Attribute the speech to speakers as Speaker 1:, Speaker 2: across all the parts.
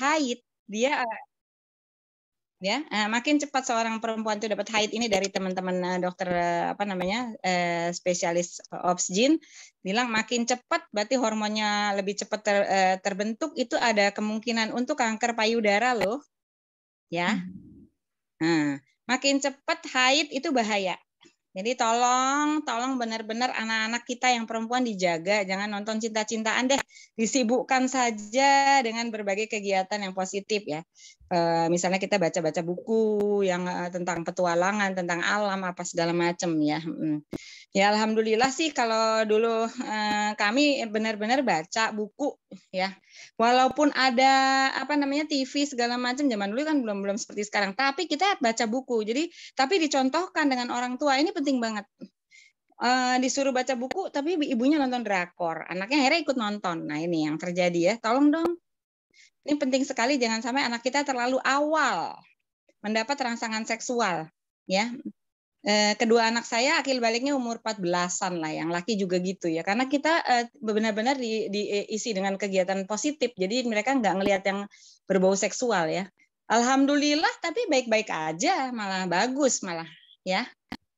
Speaker 1: haid dia ya eh, makin cepat seorang perempuan itu dapat haid ini dari teman-teman eh, dokter eh, apa namanya spesialis obs bilang makin cepat berarti hormonnya lebih cepat ter, terbentuk itu ada kemungkinan untuk kanker payudara loh ya hmm. nah, makin cepat haid itu bahaya jadi tolong, tolong benar-benar anak-anak kita yang perempuan dijaga, jangan nonton cinta-cintaan deh, disibukkan saja dengan berbagai kegiatan yang positif ya. E, misalnya kita baca-baca buku yang eh, tentang petualangan, tentang alam apa segala macam ya. Hmm. Ya alhamdulillah sih kalau dulu eh, kami benar-benar baca buku ya. Walaupun ada apa namanya TV segala macam zaman dulu kan belum belum seperti sekarang, tapi kita baca buku. Jadi tapi dicontohkan dengan orang tua ini penting banget. Uh, disuruh baca buku tapi ibunya nonton drakor anaknya akhirnya ikut nonton nah ini yang terjadi ya tolong dong ini penting sekali jangan sampai anak kita terlalu awal mendapat rangsangan seksual ya Eh, kedua anak saya akil baliknya umur 14-an lah, yang laki juga gitu ya. Karena kita eh, benar-benar di, diisi eh, dengan kegiatan positif, jadi mereka nggak ngelihat yang berbau seksual ya. Alhamdulillah, tapi baik-baik aja, malah bagus malah ya.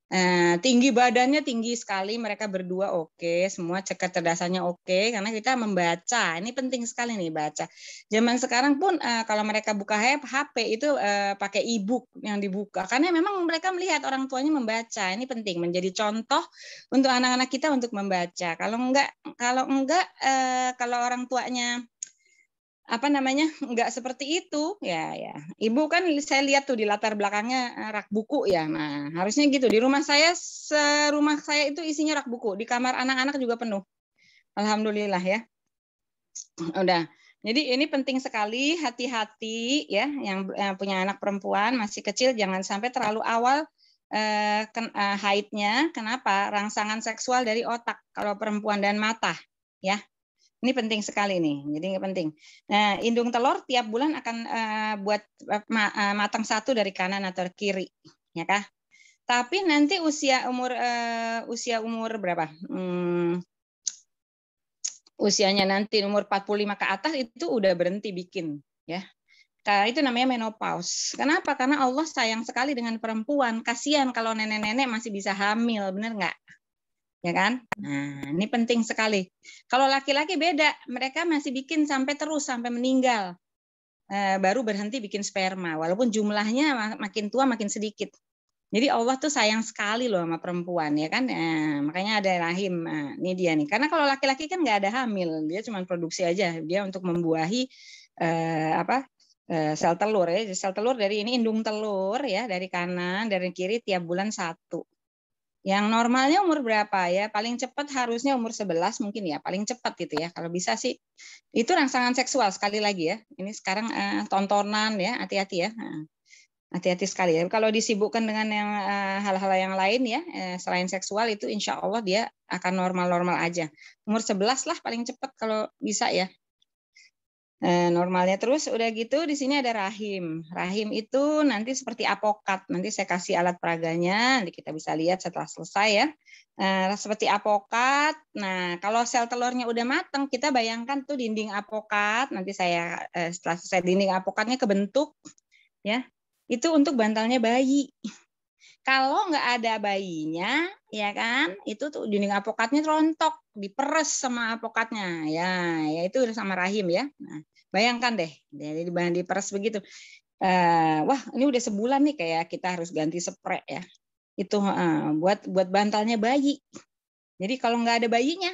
Speaker 1: Nah, tinggi badannya tinggi sekali, mereka berdua oke, okay, semua kecerdasannya oke, okay, karena kita membaca. Ini penting sekali nih baca. Zaman sekarang pun uh, kalau mereka buka HP itu uh, pakai e-book yang dibuka, karena memang mereka melihat orang tuanya membaca. Ini penting menjadi contoh untuk anak-anak kita untuk membaca. Kalau enggak, kalau enggak, uh, kalau orang tuanya apa namanya nggak seperti itu ya ya ibu kan saya lihat tuh di latar belakangnya eh, rak buku ya nah harusnya gitu di rumah saya serumah saya itu isinya rak buku di kamar anak-anak juga penuh alhamdulillah ya udah jadi ini penting sekali hati-hati ya yang, yang eh, punya anak perempuan masih kecil jangan sampai terlalu awal eh, eh, kenapa rangsangan seksual dari otak kalau perempuan dan mata ya ini penting sekali nih, jadi penting. Nah, indung telur tiap bulan akan uh, buat uh, matang satu dari kanan atau kiri, ya kah? Tapi nanti usia umur uh, usia umur berapa? Hmm, usianya nanti umur 45 ke atas itu udah berhenti bikin, ya. Nah, itu namanya menopause. Kenapa? Karena Allah sayang sekali dengan perempuan. Kasihan kalau nenek-nenek masih bisa hamil, bener nggak? ya kan? Nah, ini penting sekali. Kalau laki-laki beda, mereka masih bikin sampai terus sampai meninggal, eh, baru berhenti bikin sperma, walaupun jumlahnya makin tua makin sedikit. Jadi Allah tuh sayang sekali loh sama perempuan ya kan, nah, makanya ada rahim. Nah, ini dia nih, karena kalau laki-laki kan nggak ada hamil, dia cuma produksi aja, dia untuk membuahi eh, apa Eh, sel telur ya, sel telur dari ini indung telur ya dari kanan dari kiri tiap bulan satu yang normalnya umur berapa ya? Paling cepat harusnya umur 11 mungkin ya, paling cepat gitu ya. Kalau bisa sih itu rangsangan seksual sekali lagi ya. Ini sekarang uh, tontonan ya, hati-hati ya. Hati-hati sekali ya. Kalau disibukkan dengan yang eh, hal-hal uh, yang lain ya, uh, selain seksual itu insya Allah dia akan normal-normal aja. Umur 11 lah paling cepat kalau bisa ya. Eh, normalnya terus udah gitu di sini ada rahim. Rahim itu nanti seperti apokat. Nanti saya kasih alat peraganya, nanti kita bisa lihat setelah selesai ya. Nah, seperti apokat. Nah, kalau sel telurnya udah matang, kita bayangkan tuh dinding apokat. Nanti saya eh, setelah selesai dinding apokatnya kebentuk ya. Itu untuk bantalnya bayi. Kalau nggak ada bayinya, ya kan, hmm. itu tuh dinding apokatnya rontok, diperes sama apokatnya, ya, ya itu sama rahim ya. Nah, bayangkan deh, jadi bahan diperes begitu. Uh, wah, ini udah sebulan nih kayak kita harus ganti spray ya. Itu uh, buat buat bantalnya bayi. Jadi kalau nggak ada bayinya,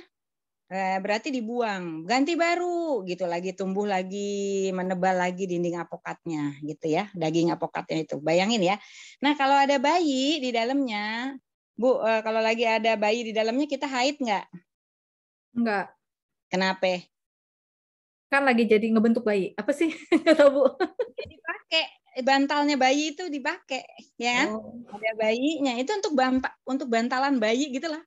Speaker 1: Eh, berarti dibuang, ganti baru gitu lagi tumbuh lagi, menebal lagi dinding apokatnya gitu ya, daging apokatnya itu. Bayangin ya. Nah, kalau ada bayi di dalamnya, Bu, eh, kalau lagi ada bayi di dalamnya kita haid nggak? Nggak. Kenapa? Kan lagi jadi ngebentuk bayi. Apa sih? Nggak Bu. Jadi pakai bantalnya bayi itu dipakai, ya kan? Oh. Ada bayinya itu untuk bantal, untuk bantalan bayi gitulah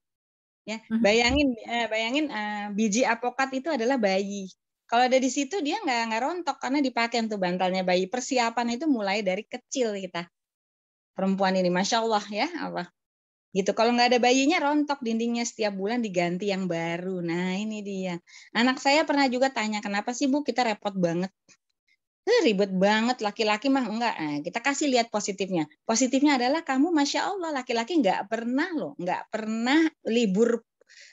Speaker 1: ya hmm. bayangin eh, bayangin eh, biji apokat itu adalah bayi kalau ada di situ dia nggak nggak rontok karena dipakai untuk bantalnya bayi persiapan itu mulai dari kecil kita perempuan ini masya allah ya apa gitu kalau nggak ada bayinya rontok dindingnya setiap bulan diganti yang baru nah ini dia anak saya pernah juga tanya kenapa sih bu kita repot banget Eh, ribet banget laki-laki mah enggak. Nah, kita kasih lihat positifnya. Positifnya adalah kamu masya Allah laki-laki nggak pernah loh, nggak pernah libur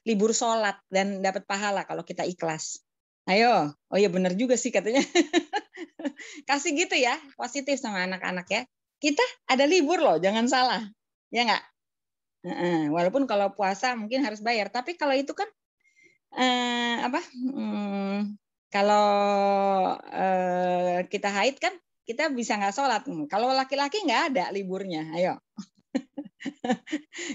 Speaker 1: libur sholat dan dapat pahala kalau kita ikhlas. Ayo, oh iya benar juga sih katanya. Kasih gitu ya, positif sama anak-anak ya. Kita ada libur loh, jangan salah. Ya nggak? Walaupun kalau puasa mungkin harus bayar, tapi kalau itu kan eh, apa hmm, kalau eh, kita haid kan kita bisa nggak sholat. Kalau laki-laki nggak ada liburnya, ayo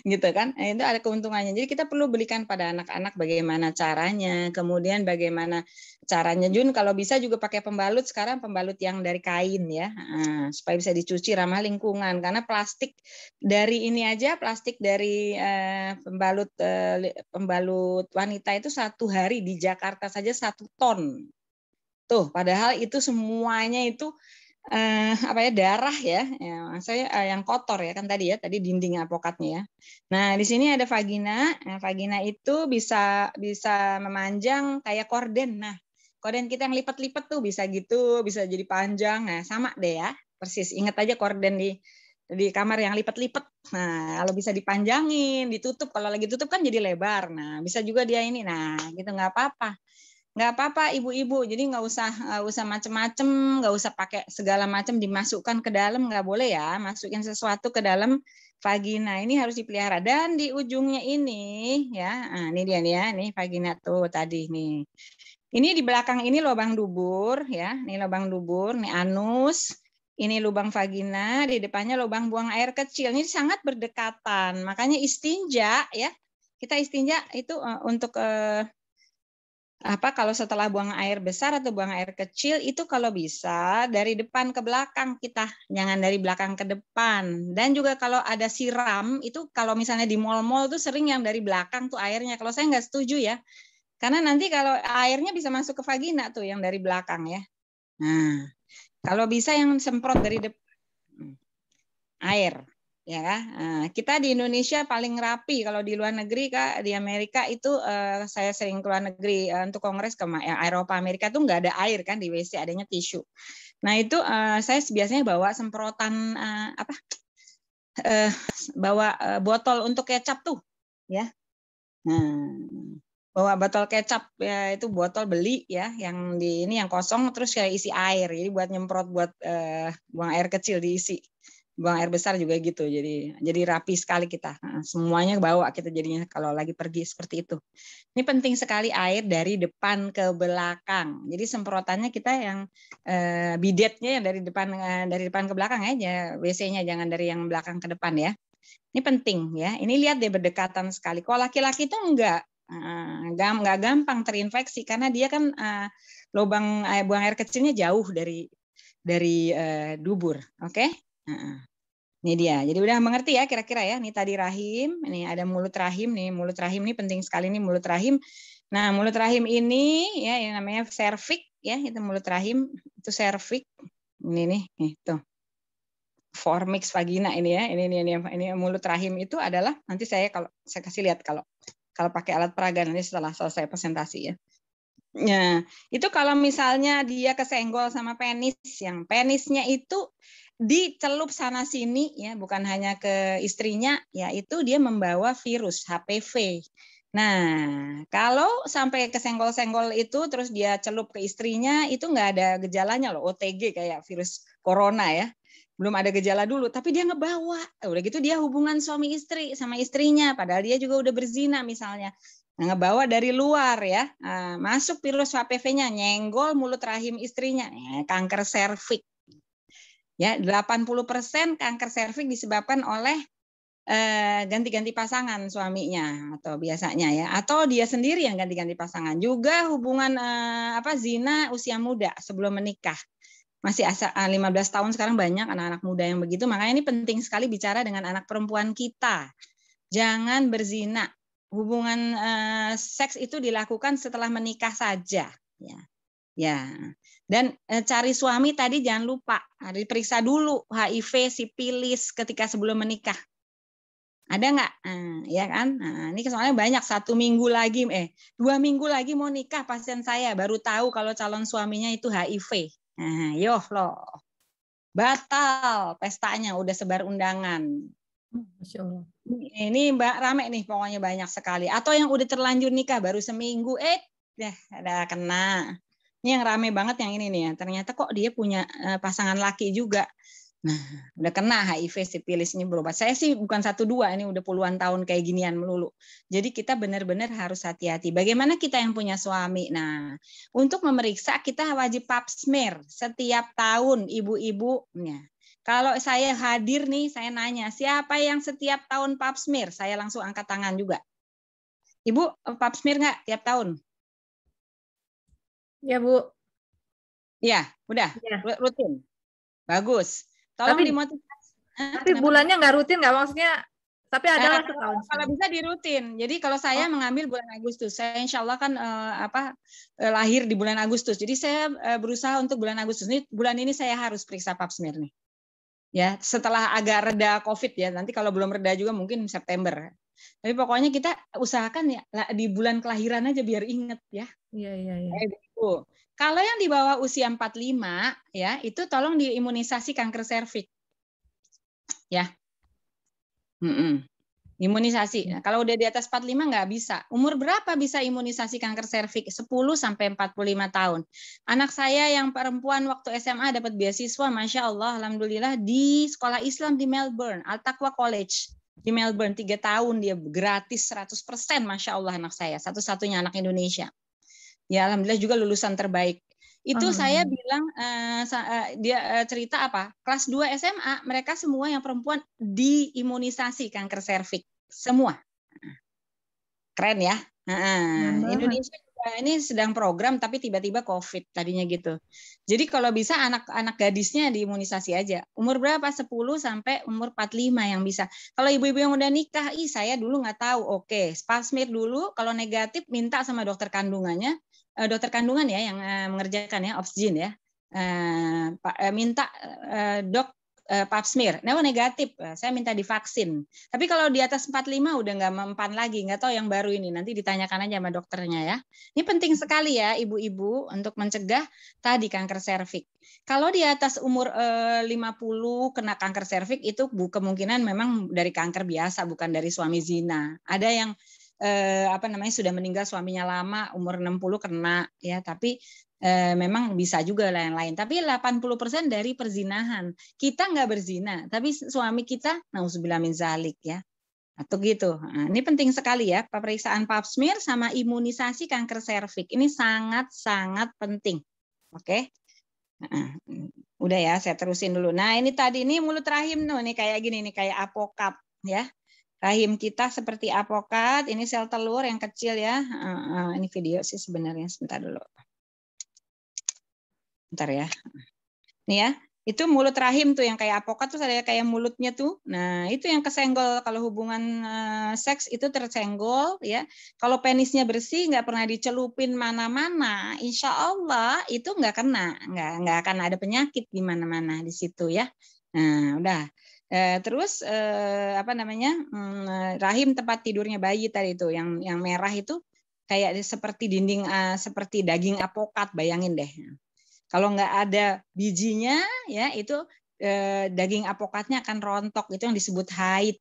Speaker 1: gitu kan nah, itu ada keuntungannya jadi kita perlu belikan pada anak-anak bagaimana caranya kemudian bagaimana caranya Jun kalau bisa juga pakai pembalut sekarang pembalut yang dari kain ya nah, supaya bisa dicuci ramah lingkungan karena plastik dari ini aja plastik dari eh, pembalut eh, pembalut wanita itu satu hari di Jakarta saja satu ton tuh padahal itu semuanya itu eh, apa ya darah ya, ya maksudnya eh, yang kotor ya kan tadi ya tadi dinding apokatnya ya. Nah di sini ada vagina, nah, vagina itu bisa bisa memanjang kayak korden. Nah korden kita yang lipat-lipat tuh bisa gitu, bisa jadi panjang. Nah sama deh ya, persis. Ingat aja korden di di kamar yang lipat-lipat. Nah, kalau bisa dipanjangin, ditutup. Kalau lagi tutup kan jadi lebar. Nah, bisa juga dia ini. Nah, gitu nggak apa-apa nggak apa-apa ibu-ibu jadi nggak usah nggak eh, usah macem-macem nggak usah pakai segala macam dimasukkan ke dalam nggak boleh ya masukin sesuatu ke dalam vagina ini harus dipelihara dan di ujungnya ini ya nah, ini dia nih ya nih vagina tuh tadi nih ini di belakang ini lubang dubur ya ini lubang dubur nih anus ini lubang vagina di depannya lubang buang air kecil ini sangat berdekatan makanya istinja ya kita istinja itu eh, untuk eh, apa kalau setelah buang air besar atau buang air kecil itu kalau bisa dari depan ke belakang kita jangan dari belakang ke depan dan juga kalau ada siram itu kalau misalnya di mall-mall tuh sering yang dari belakang tuh airnya kalau saya nggak setuju ya karena nanti kalau airnya bisa masuk ke vagina tuh yang dari belakang ya nah kalau bisa yang semprot dari depan hmm, air ya kan? Nah, kita di Indonesia paling rapi kalau di luar negeri kak di Amerika itu uh, saya sering keluar negeri uh, untuk kongres ke ya, Eropa Amerika tuh nggak ada air kan di WC adanya tisu. Nah itu uh, saya biasanya bawa semprotan uh, apa? Uh, bawa uh, botol untuk kecap tuh, ya. Nah, bawa botol kecap ya itu botol beli ya yang di ini yang kosong terus kayak isi air jadi buat nyemprot buat uh, buang air kecil diisi buang air besar juga gitu. Jadi jadi rapi sekali kita. Semuanya bawa kita jadinya kalau lagi pergi seperti itu. Ini penting sekali air dari depan ke belakang. Jadi semprotannya kita yang eh, bidetnya yang dari depan eh, dari depan ke belakang aja. WC-nya jangan dari yang belakang ke depan ya. Ini penting ya. Ini lihat deh berdekatan sekali. Kalau laki-laki itu enggak nggak gampang terinfeksi karena dia kan uh, lubang air eh, buang air kecilnya jauh dari dari uh, dubur, oke? Okay? Uh, ini dia. Jadi udah mengerti ya kira-kira ya. Ini tadi rahim, ini ada mulut rahim nih. Mulut rahim ini penting sekali nih mulut rahim. Nah, mulut rahim ini ya yang namanya servik ya, itu mulut rahim, itu servik. Ini nih, itu. Formix vagina ini ya. Ini ini ini, ini mulut rahim itu adalah nanti saya kalau saya kasih lihat kalau kalau pakai alat peraga nanti setelah selesai presentasi ya. Nah, itu kalau misalnya dia kesenggol sama penis, yang penisnya itu dicelup sana sini ya bukan hanya ke istrinya yaitu dia membawa virus HPV. Nah, kalau sampai ke senggol senggol itu terus dia celup ke istrinya itu nggak ada gejalanya loh OTG kayak virus corona ya. Belum ada gejala dulu, tapi dia ngebawa. Nah, udah gitu dia hubungan suami istri sama istrinya, padahal dia juga udah berzina misalnya. Nah, ngebawa dari luar ya, ah, masuk virus HPV-nya, nyenggol mulut rahim istrinya, eh, kanker serviks Ya, 80% kanker serviks disebabkan oleh eh, ganti-ganti pasangan suaminya atau biasanya ya atau dia sendiri yang ganti-ganti pasangan juga hubungan eh, apa zina usia muda sebelum menikah masih asal eh, 15 tahun sekarang banyak anak-anak muda yang begitu makanya ini penting sekali bicara dengan anak perempuan kita jangan berzina hubungan seks itu dilakukan setelah menikah saja ya ya dan eh, cari suami tadi jangan lupa, eh, diperiksa dulu HIV, sipilis ketika sebelum menikah. Ada nggak? Nah, ya kan? Nah, ini soalnya banyak satu minggu lagi, eh dua minggu lagi mau nikah pasien saya baru tahu kalau calon suaminya itu HIV. Nah, yoh loh, batal pestanya udah sebar undangan. Oh, Masya Allah. Ini mbak rame nih pokoknya banyak sekali. Atau yang udah terlanjur nikah baru seminggu, eh dah ada kena ini yang rame banget yang ini nih ya. Ternyata kok dia punya eh, pasangan laki juga. Nah, udah kena HIV sipilis ini berobat. Saya sih bukan satu dua ini udah puluhan tahun kayak ginian melulu. Jadi kita benar-benar harus hati-hati. Bagaimana kita yang punya suami? Nah, untuk memeriksa kita wajib pap smear setiap tahun ibu-ibunya. Kalau saya hadir nih, saya nanya siapa yang setiap tahun pap smear? Saya langsung angkat tangan juga. Ibu eh, pap smear nggak tiap tahun? Ya, Bu. Ya, udah. Ya. Rutin. Bagus. Tolong tapi, dimotivasi. Tapi Kenapa? bulannya nggak rutin, nggak maksudnya
Speaker 2: tapi ada eh,
Speaker 1: kalau, kalau bisa dirutin. Jadi kalau oh. saya oh. mengambil bulan Agustus, saya insya Allah kan eh, apa eh, lahir di bulan Agustus. Jadi saya eh, berusaha untuk bulan Agustus ini bulan ini saya harus periksa pap smear nih. Ya, setelah agak reda COVID ya. Nanti kalau belum reda juga mungkin September. Tapi pokoknya kita usahakan ya di bulan kelahiran aja biar inget ya. Iya iya iya. Eh, itu. Kalau yang di bawah usia 45 ya, itu tolong diimunisasi kanker serviks. Ya. Mm -mm. Imunisasi. Hmm. Nah, kalau udah di atas 45 nggak bisa. Umur berapa bisa imunisasi kanker serviks? 10 sampai 45 tahun. Anak saya yang perempuan waktu SMA dapat beasiswa, Masya Allah, Alhamdulillah, di sekolah Islam di Melbourne, Al-Taqwa College di Melbourne tiga tahun dia gratis 100% Masya Allah anak saya satu-satunya anak Indonesia ya alhamdulillah juga lulusan terbaik
Speaker 2: itu uh. saya
Speaker 1: bilang uh, uh, dia uh, cerita apa kelas 2 SMA mereka semua yang perempuan diimunisasi kanker serviks semua keren ya
Speaker 3: uh, Indonesia
Speaker 1: ini sedang program tapi tiba-tiba COVID tadinya gitu. Jadi kalau bisa anak-anak gadisnya diimunisasi aja. Umur berapa? 10 sampai umur 45 yang bisa. Kalau ibu-ibu yang udah nikah, ih saya dulu nggak tahu. Oke, okay. spasmir dulu kalau negatif minta sama dokter kandungannya. Eh, dokter kandungan ya yang eh, mengerjakan ya obsgin ya eh, minta dok pap smear neo negatif saya minta divaksin tapi kalau di atas 45 udah nggak mempan lagi nggak tahu yang baru ini nanti ditanyakan aja sama dokternya ya ini penting sekali ya ibu-ibu untuk mencegah tadi kanker serviks kalau di atas umur 50 kena kanker serviks itu bu kemungkinan memang dari kanker biasa bukan dari suami zina ada yang eh, apa namanya sudah meninggal suaminya lama umur 60 kena ya tapi eh, memang bisa juga lain-lain tapi 80% dari perzinahan kita nggak berzina tapi suami kita nauzubillah min zalik ya atau gitu. Nah, ini penting sekali ya pemeriksaan pap smear sama imunisasi kanker serviks. Ini sangat-sangat penting. Oke. Nah, udah ya, saya terusin dulu. Nah, ini tadi ini mulut rahim tuh nih kayak gini nih kayak apokap ya rahim kita seperti apokat. Ini sel telur yang kecil ya. Ini video sih sebenarnya sebentar dulu. Bentar ya. Ini ya. Itu mulut rahim tuh yang kayak apokat tuh ada kayak mulutnya tuh. Nah, itu yang kesenggol kalau hubungan eh, seks itu tersenggol ya. Kalau penisnya bersih nggak pernah dicelupin mana-mana, insya Allah itu nggak kena, nggak nggak akan ada penyakit di mana-mana di situ ya. Nah, udah. Eh, terus eh, apa namanya mm, rahim tempat tidurnya bayi tadi itu yang yang merah itu kayak seperti dinding uh, seperti daging apokat bayangin deh. Kalau nggak ada bijinya ya itu eh, daging apokatnya akan rontok itu yang disebut haid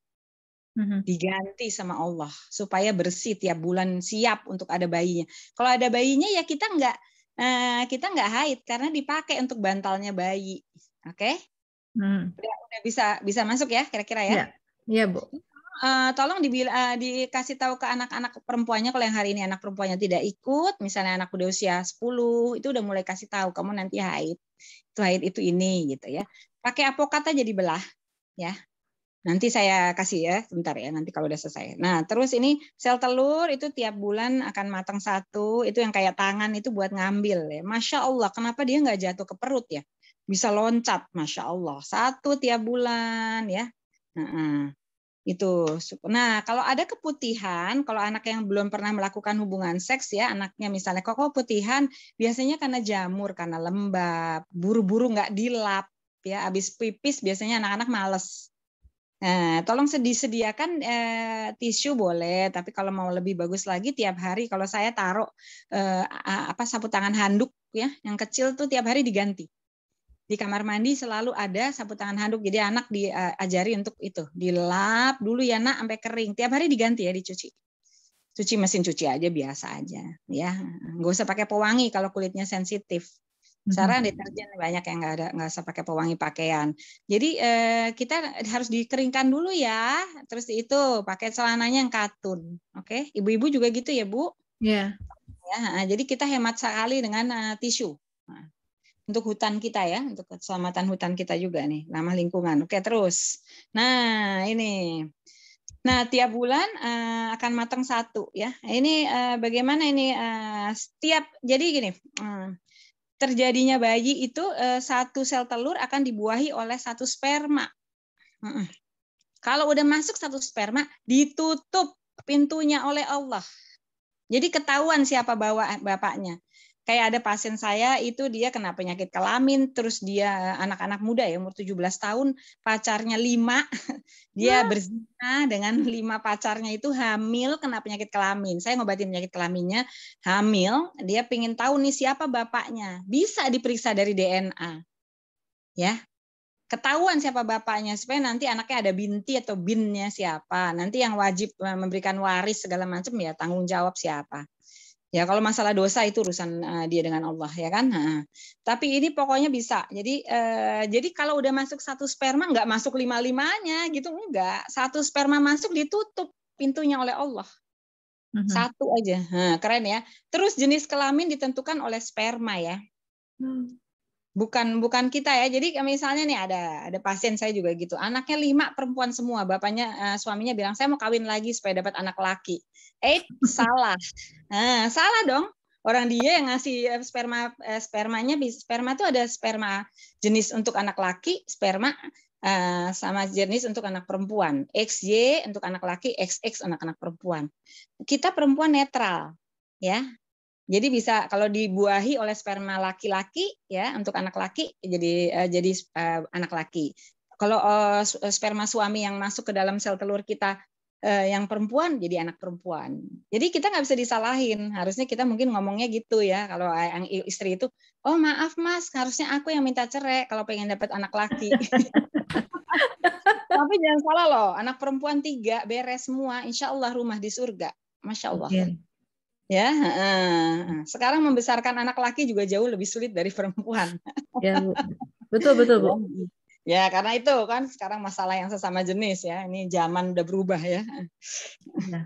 Speaker 1: mm-hmm. diganti sama Allah supaya bersih tiap bulan siap untuk ada bayinya. Kalau ada bayinya ya kita nggak eh, kita nggak haid karena dipakai untuk bantalnya bayi, oke? Okay? Hmm. Udah, bisa bisa masuk ya kira-kira ya? Iya, ya, Bu. Uh, tolong uh, dikasih tahu ke anak-anak perempuannya kalau yang hari ini anak perempuannya tidak ikut, misalnya anak udah usia 10, itu udah mulai kasih tahu kamu nanti haid. Itu haid itu ini gitu ya. Pakai apokat aja dibelah ya. Nanti saya kasih ya, sebentar ya, nanti kalau udah selesai. Nah, terus ini sel telur itu tiap bulan akan matang satu, itu yang kayak tangan itu buat ngambil ya. Masya Allah, kenapa dia nggak jatuh ke perut ya? bisa loncat, masya Allah, satu tiap bulan ya. Nah, itu. Nah, kalau ada keputihan, kalau anak yang belum pernah melakukan hubungan seks ya, anaknya misalnya kok keputihan, biasanya karena jamur, karena lembab, buru-buru nggak dilap, ya habis pipis biasanya anak-anak males. Nah, tolong sedi-sediakan eh, tisu boleh, tapi kalau mau lebih bagus lagi tiap hari kalau saya taruh eh, apa sapu tangan handuk ya, yang kecil tuh tiap hari diganti di kamar mandi selalu ada sapu tangan handuk. Jadi anak diajari eh, untuk itu, dilap dulu ya nak sampai kering. Tiap hari diganti ya dicuci. Cuci mesin cuci aja biasa aja ya. Nggak usah pakai pewangi kalau kulitnya sensitif. Saran deterjen banyak yang nggak ada nggak usah pakai pewangi pakaian. Jadi eh, kita harus dikeringkan dulu ya. Terus itu pakai celananya yang katun. Oke, ibu-ibu juga gitu ya bu. Yeah. Ya, jadi kita hemat sekali dengan uh, tisu. Nah, untuk hutan kita ya, untuk keselamatan hutan kita juga nih, ramah lingkungan. Oke, terus. Nah, ini. Nah, tiap bulan uh, akan matang satu ya. Ini uh, bagaimana ini uh, setiap jadi gini, uh, terjadinya bayi itu satu sel telur akan dibuahi oleh satu sperma. Kalau udah masuk satu sperma, ditutup pintunya oleh Allah. Jadi ketahuan siapa bawa bapaknya kayak ada pasien saya itu dia kena penyakit kelamin terus dia anak-anak muda ya umur 17 tahun pacarnya lima dia berzina dengan lima pacarnya itu hamil kena penyakit kelamin saya ngobatin penyakit kelaminnya hamil dia pingin tahu nih siapa bapaknya bisa diperiksa dari DNA ya ketahuan siapa bapaknya supaya nanti anaknya ada binti atau binnya siapa nanti yang wajib eh, memberikan waris segala macam ya tanggung jawab siapa Ya kalau masalah dosa itu urusan uh, dia dengan Allah ya kan. Nah, tapi ini pokoknya bisa. Jadi uh, jadi kalau udah masuk satu sperma nggak masuk lima limanya gitu enggak. Satu sperma masuk ditutup pintunya oleh Allah. Mm-hmm. Satu aja. Nah, keren ya. Terus jenis kelamin ditentukan oleh sperma ya. Hmm bukan bukan kita ya. Jadi eh, misalnya nih ada ada pasien saya juga gitu. Anaknya lima perempuan semua. Bapaknya uh, suaminya bilang saya mau kawin lagi supaya dapat anak laki. Eh salah. Nah, salah dong. Orang dia yang ngasih sperma spermanya sperma itu ada sperma jenis untuk anak laki, sperma uh, sama jenis untuk anak perempuan. XY untuk anak laki, XX anak-anak perempuan. Kita perempuan netral ya jadi bisa kalau dibuahi oleh sperma laki-laki ya untuk anak laki jadi uh, jadi uh, anak laki. Kalau uh, sperma suami yang masuk ke dalam sel telur kita uh, yang perempuan jadi anak perempuan. Jadi kita nggak bisa disalahin. Harusnya kita mungkin ngomongnya gitu ya kalau yang istri itu, oh maaf mas, harusnya aku yang minta cerai kalau pengen dapat anak laki. Tapi jangan salah loh, anak perempuan tiga beres semua, insya Allah rumah di surga, masya Allah. Okay ya sekarang membesarkan anak laki juga jauh lebih sulit dari perempuan ya betul betul bu ya karena itu kan sekarang masalah yang sesama jenis ya ini zaman udah berubah ya ya.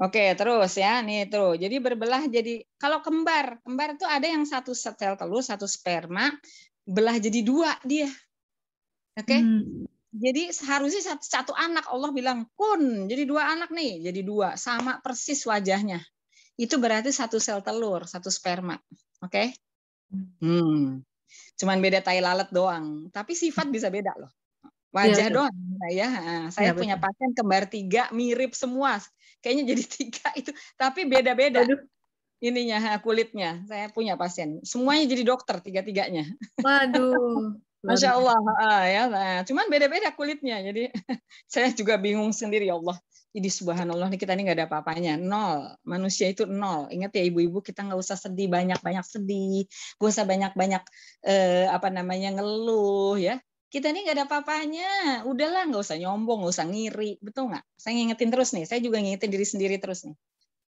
Speaker 1: Oke, terus ya, nih terus. Jadi berbelah jadi kalau kembar, kembar itu ada yang satu setel telur, satu sperma, belah jadi dua dia. Oke. Okay? Hmm. Jadi seharusnya satu, satu anak Allah bilang kun, jadi dua anak nih, jadi dua sama persis wajahnya itu berarti satu sel telur, satu sperma. Oke? Okay? Hmm. Cuman beda tai lalat doang, tapi sifat bisa beda loh.
Speaker 3: Iya, Wajah ya, doang
Speaker 1: saya. Saya ya, punya pasien kembar tiga mirip semua. Kayaknya jadi tiga itu, tapi beda-beda. Ini ininya kulitnya. Saya punya pasien. Semuanya jadi dokter tiga-tiganya. Waduh. Masya Allah, ya. Nah, cuman beda-beda kulitnya, jadi saya juga bingung sendiri ya Allah jadi subhanallah nih kita ini nggak ada apa-apanya nol manusia itu nol ingat ya ibu-ibu kita nggak usah sedih banyak-banyak sedih gak usah banyak-banyak eh, apa namanya ngeluh ya kita ini nggak ada apa-apanya udahlah nggak usah nyombong nggak usah ngiri betul nggak saya ngingetin terus nih saya juga ngingetin diri sendiri terus nih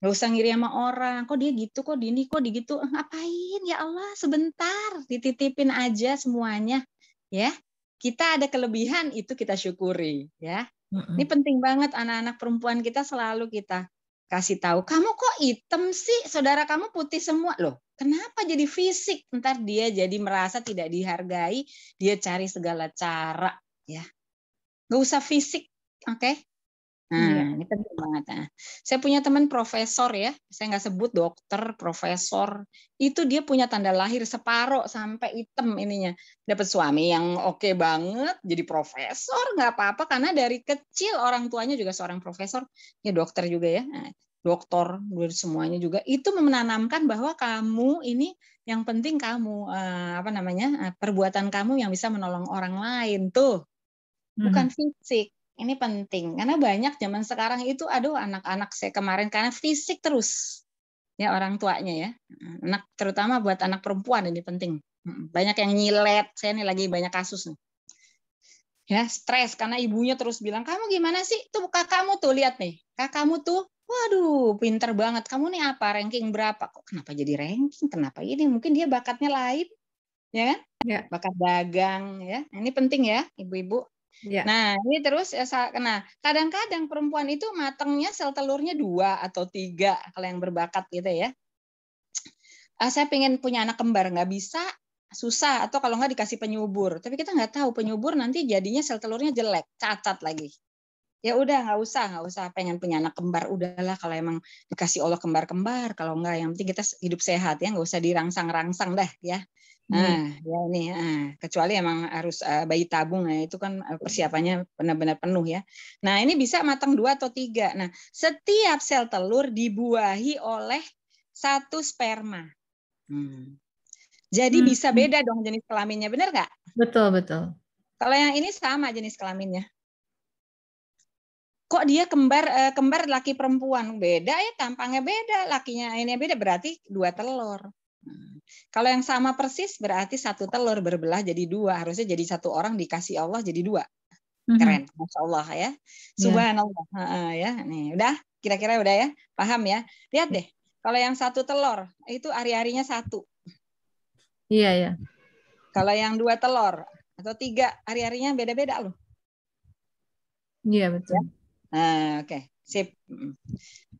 Speaker 1: nggak usah ngiri sama orang kok dia gitu kok dini kok digitu gitu eh, ngapain ya Allah sebentar dititipin aja semuanya ya kita ada kelebihan itu kita syukuri ya Mm-hmm. Ini penting banget anak-anak perempuan kita selalu kita kasih tahu. Kamu kok hitam sih? Saudara kamu putih semua loh. Kenapa jadi fisik? Ntar dia jadi merasa tidak dihargai. Dia cari segala cara ya. Gak usah fisik, oke? Okay? Nah, ini penting banget. Nah, saya punya teman profesor ya, saya nggak sebut dokter, profesor. Itu dia punya tanda lahir separo sampai hitam ininya. Dapat suami yang oke okay banget, jadi profesor nggak apa-apa karena dari kecil orang tuanya juga seorang profesor, ya dokter juga ya. Nah, dokter semuanya juga itu menanamkan bahwa kamu ini yang penting kamu eh, apa namanya eh, perbuatan kamu yang bisa menolong orang lain tuh hmm. bukan fisik ini penting karena banyak zaman sekarang itu aduh anak-anak saya kemarin karena fisik terus ya orang tuanya ya. Anak terutama buat anak perempuan ini penting. Banyak yang nyilet. Saya nih lagi banyak kasus nih. Ya, stres karena ibunya terus bilang, "Kamu gimana sih? Tuh kakakmu tuh lihat nih. Kakakmu tuh Waduh, pinter banget. Kamu nih apa? Ranking berapa? Kok kenapa jadi ranking? Kenapa ini? Mungkin dia bakatnya lain ya kan? Ya. Bakat dagang ya. Ini penting ya, ibu-ibu. Ya. Nah, ini terus eh, nah kadang-kadang perempuan itu matangnya sel telurnya dua atau tiga kalau yang berbakat gitu ya. Eh, saya pengen punya anak kembar nggak bisa, susah atau kalau nggak dikasih penyubur. Tapi kita nggak tahu penyubur nanti jadinya sel telurnya jelek, cacat lagi. Ya udah nggak usah, nggak usah pengen punya anak kembar udahlah kalau emang dikasih Allah kembar-kembar, kalau nggak yang penting kita hidup sehat ya nggak usah dirangsang-rangsang dah ya. Ah, hmm. ya ini ah, eh, kecuali emang harus eh, bayi tabung ya itu kan eh, persiapannya benar-benar penuh ya. Nah ini bisa matang dua atau tiga. Nah setiap sel telur dibuahi oleh satu sperma. Hmm. Jadi hmm. bisa hmm. beda dong jenis kelaminnya, benar nggak? Betul betul. Kalau yang ini sama jenis kelaminnya. Kok dia kembar kembar laki perempuan beda ya tampangnya beda, lakinya ini beda berarti dua telur. Hmm. Kalau yang sama persis berarti satu telur berbelah jadi dua. Harusnya jadi satu orang dikasih Allah jadi dua. Hmm. Keren, masya Allah ya. Iya. Subhanallah ya. Ha, ya. Nih udah, kira-kira udah ya, paham ya. Lihat deh, kalau yang satu telur itu hari-harinya satu. Iya ya. Kalau yang dua telur atau tiga hari-harinya beda-beda loh. Iya betul. Ya? Nah, oke, okay. sip. Hmm.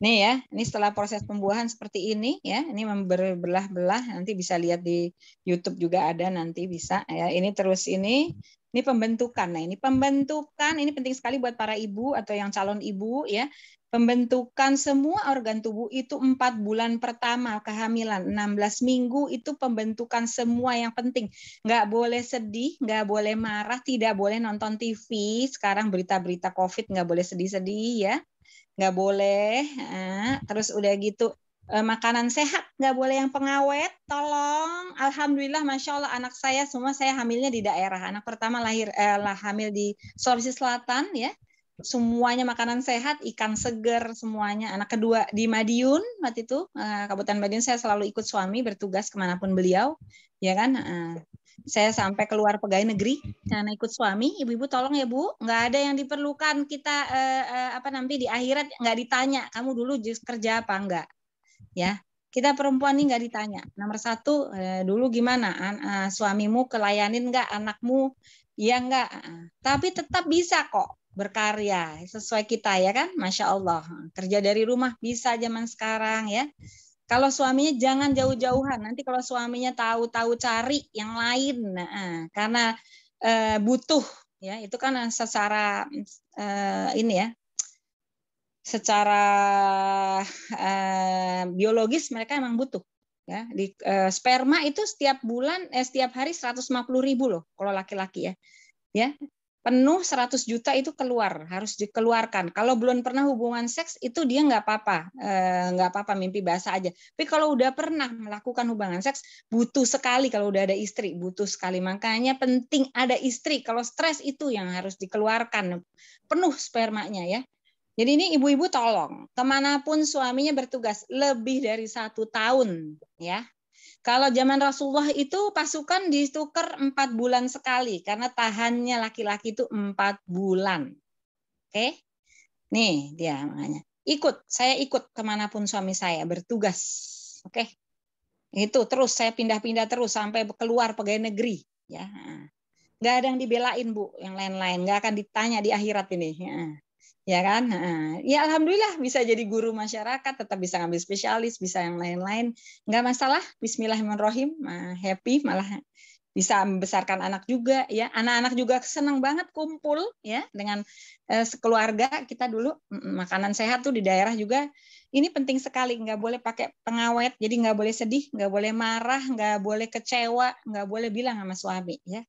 Speaker 1: Nih ya, ini setelah proses pembuahan seperti ini ya, ini berbelah-belah nanti bisa lihat di YouTube juga ada nanti bisa ya. Ini terus ini ini pembentukan. Nah, ini pembentukan ini penting sekali buat para ibu atau yang calon ibu ya. Pembentukan semua organ tubuh itu empat bulan pertama kehamilan, 16 minggu itu pembentukan semua yang penting. Nggak boleh sedih, nggak boleh marah, tidak boleh nonton TV. Sekarang berita-berita COVID nggak boleh sedih-sedih ya nggak boleh. Nah, terus udah gitu e, makanan sehat nggak boleh yang pengawet tolong alhamdulillah masya allah anak saya semua saya hamilnya di daerah anak pertama lahir eh, lah hamil di Sulawesi Selatan ya semuanya makanan sehat ikan segar semuanya anak kedua di Madiun waktu itu eh, Kabupaten Madiun saya selalu ikut suami bertugas kemanapun beliau ya kan eh, saya sampai keluar pegawai negeri mm-hmm. karena ikut suami ibu-ibu tolong ya bu nggak ada yang diperlukan kita eh, eh, apa nanti di akhirat nggak ditanya kamu dulu kerja apa enggak ya kita perempuan ini nggak ditanya nomor satu eh, dulu gimana an, -an, eh, suamimu kelayanin nggak anakmu ya nggak tapi tetap bisa kok berkarya sesuai kita ya kan masya Allah kerja dari rumah bisa zaman sekarang ya kalau suaminya jangan jauh-jauhan. Nanti kalau suaminya tahu-tahu cari yang lain, nah, karena e, butuh ya itu kan secara e, ini ya, secara e, biologis mereka emang butuh. Ya, di e, sperma itu setiap bulan, eh, setiap hari 150 ribu loh kalau laki-laki ya. Ya, penuh 100 juta itu keluar harus dikeluarkan kalau belum pernah hubungan seks itu dia nggak apa-apa eh, nggak apa-apa mimpi basah aja tapi kalau udah pernah melakukan hubungan seks butuh sekali kalau udah ada istri butuh sekali makanya penting ada istri kalau stres itu yang harus dikeluarkan penuh spermanya ya jadi ini ibu-ibu tolong kemanapun suaminya bertugas lebih dari satu tahun ya kalau zaman Rasulullah itu pasukan ditukar empat bulan sekali karena tahannya laki-laki itu empat bulan. Oke, nih dia makanya ikut saya ikut kemanapun suami saya bertugas. Oke, itu terus saya pindah-pindah terus sampai keluar pegawai negeri. Ya, nggak ada yang dibelain bu, yang lain-lain nggak akan ditanya di akhirat ini. Ya ya kan? Nah, ya alhamdulillah bisa jadi guru masyarakat, tetap bisa ngambil spesialis, bisa yang lain-lain, nggak masalah. Bismillahirrahmanirrahim, happy malah bisa membesarkan anak juga ya anak-anak juga senang banget kumpul ya dengan eh, sekeluarga kita dulu makanan sehat tuh di daerah juga ini penting sekali nggak boleh pakai pengawet jadi nggak boleh sedih nggak boleh marah nggak boleh kecewa nggak boleh bilang sama suami ya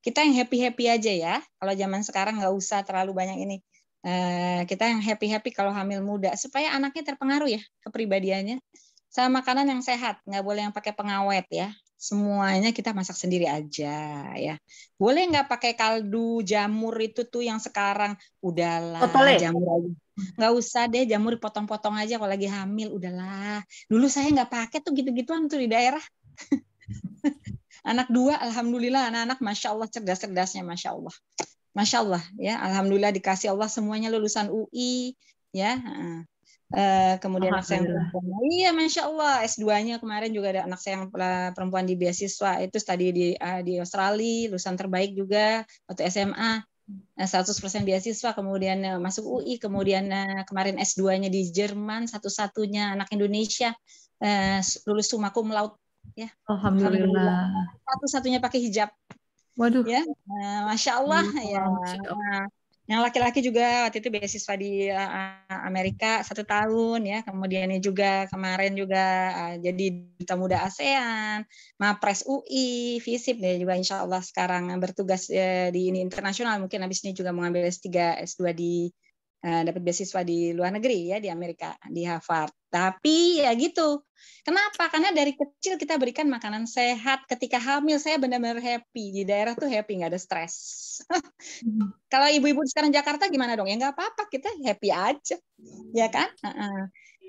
Speaker 1: kita yang happy happy aja ya kalau zaman sekarang nggak usah terlalu banyak ini Eh, kita yang happy happy kalau hamil muda supaya anaknya terpengaruh ya kepribadiannya sama makanan yang sehat nggak boleh yang pakai pengawet ya semuanya kita masak sendiri aja ya boleh nggak pakai kaldu jamur itu tuh yang sekarang udahlah Otole. jamur aja nggak usah deh jamur potong-potong aja kalau lagi hamil udahlah dulu saya nggak pakai tuh gitu-gituan tuh di daerah anak dua alhamdulillah anak-anak masya Allah cerdas-cerdasnya masya Allah masya Allah ya alhamdulillah dikasih Allah semuanya lulusan UI ya uh, kemudian anak saya yang perempuan nah, iya masya Allah S 2 nya kemarin juga ada anak saya yang eh, perempuan di beasiswa itu tadi di uh, di Australia lulusan terbaik juga waktu SMA 100% beasiswa, kemudian uh, masuk UI, kemudian uh, kemarin S2-nya di Jerman, satu-satunya anak Indonesia uh, lulus summa cum ya. Alhamdulillah. Satu-satunya pakai hijab. Waduh. Ya, eh, iya, ya, masya Allah ya. yang laki-laki juga waktu itu beasiswa di eh, Amerika satu tahun ya, kemudiannya juga kemarin juga eh, jadi duta muda ASEAN, Mapres UI, FISIP ya juga insya Allah sekarang bertugas di ini internasional mungkin habis ini juga mengambil S3, S2 di Eh, dapat beasiswa di luar negeri ya di Amerika di Harvard. Tapi ya gitu. Kenapa? Karena dari kecil kita berikan makanan sehat. Ketika hamil saya benar-benar happy di daerah tuh happy nggak ada stres. Hmm. Kalau ibu-ibu sekarang Jakarta gimana dong? Ya nggak apa-apa kita happy aja, ya kan?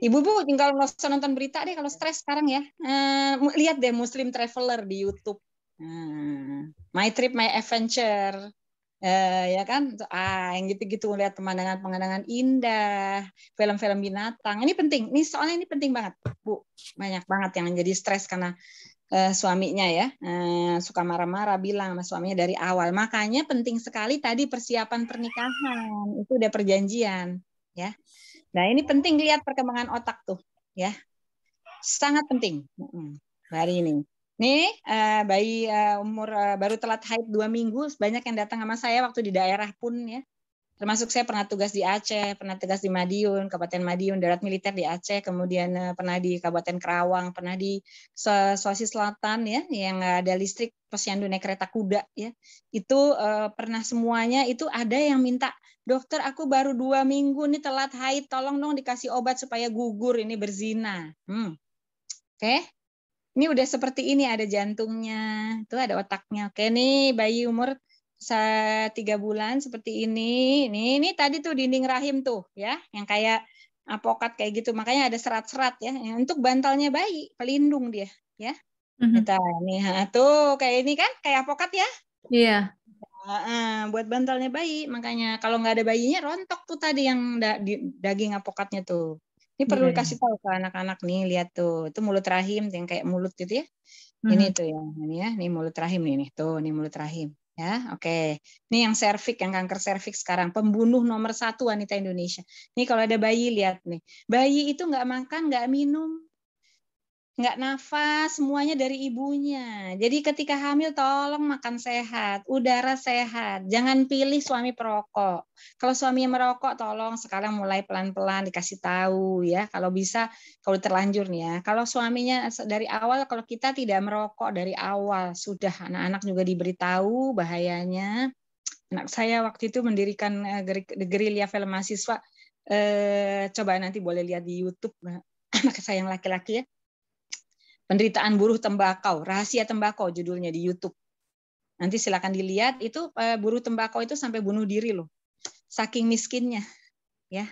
Speaker 1: Ibu-ibu tinggal nonton berita deh kalau stres sekarang ya. Eh, lihat deh Muslim Traveler di YouTube. Hmm. My Trip My Adventure Uh, ya kan ah yang gitu-gitu -gitu, pemandangan-pemandangan indah film-film binatang ini penting ini soalnya ini penting banget bu banyak banget yang jadi stres karena uh, suaminya ya uh, suka marah-marah bilang sama suaminya dari awal makanya penting sekali tadi persiapan pernikahan itu udah perjanjian ya nah ini penting lihat perkembangan otak tuh ya sangat penting hari ini Nih, uh, bayi uh, umur uh, baru telat haid dua minggu, banyak yang datang sama saya waktu di daerah pun ya. Termasuk saya pernah tugas di Aceh, pernah tugas di Madiun, Kabupaten Madiun, darat militer di Aceh, kemudian uh, pernah di Kabupaten Kerawang, pernah di Sulawesi Selatan ya, yang ada listrik posyandu naik kereta kuda ya. Itu uh, pernah semuanya itu ada yang minta dokter aku baru dua minggu nih telat haid, tolong dong dikasih obat supaya gugur ini berzina. Hmm. Oke, okay ini udah seperti ini ada jantungnya, itu ada otaknya. Oke nih bayi umur tiga bulan seperti ini. Ini ini tadi tuh dinding rahim tuh ya, yang kayak apokat kayak gitu. Makanya ada serat-serat ya. Untuk bantalnya bayi, pelindung dia ya. Mm-hmm. nih tuh kayak ini kan, kayak apokat ya. Iya. Yeah. Uh, buat bantalnya bayi, makanya kalau nggak ada bayinya rontok tuh tadi yang da- daging apokatnya tuh. Ini perlu yeah. dikasih tahu ke anak-anak nih, lihat tuh. Itu mulut rahim yang kayak mulut gitu ya. hmm Ini tuh ya, ini ya, ini mulut rahim nih, nih. Tuh, ini mulut rahim. Ya, oke. Okay. Ini yang serviks, yang kanker serviks sekarang, pembunuh nomor satu wanita Indonesia. Ini kalau ada bayi lihat nih, bayi itu nggak makan, nggak minum, nggak nafas, semuanya dari ibunya. Jadi ketika hamil tolong makan sehat, udara sehat, jangan pilih suami perokok. Kalau suami merokok tolong sekarang mulai pelan-pelan dikasih tahu ya, kalau bisa kalau terlanjur nih ya. Kalau suaminya dari awal kalau kita tidak merokok dari awal sudah anak-anak juga diberitahu bahayanya. Anak saya waktu itu mendirikan eh, gerilya film mahasiswa. Eh, coba nanti boleh lihat di YouTube anak saya yang laki-laki ya Penderitaan Buruh Tembakau, Rahasia Tembakau judulnya di YouTube. Nanti silakan dilihat itu eh, buruh tembakau itu sampai bunuh diri loh. Saking miskinnya. Ya.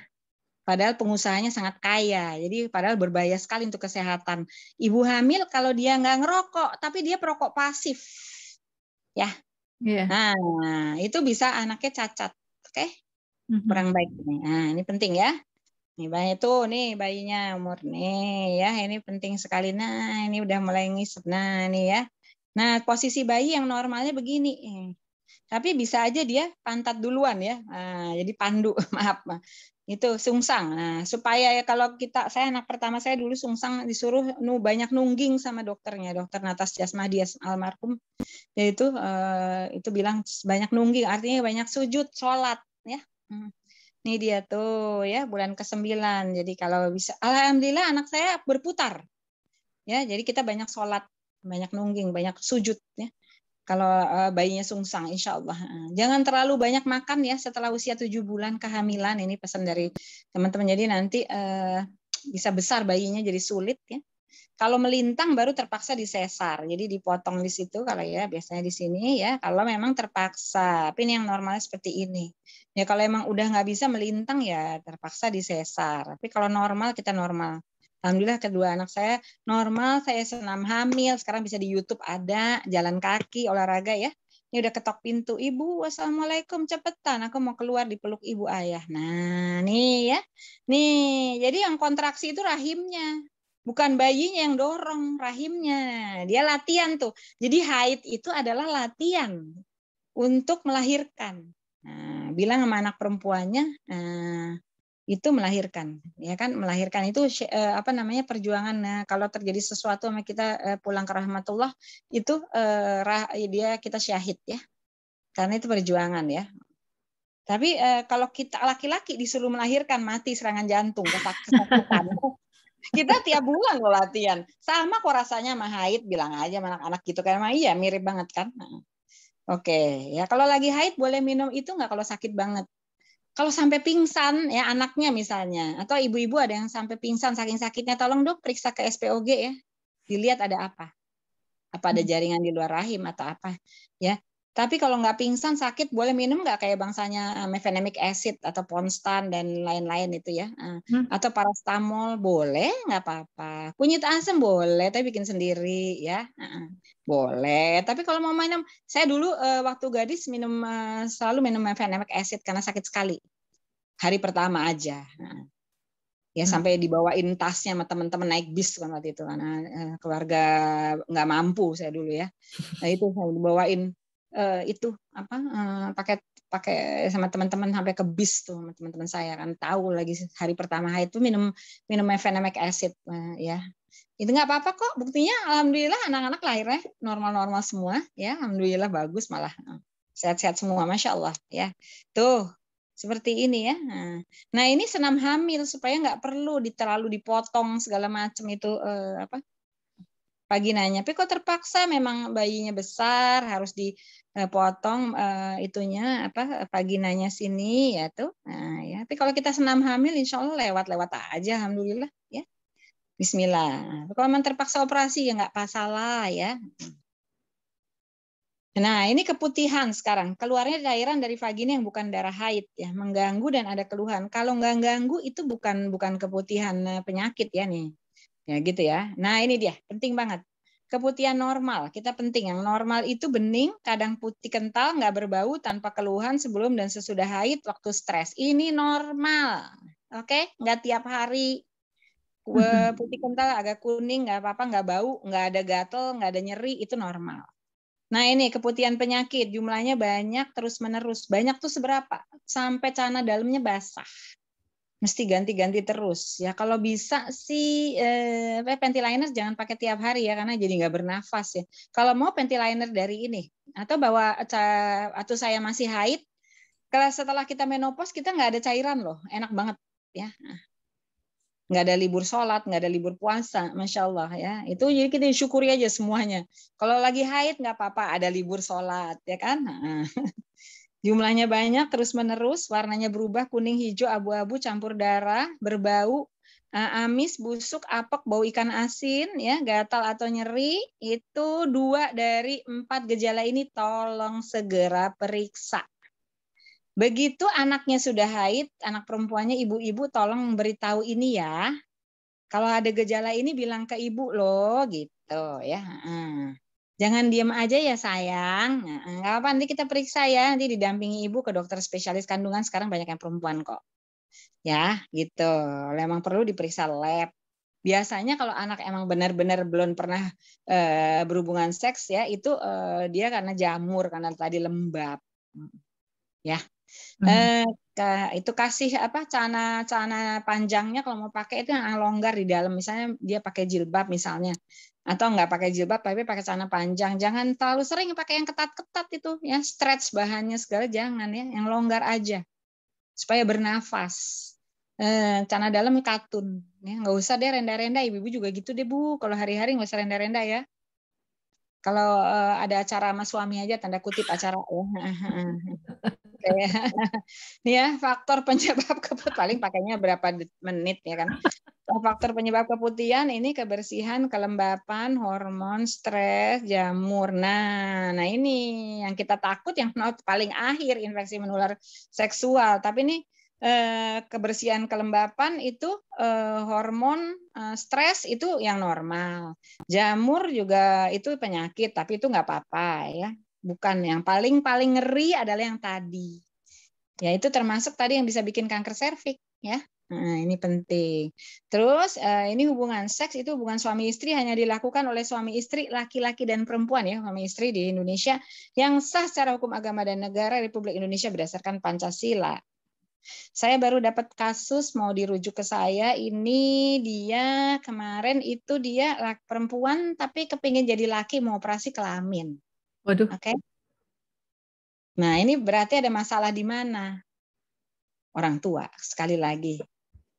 Speaker 1: Padahal pengusahanya sangat kaya, jadi padahal berbahaya sekali untuk kesehatan. Ibu hamil kalau dia nggak ngerokok, tapi dia perokok pasif, ya. Yeah. Nah, itu bisa anaknya cacat, oke? Okay? Mm-hmm. Kurang baik ini. Nah, ini penting ya. Nih bayi itu nih bayinya umur nih ya. Ini penting sekali. Nah, ini udah mulai ngisep. Nah, nih ya. Nah, posisi bayi yang normalnya begini. Tapi bisa aja dia pantat duluan ya. Nah, jadi pandu, maaf. Itu sungsang. Nah, supaya ya kalau kita saya anak pertama saya dulu sungsang disuruh nu banyak nungging sama dokternya, dokter Natas Jasmadi almarhum. Yaitu eh, itu bilang banyak nungging artinya banyak sujud, sholat ya. Hmm. Ini dia tuh ya bulan ke-9. Jadi kalau bisa alhamdulillah anak saya berputar. Ya, jadi kita banyak sholat, banyak nungging, banyak sujud ya. Kalau eh, bayinya sungsang insya Allah. Jangan terlalu banyak makan ya setelah usia 7 bulan kehamilan. Ini pesan dari teman-teman. Jadi nanti eh, bisa besar bayinya jadi sulit ya. Kalau melintang baru terpaksa disesar, jadi dipotong di situ kalau ya biasanya di sini ya. Kalau memang terpaksa, tapi ini yang normalnya seperti ini. Ya kalau emang udah nggak bisa melintang ya terpaksa disesar. Tapi kalau normal kita normal. Alhamdulillah kedua anak saya normal, saya senam hamil, sekarang bisa di YouTube ada, jalan kaki, olahraga ya. Ini udah ketok pintu, Ibu, Wassalamualaikum cepetan, aku mau keluar dipeluk Ibu Ayah. Nah, nih ya. Nih, jadi yang kontraksi itu rahimnya. Bukan bayinya yang dorong, rahimnya. Dia latihan tuh. Jadi haid itu adalah latihan untuk melahirkan. Nah, bilang sama anak perempuannya eh, itu melahirkan, ya kan? Melahirkan itu eh, apa namanya perjuangan. Nah, kalau terjadi sesuatu sama kita eh, pulang ke rahmatullah itu rah, dia kita syahid ya, karena itu perjuangan ya. Tapi kalau kita laki-laki disuruh melahirkan mati serangan jantung ketakutan ya. kita tiap bulan loh latihan. Sama kok rasanya mahait bilang aja anak-anak gitu kayak Iya mirip banget kan. Nah. Oke, ya kalau lagi haid boleh minum itu nggak kalau sakit banget? Kalau sampai pingsan ya anaknya misalnya, atau ibu-ibu ada yang sampai pingsan saking sakitnya, tolong dok periksa ke SPOG ya, dilihat ada apa, apa ada hmm. jaringan di luar rahim atau apa, ya tapi kalau nggak pingsan sakit boleh minum nggak kayak bangsanya eh, mefenamic acid atau ponstan dan lain-lain itu ya? Eh, hmm. Atau parastamol boleh nggak apa-apa. Kunyit asam boleh tapi bikin sendiri ya. Boleh. Tapi kalau mau minum, saya dulu eh, waktu gadis minum selalu minum mefenamic acid karena sakit sekali. Hari pertama aja ya hmm. sampai dibawain tasnya sama teman-teman naik bis kan waktu itu karena keluarga nggak mampu saya dulu ya nah itu saya dibawain uh, itu apa uh, eh, pakai pakai sama teman-teman sampai ke bis tuh teman-teman saya kan tahu lagi hari pertama haid itu minum minum efenamic acid uh, ya itu nggak apa-apa kok buktinya alhamdulillah anak-anak lahirnya normal-normal semua ya alhamdulillah bagus malah nah, sehat-sehat semua masya Allah ya tuh seperti ini ya nah, nah ini senam hamil supaya nggak perlu terlalu dipotong segala macam itu eh, apa pagi nanya, tapi kok terpaksa memang bayinya besar harus dipotong eh, uh, eh, itunya apa paginanya sini ya tuh. Nah ya, tapi kalau kita senam hamil, insya Allah lewat-lewat aja, alhamdulillah ya. Bismillah. kalau memang terpaksa operasi ya nggak pasalah ya. Nah, ini keputihan sekarang. Keluarnya cairan dari vagina yang bukan darah haid ya, mengganggu dan ada keluhan. Kalau nggak ganggu itu bukan bukan keputihan eh, penyakit ya nih. Ya gitu ya. Nah ini dia, penting banget. Keputihan normal, kita penting. Yang normal itu bening, kadang putih kental, nggak berbau, tanpa keluhan sebelum dan sesudah haid waktu stres. Ini normal, oke? Okay? Nggak tiap hari. Putih kental, agak kuning, nggak apa-apa, nggak bau, nggak ada gatel, nggak ada nyeri, itu normal. Nah ini keputihan penyakit, jumlahnya banyak terus menerus. Banyak tuh seberapa? Sampai cana dalamnya basah mesti ganti-ganti terus ya kalau bisa sih eh, panty ya, liner jangan pakai tiap hari ya karena jadi nggak bernafas ya kalau mau panty liner dari ini atau bawa atau saya masih haid kalau setelah kita menopause kita nggak ada cairan loh enak banget ya nggak ada libur sholat nggak ada libur puasa masya Allah ya itu jadi kita syukuri aja semuanya kalau lagi haid nggak apa-apa ada libur sholat ya kan nah, Jumlahnya banyak terus-menerus, warnanya berubah kuning, hijau, abu-abu, campur darah, berbau, eh, amis, busuk, apek, bau ikan asin, ya, gatal atau nyeri, itu dua dari empat gejala ini tolong segera periksa. Begitu anaknya sudah haid, anak perempuannya ibu-ibu tolong beritahu ini ya. Kalau ada gejala ini bilang ke ibu loh gitu ya. Hmm. Jangan diam aja ya sayang. Enggak nggak apa nanti kita periksa ya. Nanti didampingi ibu ke dokter spesialis kandungan. Sekarang banyak yang perempuan kok. Ya, gitu. Memang perlu diperiksa lab. Biasanya kalau anak emang benar-benar belum pernah e, berhubungan seks ya, itu e, dia karena jamur karena tadi lembab. Ya. Hmm. E, eh, ke, itu kasih apa cana cana panjangnya kalau mau pakai itu yang longgar di dalam misalnya dia pakai jilbab misalnya atau nggak pakai jilbab tapi pakai celana panjang jangan terlalu sering pakai yang ketat-ketat itu ya stretch bahannya segala jangan ya yang longgar aja supaya bernafas eh, celana dalam katun ya nggak usah deh rendah-rendah, ibu-ibu juga gitu deh bu kalau hari-hari nggak usah rendah-rendah ya kalau eh, ada acara sama suami aja tanda kutip acara oh ya faktor penyebab paling pakainya berapa menit ya kan Oh, faktor penyebab keputihan ini kebersihan, kelembapan, hormon, stres, jamur. Nah, nah ini yang kita takut yang paling akhir infeksi menular seksual. Tapi ini eh, kebersihan, kelembapan itu eh, hormon eh, stres itu yang normal. Jamur juga itu penyakit, tapi itu nggak apa-apa ya. Bukan yang paling paling ngeri adalah yang tadi. Ya itu termasuk tadi yang bisa bikin kanker serviks ya Nah, ini penting. Terus eh, ini hubungan seks itu hubungan suami istri hanya dilakukan oleh suami istri laki-laki dan perempuan ya, suami istri di Indonesia yang sah secara hukum agama dan negara Republik Indonesia berdasarkan Pancasila. Saya baru dapat kasus mau dirujuk ke saya ini dia kemarin itu dia perempuan tapi kepingin jadi laki mau operasi kelamin. Waduh. Oke. Okay? Nah, ini berarti ada masalah di mana? orang tua sekali lagi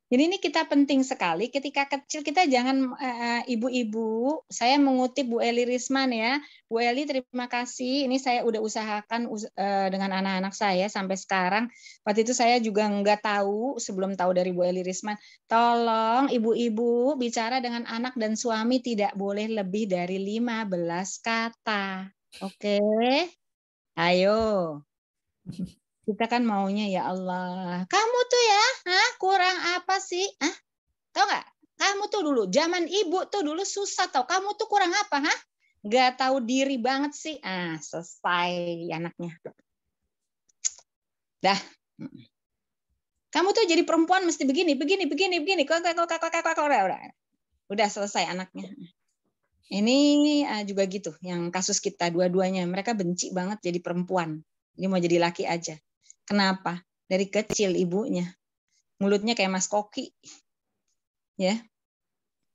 Speaker 1: jadi ini kita penting sekali ketika kecil kita jangan eh, ibu-ibu, uh, saya mengutip Bu Eli Risman ya. Bu Eli terima kasih, ini saya udah usahakan uh, dengan anak-anak saya sampai sekarang. Waktu itu saya juga nggak tahu sebelum tahu dari Bu Eli Risman, tolong ibu-ibu bicara dengan anak dan suami tidak boleh lebih dari 15 kata. Oke. Okay? Ayo. Kita kan maunya ya Allah, kamu tuh ya, hah, kurang apa sih? ah tau nggak? Kamu tuh dulu, zaman ibu tuh dulu susah tau. Kamu tuh kurang apa, hah? Gak tahu diri banget sih. Ah, selesai anaknya. Dah. Kamu tuh jadi perempuan mesti begini, begini, begini, begini. Kok, kok, kok, kok, kok, udah, udah selesai anaknya. Ini ah, juga gitu, yang kasus kita dua-duanya. Mereka benci banget jadi perempuan. Ini mau jadi laki aja. Kenapa? Dari kecil ibunya. Mulutnya kayak Mas Koki. Ya.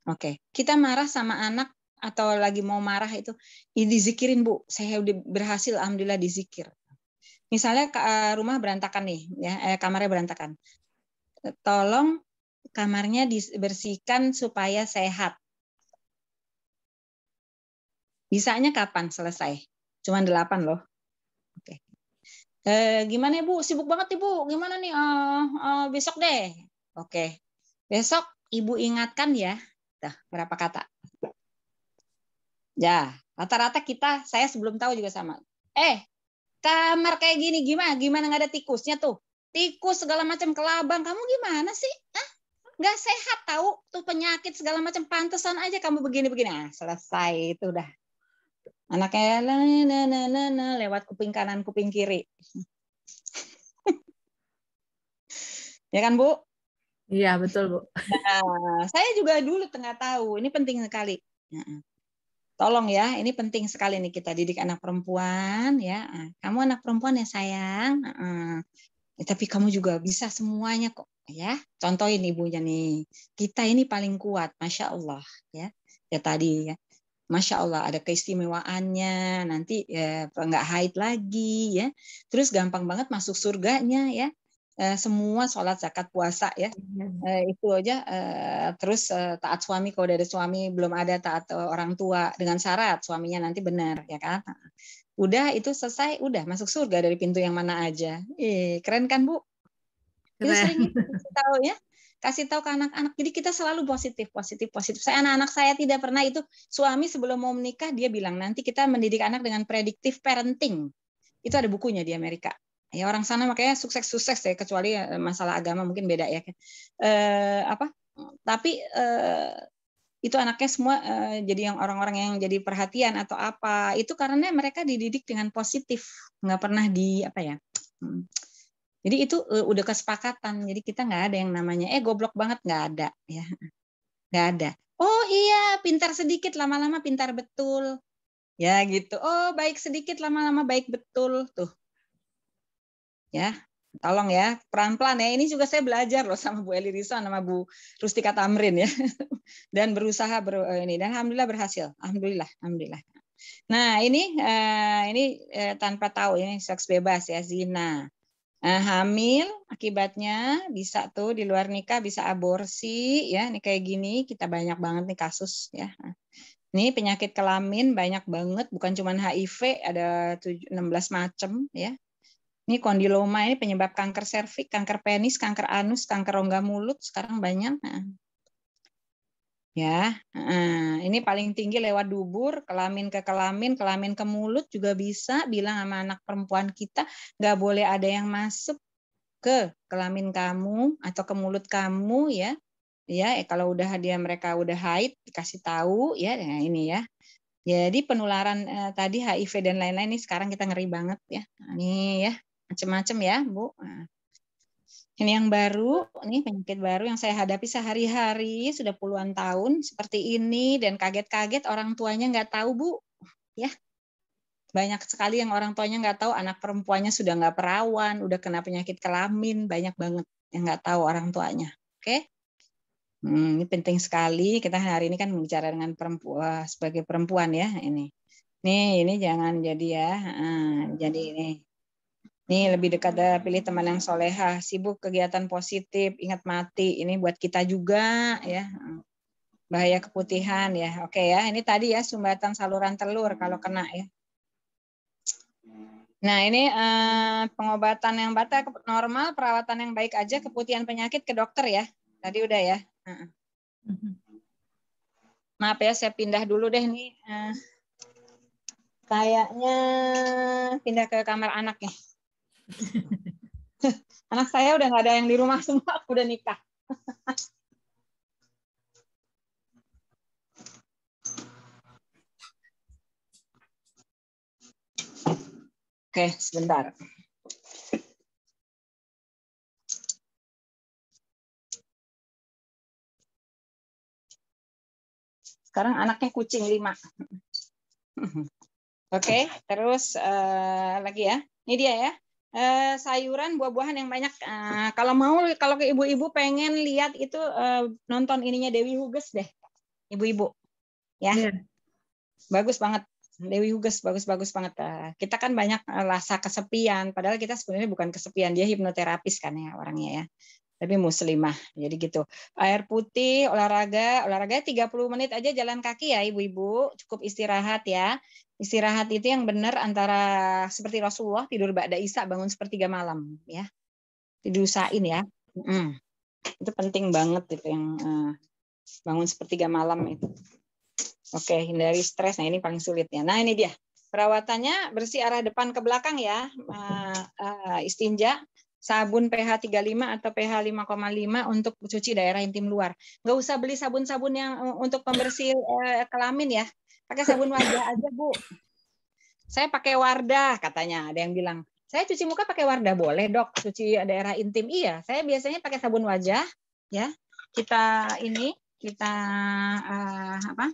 Speaker 1: Oke, kita marah sama anak atau lagi mau marah itu dizikirin Bu. Saya udah berhasil alhamdulillah dizikir. Misalnya eh, rumah berantakan nih, ya, eh, kamarnya berantakan. Tolong kamarnya dibersihkan supaya sehat. Bisanya kapan selesai? Cuman delapan loh eh, gimana ibu? Sibuk banget Ibu. Gimana nih? Uh, uh, besok deh. Oke. Besok Ibu ingatkan ya. Dah berapa kata? Ya, rata-rata kita saya sebelum tahu juga sama. Eh, kamar kayak gini gimana? Gimana nggak ada tikusnya tuh? Tikus segala macam kelabang. Kamu gimana sih? Hah? Nggak sehat tahu tuh penyakit segala macam pantesan aja kamu begini-begini. Ah, selesai itu udah. Anaknya na, na, na, na, na, lewat kuping kanan, kuping kiri. ya kan, Bu? Iya, betul, Bu. Nah, saya juga dulu tengah tahu, ini penting sekali. Tolong ya, ini penting sekali nih kita didik anak perempuan ya. Kamu anak perempuan ya sayang. Ya, tapi kamu juga bisa semuanya kok ya contohin ibunya nih kita ini paling kuat masya Allah ya ya tadi ya masya Allah ada keistimewaannya nanti ya, nggak haid lagi ya terus gampang banget masuk surganya ya eh, semua sholat zakat puasa ya iya. eh, itu aja eh, terus taat suami kalau dari suami belum ada taat orang tua dengan syarat suaminya nanti benar ya kan udah itu selesai udah masuk surga dari pintu yang mana aja eh keren kan bu keren. Itu sering tahu ya kasih tahu ke anak-anak. Jadi kita selalu positif, positif, positif. Saya anak-anak saya tidak pernah itu suami sebelum mau menikah dia bilang nanti kita mendidik anak dengan prediktif parenting. Itu ada bukunya di Amerika. Ya orang sana makanya sukses-sukses ya kecuali eh, masalah agama mungkin beda ya. Eh, apa? Tapi eh, itu anaknya semua eh, jadi yang orang-orang yang jadi perhatian atau apa itu karena mereka dididik dengan positif nggak pernah di apa ya hmm, jadi itu eh, udah kesepakatan. Jadi kita nggak ada yang namanya eh goblok banget nggak ada ya. Nggak ada. Oh iya, pintar sedikit lama-lama pintar betul. Ya gitu. Oh, baik sedikit lama-lama baik betul tuh. Ya, tolong ya pelan-pelan ya ini juga saya belajar loh sama Bu Eli Risa sama Bu Rustika Tamrin ya dan berusaha ber, eh, ini dan alhamdulillah berhasil alhamdulillah alhamdulillah nah ini eh, ini tanpa tahu ini ya, seks bebas ya zina Nah, hamil akibatnya bisa tuh di luar nikah bisa aborsi ya ini kayak gini kita banyak banget nih kasus ya. Ini penyakit kelamin banyak banget bukan cuma HIV ada 16 macam ya. Ini kondiloma ini penyebab kanker serviks, kanker penis, kanker anus, kanker rongga mulut sekarang banyak. Nah, ya. ini paling tinggi lewat dubur, kelamin ke kelamin, kelamin ke mulut juga bisa. Bilang sama anak perempuan kita nggak boleh ada yang masuk ke kelamin kamu atau ke mulut kamu ya. Ya, eh, kalau udah dia mereka udah haid dikasih tahu ya nah ini ya. Jadi penularan eh, tadi HIV dan lain-lain ini sekarang kita ngeri banget ya. Nah, ini ya, macam-macam ya, Bu. Nah, ini yang baru, ini penyakit baru yang saya hadapi sehari-hari sudah puluhan tahun seperti ini dan kaget-kaget orang tuanya nggak tahu bu, ya banyak sekali yang orang tuanya nggak tahu anak perempuannya sudah nggak perawan, udah kena penyakit kelamin, banyak banget yang nggak tahu orang tuanya. Oke, hmm, ini penting sekali kita hari ini kan bicara dengan perempuan eh, sebagai perempuan ya ini. Nih ini jangan jadi ya, ah, jadi ini Nih lebih dekat dah pilih teman yang soleha, sibuk kegiatan positif, ingat mati. Ini buat kita juga ya. Bahaya keputihan ya. Oke ya, ini tadi ya sumbatan saluran telur kalau kena ya. Nah ini eh, pengobatan yang bata normal, perawatan yang baik aja, keputihan penyakit ke dokter ya. Tadi udah ya. Maaf ya, saya pindah dulu deh nih. Eh, kayaknya pindah ke kamar anak ya. Anak saya udah nggak ada yang di rumah semua, udah nikah.
Speaker 3: Oke, sebentar.
Speaker 1: Sekarang anaknya kucing lima. Oke, terus uh, lagi ya. Ini dia ya eh, sayuran buah-buahan yang banyak. Eh, kalau mau kalau ke ibu-ibu pengen lihat itu eh, nonton ininya Dewi Huges deh. Ibu-ibu. Ya. Yeah. Bagus banget. Dewi Huges bagus-bagus banget. Eh, kita kan banyak eh, rasa kesepian, padahal kita sebenarnya bukan kesepian, dia hipnoterapis kan ya orangnya ya. Tapi muslimah, jadi gitu. Air putih, olahraga, olahraga 30 menit aja jalan kaki ya ibu-ibu, cukup istirahat ya. Istirahat itu yang benar antara seperti Rasulullah tidur ba'da Isa bangun sepertiga malam ya. tidur Didusain ya. Mm. Itu penting banget itu yang uh, bangun sepertiga malam itu. Oke, hindari stres. Nah, ini paling sulitnya Nah, ini dia. Perawatannya bersih arah depan ke belakang ya. Uh, uh, istinja sabun pH 35 atau pH 5,5 untuk cuci daerah intim luar. Nggak usah beli sabun-sabun yang eh, untuk pembersih kelamin ya. Pakai sabun wajah aja, Bu. Saya pakai Wardah katanya, ada yang bilang. Saya cuci muka pakai Wardah boleh, Dok? Cuci daerah intim iya. Saya biasanya pakai sabun wajah, ya. Kita ini kita uh, apa?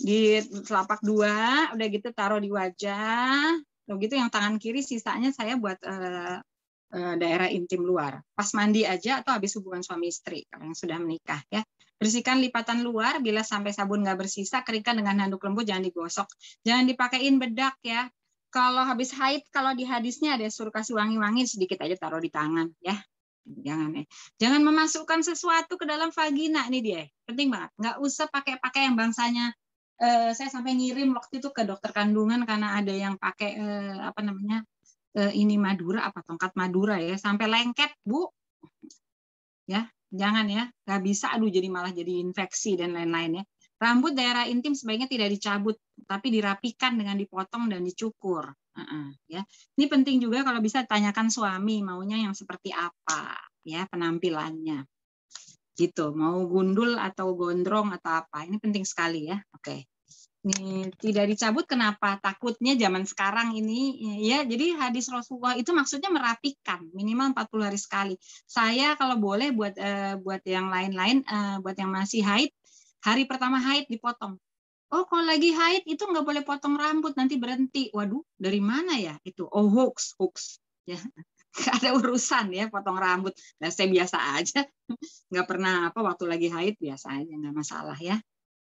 Speaker 1: di telapak dua, udah gitu taruh di wajah. gitu yang tangan kiri sisanya saya buat uh, daerah intim luar. Pas mandi aja atau habis hubungan suami istri kalau yang sudah menikah ya. Bersihkan lipatan luar, bila sampai sabun nggak bersisa, keringkan dengan handuk lembut, jangan digosok. Jangan dipakein bedak ya. Kalau habis haid, kalau di hadisnya ada suruh kasih wangi-wangi, sedikit aja taruh di tangan ya. Jangan ya. Jangan memasukkan sesuatu ke dalam vagina nih dia. Penting banget. Nggak usah pakai-pakai yang bangsanya eh, saya sampai ngirim waktu itu ke dokter kandungan karena ada yang pakai eh, apa namanya eh, ini Madura apa tongkat Madura ya sampai lengket bu ya jangan ya nggak bisa aduh jadi malah jadi infeksi dan lain-lain ya rambut daerah intim sebaiknya tidak dicabut tapi dirapikan dengan dipotong dan dicukur uh -uh, ya ini penting juga kalau bisa tanyakan suami maunya yang seperti apa ya penampilannya gitu mau gundul atau gondrong atau apa ini penting sekali ya oke okay. Nih, tidak dicabut kenapa? Takutnya zaman sekarang ini ya. Jadi hadis Rasulullah itu maksudnya merapikan minimal 40 hari sekali. Saya kalau boleh buat uh, buat yang lain-lain uh, buat yang masih haid, hari pertama haid dipotong. Oh, kalau lagi haid itu nggak boleh potong rambut, nanti berhenti. Waduh, dari mana ya itu? Oh, hoax, hoax. Ya. ada urusan ya potong rambut. Nah, saya biasa aja. Nggak pernah apa waktu lagi haid biasa aja, nggak masalah ya.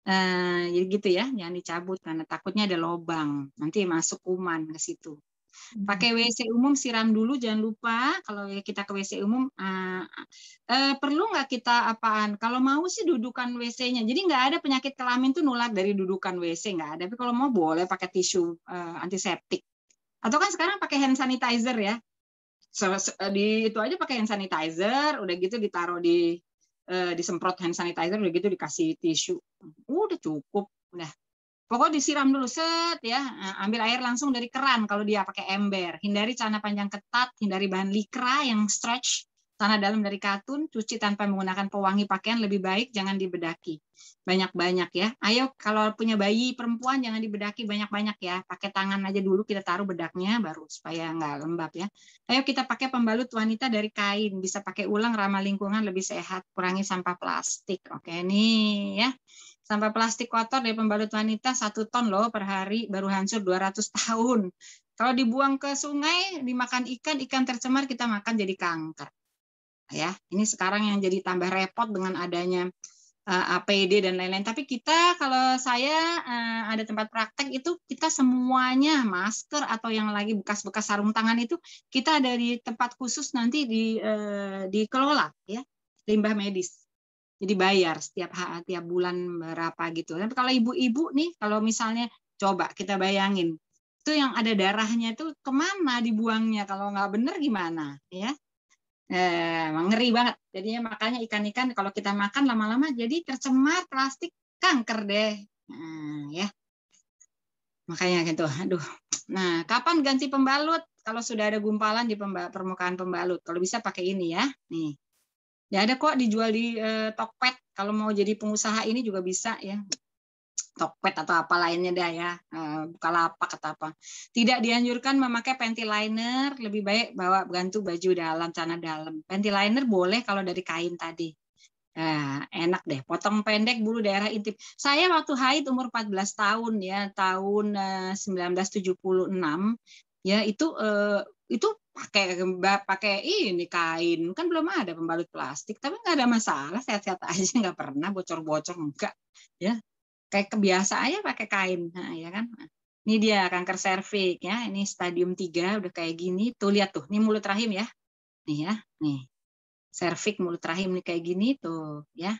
Speaker 1: Uh, jadi gitu ya, jangan dicabut karena takutnya ada lobang. Nanti masuk kuman ke situ. Hmm. Pakai WC umum siram dulu jangan lupa kalau kita ke WC umum uh, uh, perlu nggak kita apaan? Kalau mau sih dudukan WC-nya. Jadi nggak ada penyakit kelamin tuh nular dari dudukan WC nggak ada. Tapi kalau mau boleh pakai tisu uh, antiseptik. Atau kan sekarang pakai hand sanitizer ya. So, so, di itu aja pakai hand sanitizer, udah gitu ditaruh di Eh, disemprot hand sanitizer udah gitu dikasih tisu oh, udah cukup udah pokoknya disiram dulu set ya eh, ambil air langsung dari keran kalau dia pakai ember hindari celana panjang ketat hindari bahan likra yang stretch Tanah dalam dari katun, cuci tanpa menggunakan pewangi pakaian lebih baik jangan dibedaki. Banyak-banyak ya. Ayo kalau punya bayi perempuan jangan dibedaki banyak-banyak ya. Pakai tangan aja dulu kita taruh bedaknya baru supaya nggak lembab ya. Ayo kita pakai pembalut wanita dari kain. Bisa pakai ulang ramah lingkungan lebih sehat. Kurangi sampah plastik. Oke nih ya sampah plastik kotor dari pembalut wanita satu ton loh per hari baru hancur 200 tahun. Kalau dibuang ke sungai, dimakan ikan, ikan tercemar kita makan jadi kanker ya. Ini sekarang yang jadi tambah repot dengan adanya eh, APD dan lain-lain. Tapi kita kalau saya eh, ada tempat praktek itu kita semuanya masker atau yang lagi bekas-bekas sarung tangan itu kita ada di tempat khusus nanti di eh, dikelola ya limbah medis. Jadi bayar setiap tiap bulan berapa gitu. Tapi kalau ibu-ibu nih kalau misalnya coba kita bayangin itu yang ada darahnya itu kemana dibuangnya kalau nggak benar gimana ya eh, ngeri banget. Jadinya makanya ikan-ikan kalau kita makan lama-lama jadi tercemar plastik kanker deh. Nah, ya. Makanya gitu. Aduh. Nah, kapan ganti pembalut? Kalau sudah ada gumpalan di permukaan pembalut, kalau bisa pakai ini ya. Nih. Ya ada kok dijual di eh, Tokped. Kalau mau jadi pengusaha ini juga bisa ya. Tokpet atau apa lainnya dah ya, eh, buka lapak atau apa. Tidak dianjurkan memakai panty liner, lebih baik bawa bantu baju dalam, celana dalam. Panty liner boleh kalau dari kain tadi. Nah, enak deh, potong pendek bulu daerah intim. Saya waktu haid umur 14 tahun ya, tahun 1976 eh, ya itu eh, itu pakai pakai ini kain kan belum ada pembalut plastik tapi nggak ada masalah sehat-sehat aja nggak pernah bocor-bocor enggak ya kayak kebiasaannya pakai kain nah, ya kan nah, ini dia kanker serviks ya ini stadium 3 udah kayak gini tuh lihat tuh ini mulut rahim ya nih ya nih serviks mulut rahim nih kayak gini tuh ya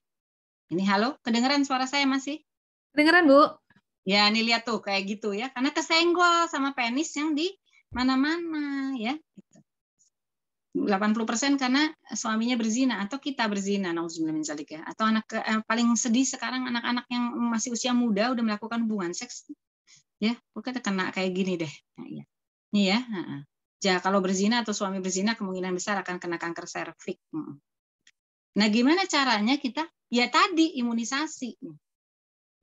Speaker 1: ini halo kedengeran suara saya masih kedengeran bu ya ini lihat tuh kayak gitu ya karena kesenggol sama penis yang di mana-mana ya 80% karena suaminya berzina atau kita berzina nauzubillah ya. Atau anak eh, paling sedih sekarang anak-anak yang masih usia muda udah melakukan hubungan seks ya, pokoknya kena kayak gini deh. Nah, iya. ya. Ini ya, nah, ya kalau berzina atau suami berzina kemungkinan besar akan kena kanker serviks. Nah, gimana caranya kita? Ya tadi imunisasi.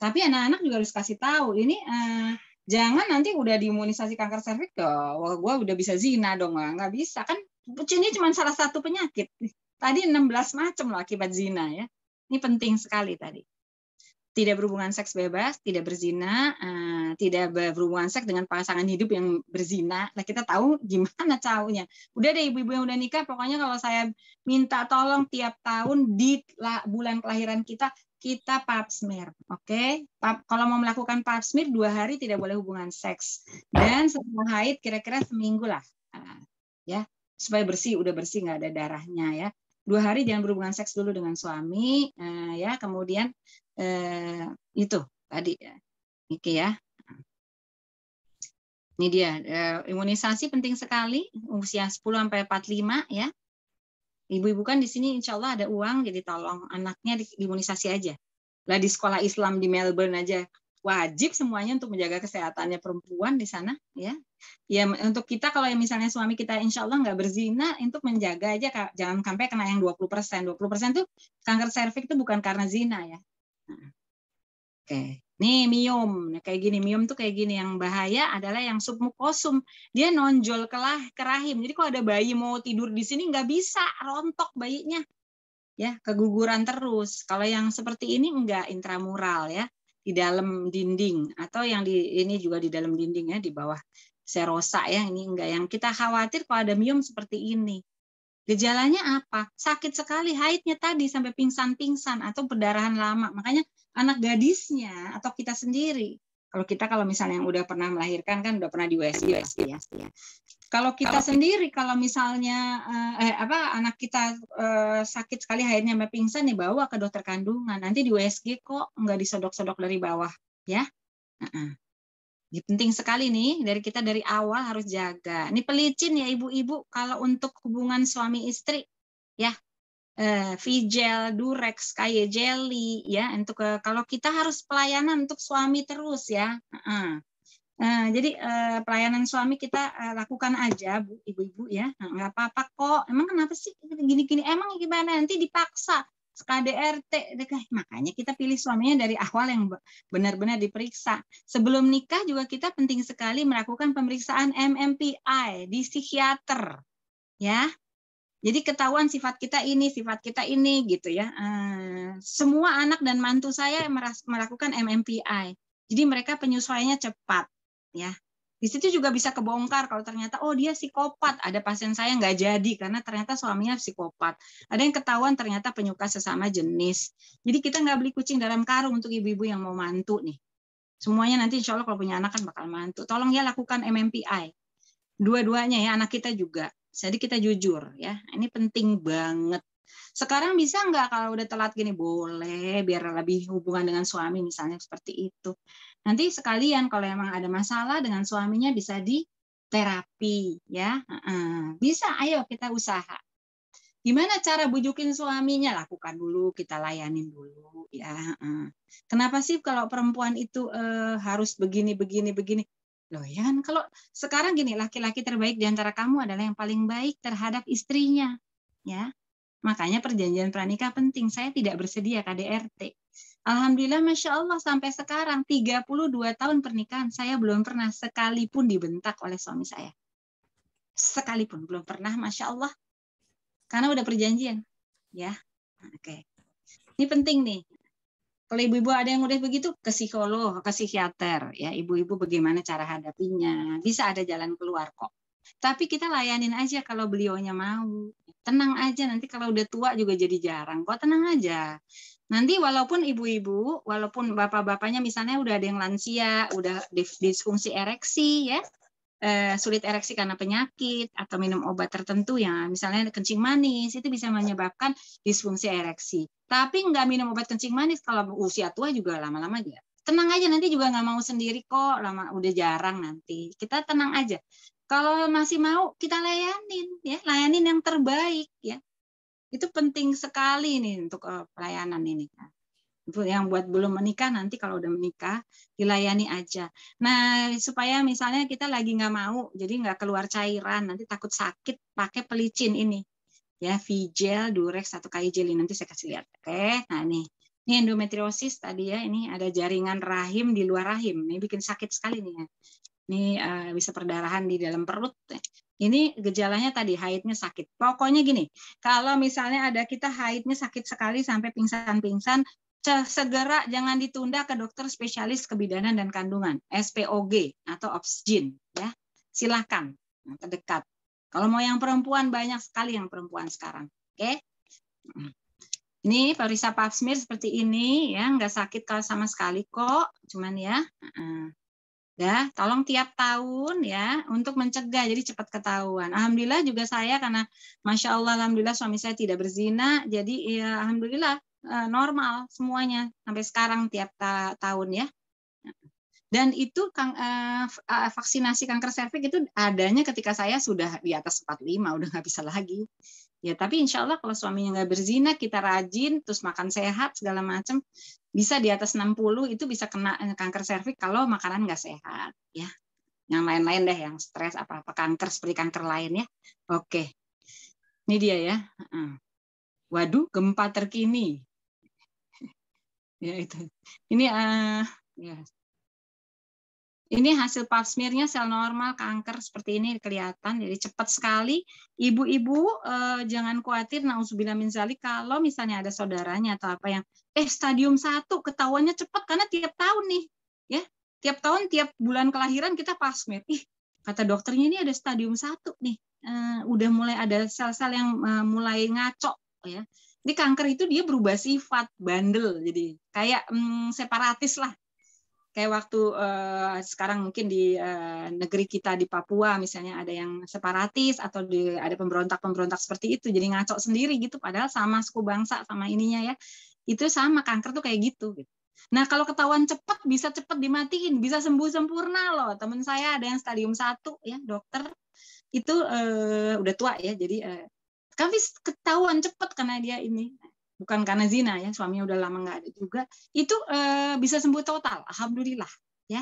Speaker 1: Tapi anak-anak juga harus kasih tahu ini eh, jangan nanti udah diimunisasi kanker serviks dong gue udah bisa zina dong nggak bisa kan ini cuma salah satu penyakit tadi 16 macam loh akibat zina ya ini penting sekali tadi tidak berhubungan seks bebas, tidak berzina, uh, tidak berhubungan seks dengan pasangan hidup yang berzina. Nah, kita tahu gimana caunya. Udah deh ibu-ibu yang udah nikah, pokoknya kalau saya minta tolong tiap tahun di bulan kelahiran kita kita pap smear, oke? Okay? kalau mau melakukan pap smear dua hari tidak boleh hubungan seks dan setelah haid kira-kira seminggu lah, nah, ya supaya bersih, udah bersih nggak ada darahnya ya. Dua hari jangan berhubungan seks dulu dengan suami, nah, ya kemudian eh, itu tadi, oke ya, ya. Ini dia eh, imunisasi penting sekali usia 10 sampai 45 ya Ibu-ibu kan di sini insya Allah ada uang, jadi tolong anaknya di, imunisasi aja. Nah di sekolah Islam di Melbourne aja wajib semuanya untuk menjaga kesehatannya perempuan di sana ya ya untuk kita kalau misalnya suami kita insya Allah nggak berzina untuk menjaga aja jangan sampai kena yang 20 persen 20 persen tuh kanker serviks itu bukan karena zina ya nah. oke okay. Nih miom, nah, kayak gini miom tuh kayak gini yang bahaya adalah yang submukosum. Dia nonjol ke, lah, rahim. Jadi kalau ada bayi mau tidur di sini nggak bisa, rontok bayinya. Ya, keguguran terus. Kalau yang seperti ini nggak intramural ya, di dalam dinding atau yang di ini juga di dalam dinding ya di bawah serosa ya ini enggak yang kita khawatir kalau ada miom seperti ini. Gejalanya apa? Sakit sekali haidnya tadi sampai pingsan-pingsan atau perdarahan lama. Makanya anak gadisnya atau kita sendiri kalau kita kalau misalnya yang udah pernah melahirkan kan udah pernah di USG ya, ya. ya. Kalau kita kalau sendiri kalau misalnya eh, eh, apa anak kita eh, sakit sekali akhirnya pingsan nih ya bawa ke dokter kandungan nanti di USG kok nggak disodok-sodok dari bawah ya. Uh-uh. Penting sekali nih dari kita dari awal harus jaga. Ini pelicin ya ibu-ibu kalau untuk hubungan suami istri ya eh, Vigel, Durex, kayak jelly ya untuk uh, kalau kita harus pelayanan untuk suami terus ya. Uh, uh, jadi uh, pelayanan suami kita uh, lakukan aja bu ibu-ibu ya nggak apa-apa kok. Emang kenapa sih gini-gini? Emang gimana nanti dipaksa? KDRT. Nah, makanya kita pilih suaminya dari awal yang benar-benar diperiksa. Sebelum nikah juga kita penting sekali melakukan pemeriksaan MMPI di psikiater. Ya, jadi ketahuan sifat kita ini, sifat kita ini gitu ya. Eh, semua anak dan mantu saya melakukan MMPI. Jadi mereka penyesuaiannya cepat ya. Di situ juga bisa kebongkar kalau ternyata oh dia psikopat. Ada pasien saya nggak jadi karena ternyata suaminya psikopat. Ada yang ketahuan ternyata penyuka sesama jenis. Jadi kita nggak beli kucing dalam karung untuk ibu-ibu yang mau mantu nih. Semuanya nanti insya Allah kalau punya anak kan bakal mantu. Tolong ya lakukan MMPI. Dua-duanya ya anak kita juga jadi kita jujur ya. Ini penting banget. Sekarang bisa nggak kalau udah telat gini? Boleh, biar lebih hubungan dengan suami misalnya seperti itu. Nanti sekalian kalau emang ada masalah dengan suaminya bisa di terapi ya. Bisa, ayo kita usaha. Gimana cara bujukin suaminya? Lakukan dulu, kita layanin dulu ya. Kenapa sih kalau perempuan itu eh, harus begini begini begini? Loh ya kan kalau sekarang gini laki-laki terbaik di antara kamu adalah yang paling baik terhadap istrinya. Ya. Makanya perjanjian pranikah penting. Saya tidak bersedia KDRT. Alhamdulillah Masya Allah sampai sekarang 32 tahun pernikahan saya belum pernah sekalipun dibentak oleh suami saya. Sekalipun belum pernah Masya Allah. Karena udah perjanjian. Ya. Nah, oke. Okay. Ini penting nih. Kalau ibu-ibu ada yang udah begitu, ke psikolog, ke psikiater. Ya, ibu-ibu bagaimana cara hadapinya. Bisa ada jalan keluar kok. Tapi kita layanin aja kalau beliaunya mau. Tenang aja, nanti kalau udah tua juga jadi jarang. Kok tenang aja. Nanti walaupun ibu-ibu, walaupun bapak-bapaknya misalnya udah ada yang lansia, udah disfungsi ereksi ya, Eh, sulit ereksi karena penyakit atau minum obat tertentu ya misalnya kencing manis itu bisa menyebabkan disfungsi ereksi tapi nggak minum obat kencing manis kalau usia tua juga lama-lama dia tenang aja nanti juga nggak mau sendiri kok lama udah jarang nanti kita tenang aja kalau masih mau kita layanin ya layanin yang terbaik ya itu penting sekali nih untuk eh, pelayanan ini kan yang buat belum menikah nanti kalau udah menikah dilayani aja. Nah supaya misalnya kita lagi nggak mau, jadi nggak keluar cairan, nanti takut sakit pakai pelicin ini, ya Vigel, Durex satu kali jeli nanti saya kasih lihat. Oke, nah nih ini endometriosis tadi ya, ini ada jaringan rahim di luar rahim, ini bikin sakit sekali nih ya. Ini uh, bisa perdarahan di dalam perut. Ini gejalanya tadi haidnya sakit. Pokoknya gini, kalau misalnya ada kita haidnya sakit sekali sampai pingsan-pingsan, segera jangan ditunda ke dokter spesialis kebidanan dan kandungan SPOG atau OPSGIN ya silahkan terdekat kalau mau yang perempuan banyak sekali yang perempuan sekarang oke okay? ini Farisa Papsmir seperti ini ya nggak sakit kalau sama sekali kok cuman ya ya tolong tiap tahun ya untuk mencegah jadi cepat ketahuan alhamdulillah juga saya karena masya Allah alhamdulillah suami saya tidak berzina jadi ya alhamdulillah Eh, normal semuanya sampai sekarang tiap ta tahun ya. Dan itu kang, eh, eh vaksinasi kanker serviks itu adanya ketika saya sudah di atas 45, udah nggak bisa lagi. Ya, tapi insya Allah kalau suaminya nggak berzina, kita rajin, terus makan sehat, segala macam, bisa di atas 60 itu bisa kena eh, kanker serviks kalau makanan nggak sehat. ya Yang lain-lain deh, yang stres, apa-apa, kanker seperti kanker lain ya. Oke, ini dia ya. Waduh, gempa terkini ya itu ini uh, ya ini hasil pap smearnya sel normal kanker seperti ini kelihatan, jadi cepat sekali. Ibu-ibu uh, jangan khawatir, nausubila minzali kalau misalnya ada saudaranya atau apa yang, eh stadium satu ketahuannya cepat karena tiap tahun nih, ya tiap tahun tiap bulan kelahiran kita pap smear. Ih, kata dokternya ini ada stadium satu nih, uh, udah mulai ada sel-sel yang uh, mulai ngaco, ya ini kanker itu dia berubah sifat, bandel. Jadi kayak hmm, separatis lah. Kayak waktu eh, sekarang mungkin di eh, negeri kita di Papua misalnya ada yang separatis atau di, ada pemberontak-pemberontak seperti itu. Jadi ngaco sendiri gitu padahal sama suku bangsa sama ininya ya. Itu sama kanker tuh kayak gitu gitu. Nah, kalau ketahuan cepat bisa cepat dimatiin, bisa sembuh sempurna loh. Teman saya ada yang stadium satu ya, dokter. Itu eh, udah tua ya, jadi eh, tapi ketahuan cepat karena dia ini bukan karena zina ya suaminya udah lama nggak ada juga itu e, bisa sembuh total alhamdulillah ya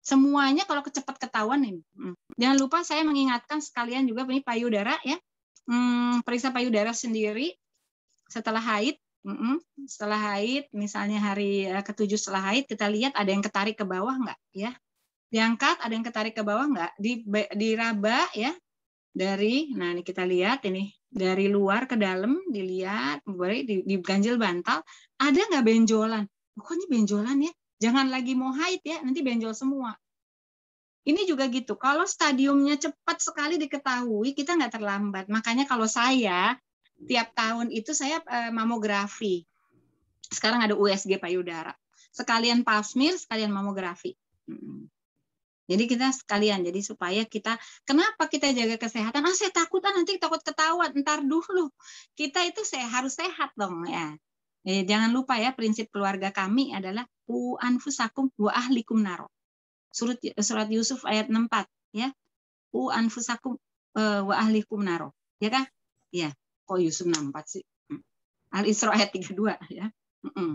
Speaker 1: semuanya kalau kecepat ketahuan ini hmm. jangan lupa saya mengingatkan sekalian juga ini payudara ya hmm, periksa payudara sendiri setelah haid hmm, setelah haid misalnya hari eh, ketujuh setelah haid kita lihat ada yang ketarik ke bawah nggak ya diangkat ada yang ketarik ke bawah nggak di diraba ya dari nah ini kita lihat ini dari luar ke dalam dilihat boleh di, di ganjil bantal ada nggak benjolan pokoknya benjolan ya jangan lagi mau haid ya nanti benjol semua ini juga gitu kalau stadiumnya cepat sekali diketahui kita nggak terlambat makanya kalau saya tiap tahun itu saya eh, mamografi sekarang ada USG payudara sekalian pap smear sekalian mamografi hmm. Jadi kita sekalian, jadi supaya kita, kenapa kita jaga kesehatan? Ah, saya takut, ah, nanti takut ketahuan, ntar dulu. Kita itu saya harus sehat dong ya. Eh, jangan lupa ya, prinsip keluarga kami adalah ku anfusakum wa ahlikum naro. Surat, surat Yusuf ayat 64 ya. Ku anfusakum uh, eh, wa naro. Ya kan? Ya. Kok Yusuf 64 sih? Hmm. Al-Isra ayat 32 ya. Mm -mm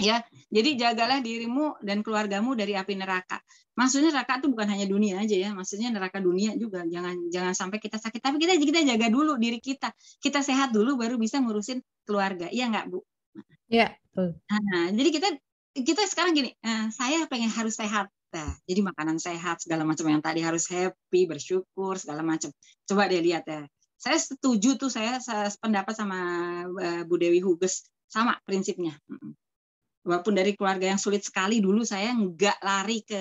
Speaker 1: ya jadi jagalah dirimu dan keluargamu dari api neraka maksudnya neraka itu bukan hanya dunia aja ya maksudnya neraka dunia juga jangan jangan sampai kita sakit tapi kita kita jaga dulu diri kita kita sehat dulu baru bisa ngurusin keluarga iya nggak bu iya nah, jadi kita kita sekarang gini eh, saya pengen harus sehat nah, jadi makanan sehat segala macam yang tadi harus happy bersyukur segala macam coba deh lihat ya saya setuju tuh saya, saya pendapat sama eh, Bu Dewi Huges sama prinsipnya walaupun dari keluarga yang sulit sekali dulu saya nggak lari ke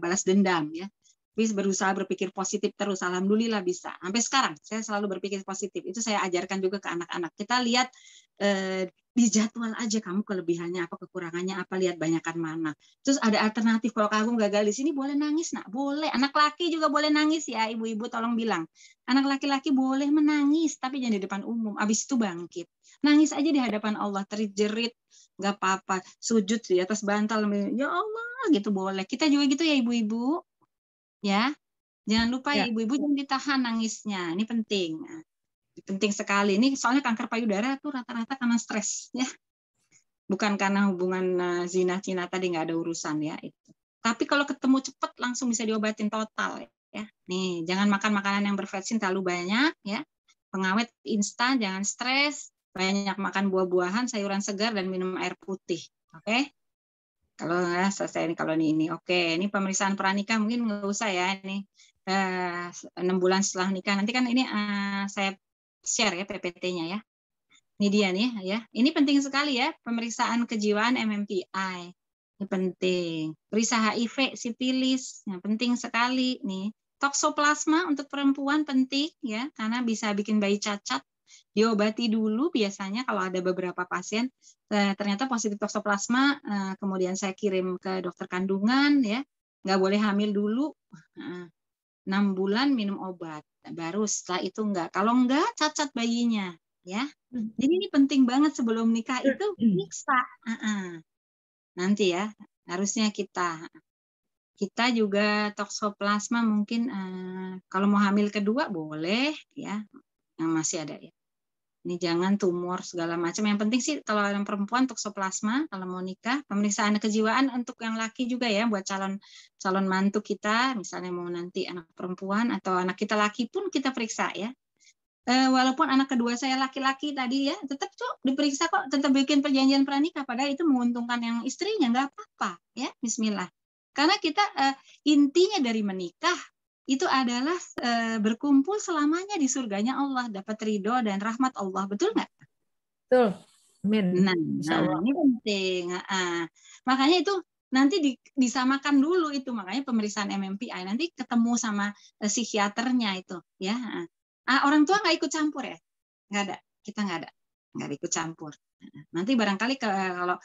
Speaker 1: balas dendam ya tapi berusaha berpikir positif terus alhamdulillah bisa sampai sekarang saya selalu berpikir positif itu saya ajarkan juga ke anak-anak kita lihat eh, di jadwal aja kamu kelebihannya apa kekurangannya apa lihat banyakkan mana terus ada alternatif kalau kamu gagal di sini boleh nangis nak boleh anak laki juga boleh nangis ya ibu-ibu tolong bilang anak laki-laki boleh menangis tapi jangan di depan umum abis itu bangkit nangis aja di hadapan Allah terjerit nggak apa-apa sujud di atas bantal ya Allah gitu boleh kita juga gitu ya ibu-ibu ya jangan lupa ya, ya. ibu-ibu jangan ditahan nangisnya ini penting nah, penting sekali ini soalnya kanker payudara tuh rata-rata karena stres ya bukan karena hubungan eh, zina cina tadi nggak ada urusan ya itu tapi kalau ketemu cepat langsung bisa diobatin total ya nih jangan makan makanan yang berfatsin terlalu banyak ya pengawet instan jangan stres banyak makan buah-buahan, sayuran segar, dan minum air putih. Oke? Okay? Kalau ya, selesai nih, kalau ini, ini. oke, okay. ini pemeriksaan pranikah mungkin nggak usah ya ini eh, enam bulan setelah nikah. Nanti kan ini uh, saya share ya PPT-nya ya. Ini dia nih ya. Ini penting sekali ya pemeriksaan kejiwaan MMPI. Ini penting. Periksa HIV, sipilis, nah, penting sekali nih. Toksoplasma untuk perempuan penting ya karena bisa bikin bayi cacat diobati dulu biasanya kalau ada beberapa pasien eh, ternyata positif toksoplasma eh, kemudian saya kirim ke dokter kandungan ya nggak boleh hamil dulu enam bulan minum obat baru setelah itu nggak kalau nggak cacat bayinya ya hmm. jadi ini penting banget sebelum nikah itu hmm. periksa nanti ya harusnya kita kita juga toksoplasma mungkin eh, kalau mau hamil kedua boleh ya yang masih ada ya ini jangan tumor segala macam. Yang penting sih kalau yang perempuan untuk toksoplasma, kalau mau nikah, pemeriksaan kejiwaan untuk yang laki juga ya buat calon calon mantu kita, misalnya mau nanti anak perempuan atau anak kita laki pun kita periksa ya. E, walaupun anak kedua saya laki-laki tadi ya, tetap tuh diperiksa kok, tetap bikin perjanjian pernikah padahal itu menguntungkan yang istrinya nggak apa-apa ya. Bismillah. Karena kita e, intinya dari menikah itu adalah e, berkumpul selamanya di surganya Allah, dapat ridho dan rahmat Allah, betul nggak? Betul. Amin. Nah, ini penting. Ah, makanya itu nanti di, disamakan dulu itu, makanya pemeriksaan MMPI nanti ketemu sama eh, psikiaternya itu, ya. Ah, orang tua nggak ikut campur ya? Nggak ada, kita nggak ada nggak ikut campur. Nanti barangkali ke, kalau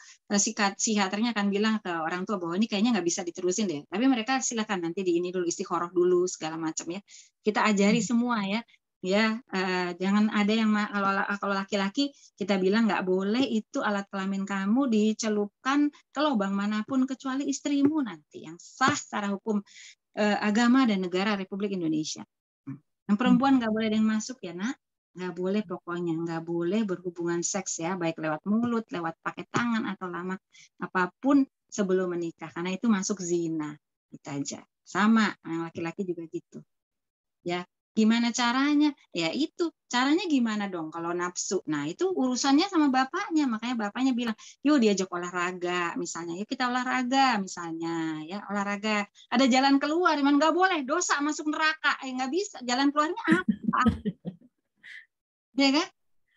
Speaker 1: psikiaternya akan bilang ke orang tua bahwa ini kayaknya nggak bisa diterusin deh. Tapi mereka silakan nanti di ini dulu istiqoroh dulu segala macam ya. Kita ajari hmm. semua ya. Ya eh, jangan ada yang kalau kalau laki-laki kita bilang nggak boleh itu alat kelamin kamu dicelupkan ke lubang manapun kecuali istrimu nanti yang sah secara hukum eh, agama dan negara Republik Indonesia. Yang perempuan hmm. nggak boleh ada yang masuk ya nak nggak boleh pokoknya nggak boleh berhubungan seks ya baik lewat mulut lewat pakai tangan atau lama apapun sebelum menikah karena itu masuk zina itu aja sama yang laki-laki juga gitu ya gimana caranya ya itu caranya gimana dong kalau nafsu nah itu urusannya sama bapaknya makanya bapaknya bilang yuk diajak olahraga misalnya yuk kita olahraga misalnya ya olahraga ada jalan keluar cuman nggak boleh dosa masuk neraka eh nggak bisa jalan keluarnya apa ya kan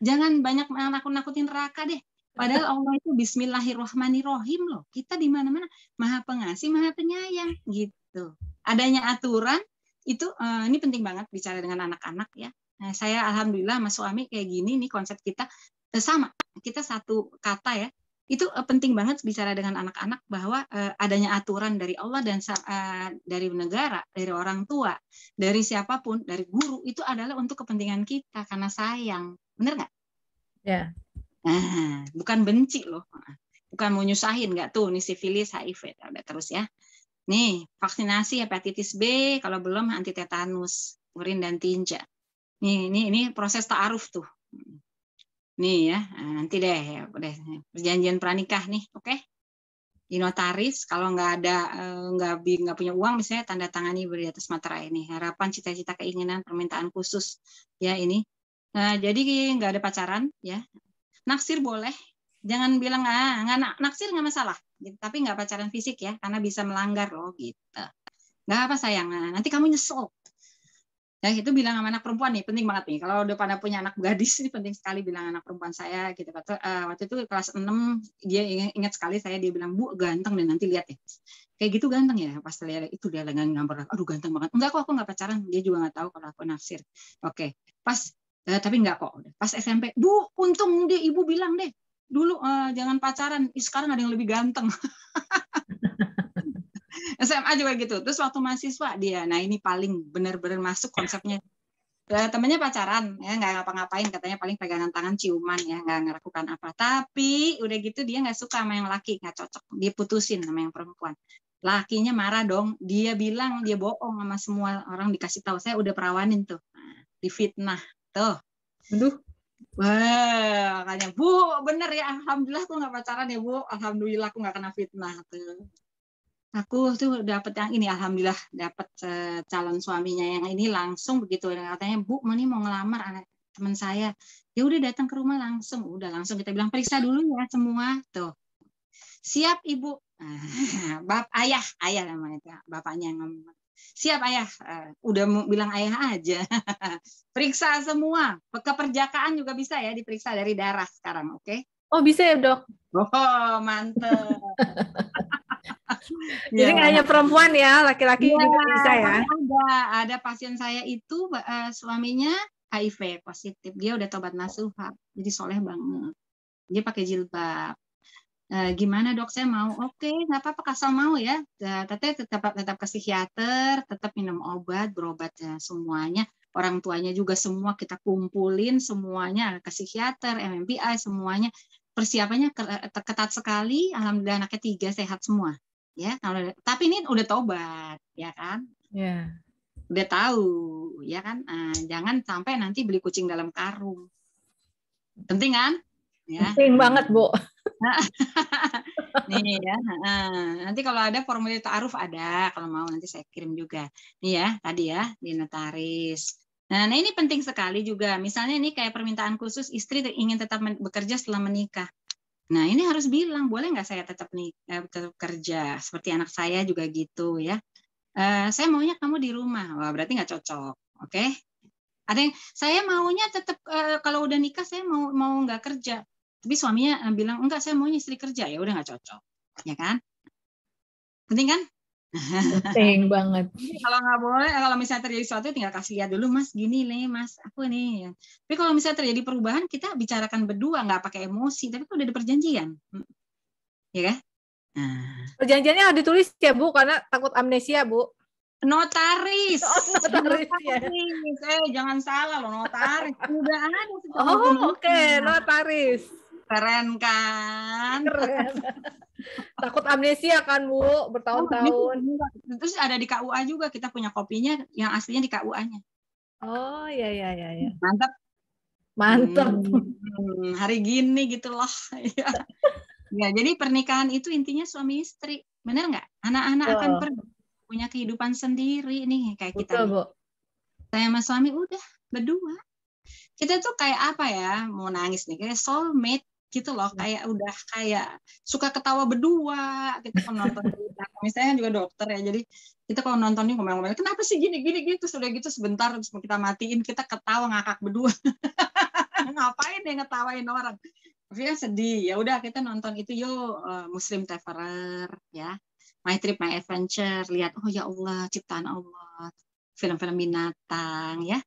Speaker 1: jangan banyak nakut-nakutin neraka deh padahal Allah itu Bismillahirrahmanirrahim loh kita di mana-mana maha pengasih maha penyayang gitu adanya aturan itu uh, ini penting banget bicara dengan anak-anak ya nah, saya alhamdulillah mas suami kayak gini nih konsep kita eh, sama kita satu kata ya itu uh, penting banget bicara dengan anak-anak bahwa uh, adanya aturan dari Allah dan uh, dari negara, dari orang tua, dari siapapun, dari guru itu adalah untuk kepentingan kita karena sayang, benar nggak? Ya. Yeah. Nah, bukan benci loh, bukan mau nyusahin nggak tuh nih sifilis, HIV, ada ya terus ya. Nih vaksinasi hepatitis B, kalau belum anti tetanus, urin dan tinja. Nih ini ini proses taaruf tuh Nih ya, eh, nanti deh ya, udah perjanjian pranikah nih, oke? Okay? Di notaris kalau nggak ada eh, nggak nggak punya uang misalnya tanda tangani di atas materai ini harapan cita-cita keinginan permintaan khusus ya ini nah, jadi nggak ada pacaran ya naksir boleh jangan bilang ah nggak naksir nggak masalah gitu, tapi nggak pacaran fisik ya karena bisa melanggar loh gitu nggak apa sayang nah, nanti kamu nyesel nah itu bilang sama anak perempuan nih penting banget nih kalau udah pada punya anak gadis ini penting sekali bilang anak perempuan saya gitu waktu, uh, waktu itu kelas 6 dia ingat, sekali saya dia bilang bu ganteng deh, nanti lihat ya kayak gitu ganteng ya pas lihat itu dia lagi gambar aduh ganteng banget enggak kok aku nggak pacaran dia juga nggak tahu kalau aku naksir oke okay. pas uh, tapi nggak kok pas SMP bu untung dia ibu bilang deh dulu uh, jangan pacaran sekarang ada yang lebih ganteng SMA juga gitu. Terus waktu mahasiswa dia, nah ini paling benar-benar masuk konsepnya. Nah, temennya pacaran, ya nggak ngapa-ngapain, katanya paling pegangan tangan, ciuman, ya nggak ngelakukan apa. Tapi udah gitu dia nggak suka sama yang laki, nggak cocok, dia putusin sama yang perempuan. Lakinya marah dong, dia bilang dia bohong sama semua orang dikasih tahu saya udah perawanin tuh, nah, difitnah tuh. Aduh, Wah, makanya Bu, bener ya. Alhamdulillah aku nggak pacaran ya Bu. Alhamdulillah aku nggak kena fitnah tuh aku tuh dapat yang ini alhamdulillah dapat uh, eh, calon suaminya yang ini langsung begitu dan katanya bu ini mau ngelamar anak teman saya ya udah datang ke rumah langsung udah langsung kita bilang periksa dulu ya semua tuh siap ibu nah, bap bab ayah ayah namanya itu bapaknya yang ngomong siap ayah uh, udah mau bilang ayah aja periksa semua keperjakaan juga bisa ya diperiksa dari darah sekarang oke okay? oh bisa ya dok oh mantep Jadi ya. nggak hanya perempuan ya, laki-laki yeah. juga bisa ya. Ada, ada pasien saya itu uh, suaminya HIV positif, dia udah tobat nasuha, jadi soleh banget. Dia pakai jilbab. Uh, gimana dok saya mau? Oke, okay, nggak apa-apa kasal mau ya. Tapi ya, tetap tetap ke psikiater, tetap minum obat, berobat ya, semuanya. Orang tuanya juga semua kita kumpulin semuanya ke psikiater, MMBI semuanya persiapannya eh, ketat sekali. Alhamdulillah anaknya tiga sehat semua ya kalau tapi ini udah tobat ya kan yeah. udah tahu ya kan nah, jangan sampai nanti beli kucing dalam karung penting kan ya. penting banget bu nih ya nanti kalau ada formulir taaruf ada kalau mau nanti saya kirim juga nih ya tadi ya di notaris nah, nah ini penting sekali juga misalnya ini kayak permintaan khusus istri ingin tetap bekerja setelah menikah Nah ini harus bilang boleh nggak saya tetap nih eh, tetap kerja seperti anak saya juga gitu ya. Uh, saya maunya kamu di rumah, wah berarti nggak cocok, oke? Okay? Ada yang saya maunya tetap uh, kalau udah nikah saya mau mau nggak kerja, tapi suaminya bilang enggak saya maunya istri kerja ya udah nggak cocok, ya kan? Penting kan?
Speaker 2: penting banget.
Speaker 1: Kalau nggak boleh, kalau misalnya terjadi sesuatu tinggal kasih lihat dulu, Mas, gini nih, Mas, aku Ya. Tapi kalau misalnya terjadi perubahan, kita bicarakan berdua, nggak pakai emosi, tapi kalau udah ada perjanjian, hmm. ya kan? Nah. Perjanjiannya harus ditulis ya Bu, karena takut
Speaker 2: amnesia Bu. Notaris. Oh, notaris. Ya. notaris. Ya. Eh, jangan salah loh, notaris. Udah ada. Oh, oke, okay. notaris. Keren kan? Keren. Takut amnesia kan Bu bertahun-tahun. Oh, iya, iya.
Speaker 1: terus ada di KUA juga kita punya kopinya yang aslinya di KUA-nya. Oh
Speaker 2: ya ya iya.
Speaker 1: Ya. Mantap. Mantap. Hmm, hmm, hari gini gitu loh. ya. jadi pernikahan itu intinya suami istri. benar nggak? Anak-anak oh. akan pergi punya kehidupan sendiri nih kayak Betul, kita. Bu. Saya sama suami udah berdua kita tuh kayak apa ya mau nangis nih kayak soulmate gitu loh iya. kayak udah kayak suka ketawa berdua kita gitu, kalau nonton misalnya kan juga dokter ya jadi kita kalau nontonnya ngomel-ngomel kenapa sih gini gini gitu sudah gitu sebentar terus kita matiin kita ketawa ngakak berdua ngapain ya ngetawain orang Maksudnya sedih ya udah kita nonton itu yo eh, Muslim Traveler ya My Trip My Adventure lihat oh ya Allah ciptaan Allah film-film binatang ya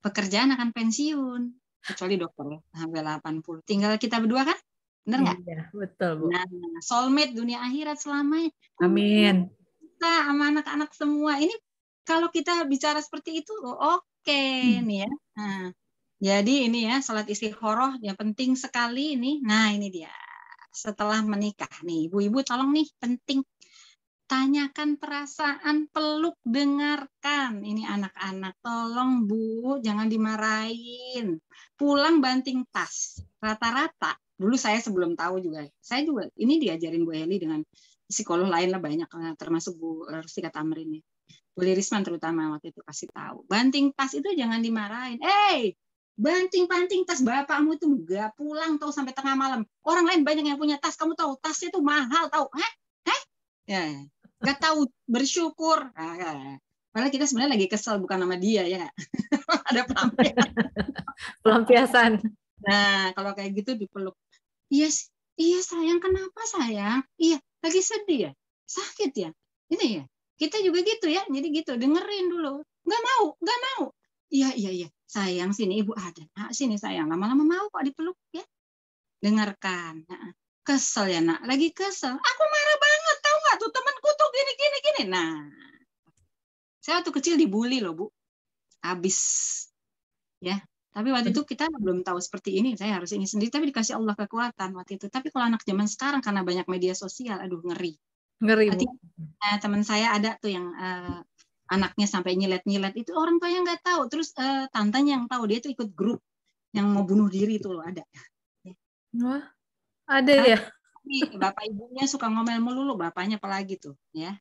Speaker 1: pekerjaan akan pensiun kecuali dokter hampir 80. Tinggal kita berdua kan? Benar nggak? Iya, betul, Bu. Nah, soulmate dunia akhirat selamanya. Amin. Kita sama anak-anak semua ini kalau kita bicara seperti itu, oke okay, hmm. nih ya. Nah, jadi ini ya salat istikharah yang penting sekali ini. Nah, ini dia. Setelah menikah nih, ibu-ibu tolong nih penting tanyakan perasaan, peluk, dengarkan. Ini anak-anak, tolong Bu, jangan dimarahin pulang banting tas. Rata-rata dulu saya sebelum tahu juga, saya juga ini diajarin Bu Heli dengan psikolog lain lah banyak eh, termasuk Bu Rustika Tamrin ya. Bu Lirisman terutama waktu itu kasih tahu. Banting tas itu jangan dimarahin. Hey, banting-banting tas bapakmu itu nggak pulang tahu sampai tengah malam. Orang lain banyak yang punya tas, kamu tahu tasnya itu mahal tahu. heh heh Ya, gak tahu bersyukur. Nah, Padahal kita sebenarnya lagi kesel bukan sama dia ya. Ada pelampiasan. pelampiasan. Nah, kalau kayak gitu dipeluk. Iya, yes, iya sayang kenapa sayang? Iya, lagi sedih ya? Sakit ya? Ini ya. Kita juga gitu ya. Jadi gitu, dengerin dulu. Nggak mau, nggak mau. Iya, iya, iya. Sayang sini ibu ada. Nah, sini sayang. Lama-lama mau kok dipeluk ya. Dengarkan. Nah, kesel ya nak. Lagi kesel. Aku marah banget. Tahu nggak tuh temanku tuh gini, gini, gini. Nah, saya waktu kecil dibully loh, Bu. Habis. Ya. Tapi waktu itu kita belum tahu seperti ini, saya harus ini sendiri. Tapi dikasih Allah kekuatan waktu itu. Tapi kalau anak zaman sekarang karena banyak media sosial, aduh ngeri. Ngeri. bu. uh, teman saya ada tuh yang uh, anaknya sampai nyilet-nyilet itu orang tuanya nggak tahu. Terus uh, eh, tantanya yang tahu dia tuh ikut grup yang mau bunuh diri itu loh ada. Wah, ada ya. bapak ibunya suka ngomel melulu, bapaknya apalagi tuh, ya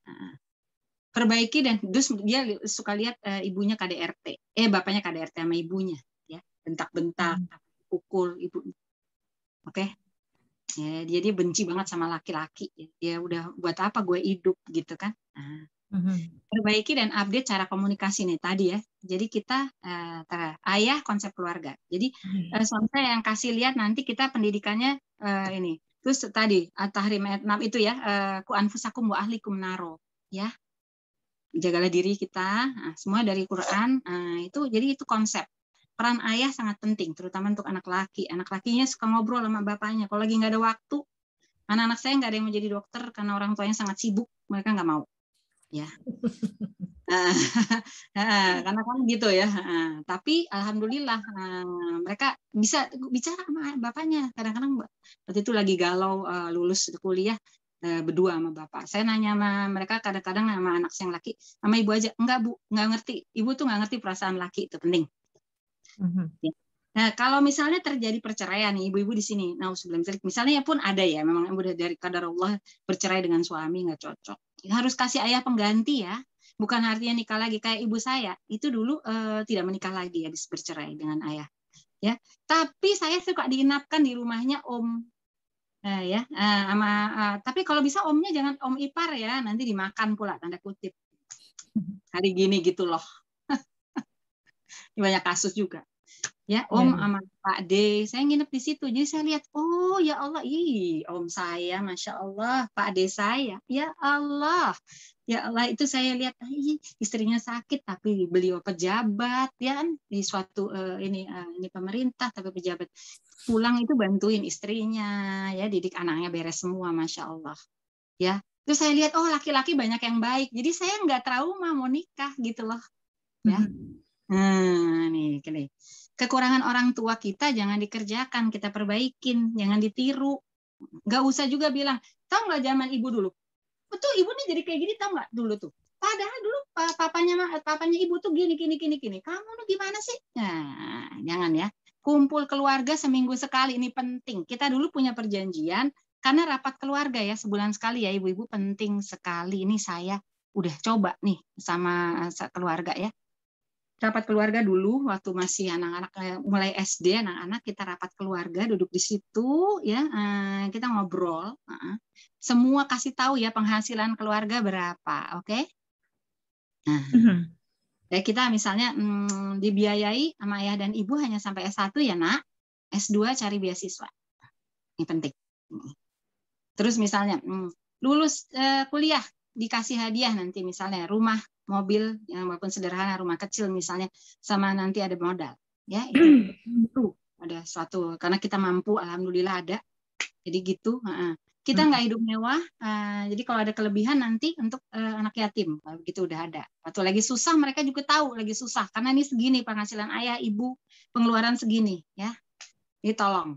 Speaker 1: perbaiki dan terus dia suka lihat uh, ibunya KDRT eh bapaknya KDRT sama ibunya ya bentak-bentak hmm. pukul ibu oke okay? ya jadi benci banget sama laki-laki ya dia ya udah buat apa gue hidup gitu kan
Speaker 3: nah, hmm.
Speaker 1: perbaiki dan update cara komunikasi nih tadi ya jadi kita uh, eh, tera, ayah konsep keluarga jadi hmm. uh, suami yang kasih lihat nanti kita pendidikannya uh, ini terus tadi at-tahrim itu ya ku anfusakum wa ahlikum naro ya jagalah diri kita nah, semua dari Quran nah, itu jadi itu konsep peran ayah sangat penting terutama untuk anak laki anak lakinya suka ngobrol sama bapaknya kalau lagi nggak ada waktu anak-anak saya nggak ada yang mau jadi dokter karena orang tuanya sangat sibuk mereka nggak mau ya eh, eh, karena kan gitu ya eh. tapi alhamdulillah mereka bisa bicara sama bapaknya kadang-kadang waktu itu lagi galau lulus kuliah Eh, berdua sama bapak. Saya nanya sama mereka kadang-kadang sama anak yang laki, sama ibu aja, enggak bu, enggak ngerti. Ibu tuh enggak ngerti perasaan laki itu penting. Mm-hmm. Nah kalau misalnya terjadi perceraian nih ibu-ibu di sini, nah sebelum misalnya pun ada ya, memang ibu dari kadar Allah bercerai dengan suami nggak cocok. Harus kasih ayah pengganti ya, bukan artinya nikah lagi kayak ibu saya itu dulu eh, tidak menikah lagi habis bercerai dengan ayah ya tapi saya suka diinapkan di rumahnya om Uh, ya, uh, sama, uh, tapi kalau bisa omnya jangan om ipar ya, nanti dimakan pula tanda kutip. Hari gini gitu loh. banyak kasus juga. Ya, iya, om ya. sama Pak D, saya nginep di situ. Jadi saya lihat, oh ya Allah, ih, om saya, masya Allah, Pak D saya, ya Allah, ya Allah itu saya lihat, ih, ah, iya, istrinya sakit tapi beliau pejabat, ya kan, di suatu uh, ini uh, ini pemerintah tapi pejabat pulang itu bantuin istrinya ya didik anaknya beres semua masya Allah ya terus saya lihat oh laki-laki banyak yang baik jadi saya nggak trauma mau nikah gitu loh ya Hmm, nah, nih kini. kekurangan orang tua kita jangan dikerjakan kita perbaikin jangan ditiru nggak usah juga bilang tau nggak zaman ibu dulu betul ibu nih jadi kayak gini tau nggak dulu tuh padahal dulu papanya papanya ibu tuh gini gini gini gini kamu tuh gimana sih nah jangan ya kumpul keluarga seminggu sekali ini penting. Kita dulu punya perjanjian karena rapat keluarga ya sebulan sekali ya ibu-ibu penting sekali. Ini saya udah coba nih sama keluarga ya. Rapat keluarga dulu waktu masih anak-anak eh, mulai SD anak-anak kita rapat keluarga duduk di situ ya eh, kita ngobrol semua kasih tahu ya penghasilan keluarga berapa oke okay? nah mhm ya kita misalnya hmm, dibiayai sama ayah dan ibu hanya sampai S1 ya nak S2 cari beasiswa ini penting mm. terus misalnya hmm, lulus eh, kuliah dikasih hadiah nanti misalnya rumah mobil yang walaupun sederhana rumah kecil misalnya sama nanti ada modal ya itu ada suatu karena kita mampu alhamdulillah ada jadi gitu kita hmm. nggak hidup mewah uh, jadi kalau ada kelebihan nanti untuk uh, anak yatim begitu udah ada Atau lagi susah mereka juga tahu lagi susah karena ini segini penghasilan ayah ibu pengeluaran segini ya ini tolong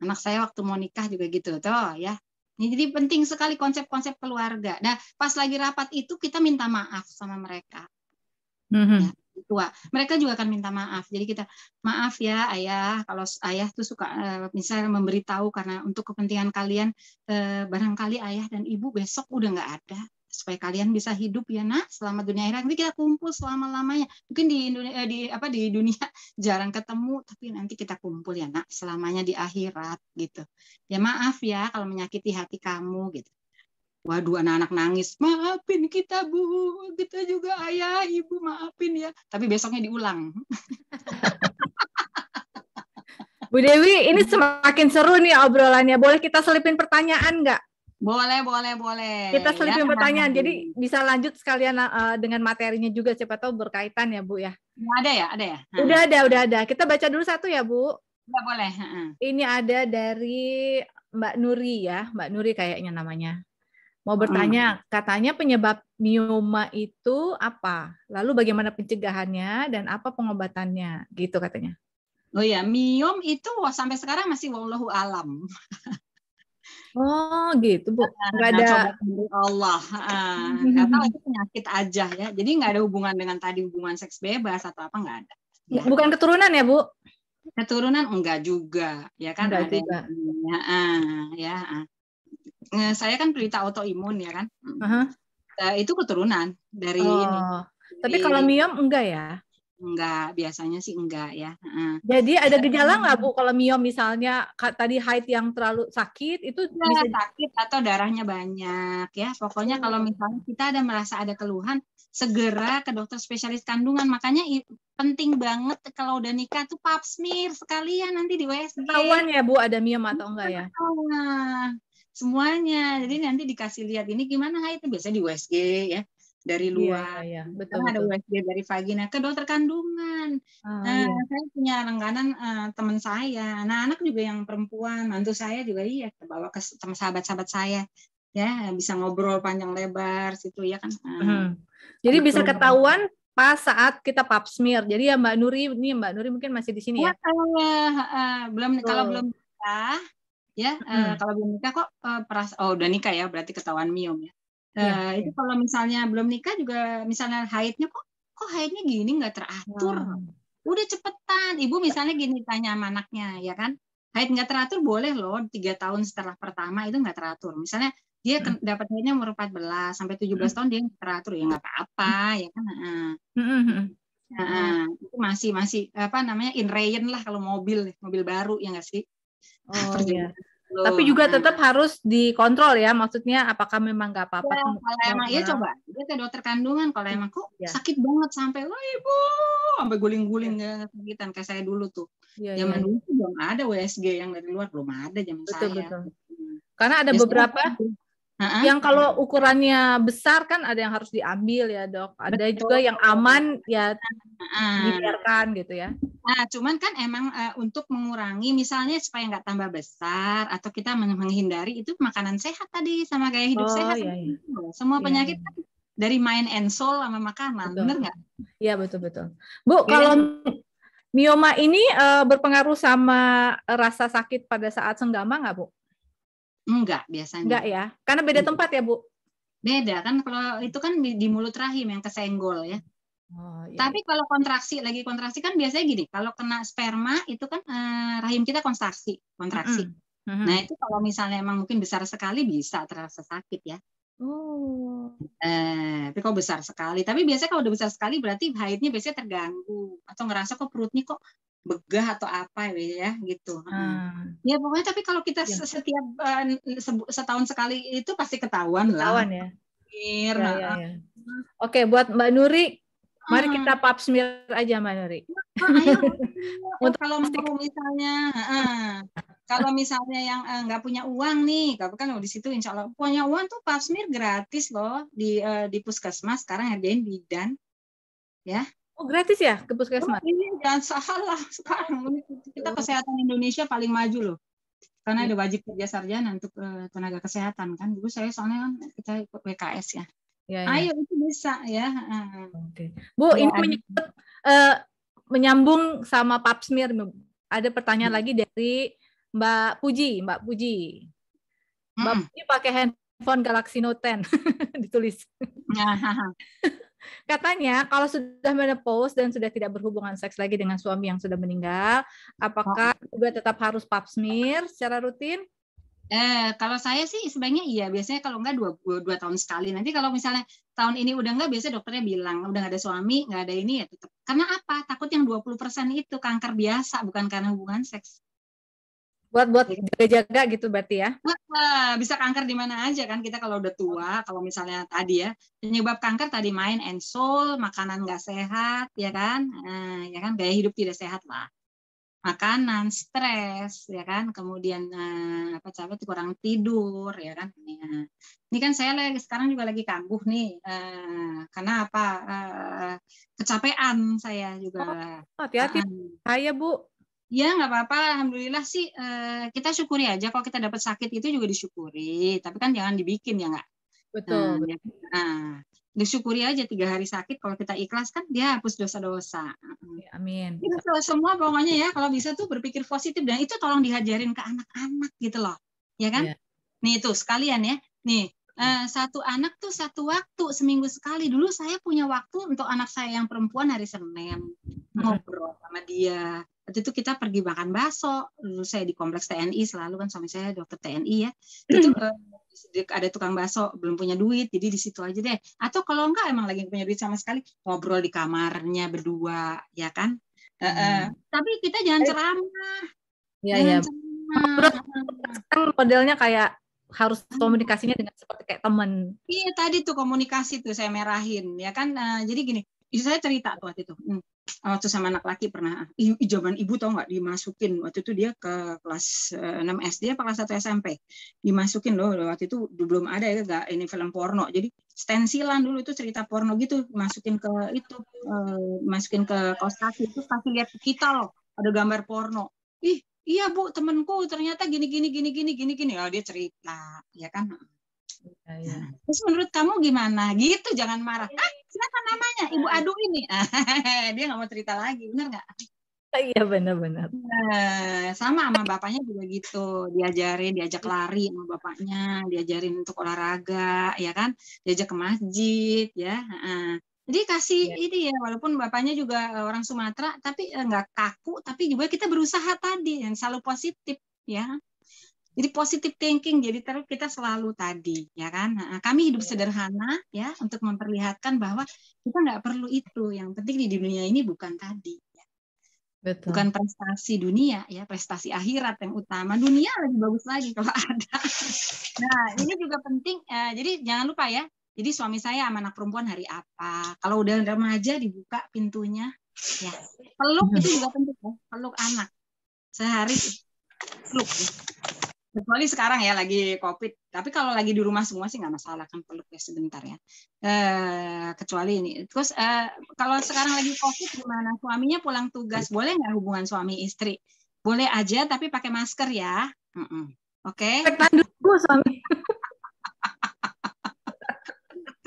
Speaker 1: anak saya waktu mau nikah juga gitu toh, ya ini jadi penting sekali konsep-konsep keluarga nah pas lagi rapat itu kita minta maaf sama mereka -hmm. hmm. ya tua. Mereka juga akan minta maaf. Jadi kita maaf ya ayah kalau ayah tuh suka eh, misalnya memberitahu karena untuk kepentingan kalian eh, barangkali ayah dan ibu besok udah nggak ada supaya kalian bisa hidup ya nak selama dunia akhirat nanti kita kumpul selama lamanya mungkin di Indonesia eh, di apa di dunia jarang ketemu tapi nanti kita kumpul ya nak selamanya di akhirat gitu ya maaf ya kalau menyakiti hati kamu gitu Waduh, anak-anak nangis. Maafin kita, Bu. Kita juga ayah, ibu, maafin ya. Tapi besoknya diulang.
Speaker 2: Bu Dewi, ini semakin seru nih obrolannya. Boleh kita selipin pertanyaan nggak?
Speaker 1: Boleh, boleh, boleh. Kita selipin ya, pertanyaan. Jadi
Speaker 2: bisa lanjut sekalian uh, dengan materinya juga. Siapa tahu berkaitan ya, Bu ya. ya ada ya, ada ya. Udah ada, udah ada. Kita baca dulu satu ya, Bu. Ya boleh. Ini ada dari Mbak Nuri ya, Mbak Nuri kayaknya namanya. Mau hmm. bertanya, hmm. katanya penyebab mioma itu apa? Lalu bagaimana pencegahannya dan apa pengobatannya? Gitu katanya.
Speaker 1: Oh ya, miom itu sampai sekarang masih wallahu alam.
Speaker 2: Oh gitu bu, nggak nah, ada
Speaker 1: Allah, kata tahu itu penyakit aja ya. Jadi nggak ada hubungan dengan tadi hubungan seks bebas atau apa nggak ada. Ya. Bukan keturunan ya bu? Keturunan enggak juga, ya kan enggak ada juga. Yang, ya, ya, saya kan berita autoimun ya kan. Uh-huh. uh, itu keturunan dari oh. ini. Dari, Tapi kalau miom enggak ya? Enggak, biasanya sih enggak ya. Uh.
Speaker 2: Jadi ada gejala nggak Bu kalau miom misalnya tadi haid yang terlalu sakit
Speaker 1: itu iya, bisa sakit atau darahnya banyak ya. Pokoknya oh. kalau misalnya kita ada merasa ada keluhan segera ke dokter spesialis kandungan. Makanya penting banget kalau udah nikah tuh pap smear sekalian nanti di WSG. Ketahuan ya Bu ada miom atau enggak ya? Ketahuan semuanya. Jadi nanti dikasih lihat ini gimana itu biasanya di USG ya dari iya, luar. Iya, iya. Betul, betul. Ada USG dari vagina ke dokter kandungan. Ah, nah, iya. saya punya langganan uh, teman saya. Anak-anak juga yang perempuan, mantu saya juga iya bawa ke teman sahabat-sahabat saya. Ya, bisa ngobrol panjang lebar situ ya kan. Ah, hmm.
Speaker 2: Jadi gitu. bisa ketahuan pas saat kita pap smear. Jadi ya Mbak Nuri, ini Mbak Nuri mungkin
Speaker 1: masih di sini ya. ya? Uh, uh, belum oh. kalau belum ya ya hmm. uh, kalau belum nikah kok uh, peras oh udah nikah ya berarti ketahuan miom ya. Uh, iya. eh, yeah. itu kalau misalnya belum nikah juga misalnya haidnya kok kok haidnya gini nggak teratur. wow. Udah cepetan. Ibu misalnya gini tanya sama anaknya ya kan. Haid nggak teratur boleh loh tiga tahun setelah pertama itu nggak teratur. Misalnya dia hmm. dapat haidnya umur belas sampai tujuh hmm. tahun dia teratur ya nggak apa-apa ya kan. Uh. Hmm. Nah, itu masih masih apa namanya in rain lah kalau mobil mobil baru ya nggak sih? Oh, Iya. Tapi juga nah.
Speaker 2: tetap harus dikontrol ya, maksudnya apakah memang nggak apa-apa? Ya, kalau emang iya coba,
Speaker 1: dia ke dokter kandungan. Kalau emang kok ya. sakit banget sampai, wah ibu, sampai guling-guling ya. sakitan kayak saya dulu tuh.
Speaker 2: Ya, zaman ya. dulu
Speaker 1: belum ada WSG yang dari luar belum ada zaman betul, saya. Betul.
Speaker 2: Karena ada ya, beberapa. Gitu. Uh-huh. Yang kalau ukurannya besar kan ada yang harus diambil
Speaker 1: ya dok, ada Betul. juga yang aman ya
Speaker 2: uh
Speaker 1: dibiarkan gitu ya. Nah cuman kan emang uh, untuk mengurangi misalnya supaya nggak tambah besar atau kita menghindari itu makanan sehat tadi sama gaya hidup oh, sehat, iya, iya. semua iya, penyakit iya. Kan dari mind and soul sama makanan, betul. bener nggak?
Speaker 2: Iya betul betul. Bu ya. kalau kan mioma ini uh, berpengaruh sama rasa sakit pada saat senggama nggak bu?
Speaker 1: Enggak biasanya. Enggak ya. Karena beda gitu. tempat ya, Bu. Beda kan kalau itu kan di, mulut rahim yang kesenggol ya. Oh, iya. Tapi kalau kontraksi lagi kontraksi kan biasanya gini, kalau kena sperma itu kan eh, rahim kita kontraksi, kontraksi. Mm -hmm. Nah itu kalau misalnya emang mungkin besar sekali bisa terasa sakit ya. Oh. eh tapi kok besar sekali. Tapi biasanya kalau udah besar sekali berarti haidnya biasanya terganggu atau ngerasa kok perutnya kok begah atau apa ya, ya gitu. Ah. Hmm. Ya pokoknya tapi kalau kita ya. setiap uh, setahun sekali itu pasti ketahuan, ketahuan lah. Ketahuan ya. Mir, ya, ya, ya.
Speaker 2: Oke, buat Mbak Nuri Mari hmm. kita pap smear aja, Mbak Nuri. Nah,
Speaker 1: kalau mau misalnya, uh, kalau misalnya yang eh, nggak uh, punya uang nih, kan di situ insya Allah punya uang tuh pap smear gratis loh di uh, di puskesmas sekarang ada yang bidan. ya. Oh gratis ya ke puskesmas? Oh, iya, ini jangan salah sekarang kita kesehatan Indonesia paling maju loh karena iya. ada wajib kerja sarjana untuk uh, tenaga kesehatan kan dulu saya soalnya kan kita ikut WKS ya Ya, ya. Ayo itu bisa ya. Oke. Okay. Bu, ya, ini menyebut,
Speaker 2: uh, eh, menyambung sama Pap Smear. Ada pertanyaan hmm. lagi dari Mbak Puji, Mbak Puji. Mbak hmm. Puji pakai handphone Galaxy Note 10 ditulis. Katanya kalau sudah menepos dan sudah tidak berhubungan seks lagi dengan suami yang sudah
Speaker 1: meninggal, apakah oh. juga tetap harus pap smear secara rutin? Eh, kalau saya sih sebaiknya iya. Biasanya kalau enggak dua, dua, tahun sekali. Nanti kalau misalnya tahun ini udah enggak, biasanya dokternya bilang, udah enggak ada suami, enggak ada ini, ya tetap. Karena apa? Takut yang 20% itu kanker biasa, bukan karena hubungan seks. Buat buat gitu. jaga-jaga gitu berarti ya? buat Bisa kanker di mana aja kan kita kalau udah tua, kalau misalnya tadi ya. Penyebab kanker tadi main and soul, makanan nggak sehat, ya kan? Nah, ya kan, gaya hidup tidak sehat lah makanan, stres, ya kan, kemudian eh, apa capek kurang tidur, ya kan. Ya. Ini kan saya lagi, sekarang juga lagi kambuh nih, eh, karena apa eh, kecapean saya juga. Oh, hati-hati, saya kan. bu. Ya nggak apa-apa, alhamdulillah sih eh, kita syukuri aja. Kalau kita dapat sakit itu juga disyukuri, tapi kan jangan dibikin ya nggak. Betul. Nah, Ya, nah disyukuri aja tiga hari sakit kalau kita ikhlas kan dia hapus dosa-dosa. Ya, amin. Itu semua pokoknya ya kalau bisa tuh berpikir positif dan itu tolong dihajarin ke anak-anak gitu loh, ya kan? Ya. Nih itu sekalian ya, nih Eh, satu anak tuh satu waktu seminggu sekali. Dulu saya punya waktu untuk anak saya yang perempuan hari Senin ngobrol sama dia. Waktu itu kita pergi makan bakso. Dulu saya di kompleks TNI selalu kan suami saya dokter TNI ya. Itu eh, ada tukang bakso belum punya duit jadi di situ aja deh atau kalau enggak emang lagi punya duit sama sekali ngobrol di kamarnya berdua ya kan hmm. uh, tapi kita jangan ceramah ya, jangan ya. ceramah
Speaker 2: sekarang mm. modelnya kayak
Speaker 1: harus ah. komunikasinya dengan seperti kayak teman. Iya tadi tuh komunikasi tuh saya merahin ya kan. Uh, jadi gini, saya cerita tuh waktu itu. Hmm. Waktu sama anak laki pernah ah, i, jawaban ibu tau nggak dimasukin waktu itu dia ke kelas 6 eh, SD apa kelas 1 SMP dimasukin loh waktu itu belum ada ya gak ini film porno jadi stensilan dulu itu cerita porno gitu masukin ke itu uh, masukin ke kaos kaki itu kasih lihat kita loh ada gambar porno ih iya bu temanku ternyata gini gini gini gini gini gini oh dia cerita ya kan ya, ya. terus menurut kamu gimana gitu jangan marah ah siapa namanya ibu iya. adu ini dia nggak mau cerita lagi benar nggak oh, Iya
Speaker 2: benar-benar.
Speaker 1: Nah, sama sama bapaknya juga gitu, diajarin, diajak lari sama bapaknya, diajarin untuk olahraga, ya kan, diajak ke masjid, ya. Jadi kasih ya. ini ya, walaupun bapaknya juga eh, orang Sumatera, tapi eh, nggak kaku, tapi juga kita berusaha tadi yang selalu positif ya. Jadi positif thinking, jadi terus kita selalu tadi, ya kan? Nah, kami hidup iya. sederhana ya untuk memperlihatkan bahwa kita nggak perlu itu. Yang penting di dunia ini bukan tadi, ya. Betul. bukan prestasi dunia ya, prestasi akhirat yang utama. Dunia lebih bagus lagi kalau ada. Nah ini juga penting. Eh, jadi jangan lupa ya jadi suami saya sama anak perempuan hari apa? Kalau udah remaja dibuka pintunya, ya peluk iya. itu juga penting ya, peluk anak sehari peluk. Kecuali sekarang ya lagi covid, tapi kalau lagi di rumah semua sih nggak masalah kan peluk ya sebentar ya. E, kecuali ini. Terus e, kalau sekarang lagi covid gimana? Suaminya pulang tugas boleh nggak hubungan suami istri? Boleh aja tapi pakai masker ya. Mm -mm. Oke. Okay. Ketan dulu suami.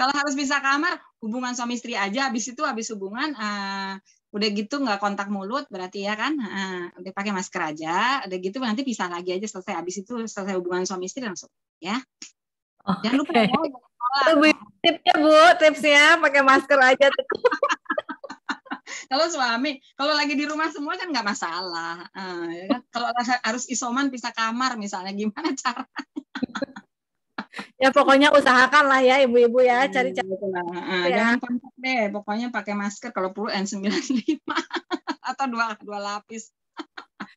Speaker 1: Kalau harus bisa kamar, hubungan suami istri aja. Habis itu habis hubungan uh, udah gitu nggak kontak mulut berarti ya kan uh, udah pakai masker aja udah gitu nanti bisa lagi aja selesai habis itu selesai hubungan suami istri langsung ya okay. jangan lupa ya, tipsnya bu tipsnya pakai
Speaker 2: masker aja
Speaker 1: kalau suami kalau lagi di rumah semua kan nggak masalah uh, ya kan? kalau harus isoman bisa kamar misalnya gimana caranya ya pokoknya usahakan lah ya ibu-ibu ya iya, cari iya, cari nah, nah, ya. jangan kontak deh pokoknya pakai masker kalau perlu N95 atau dua dua lapis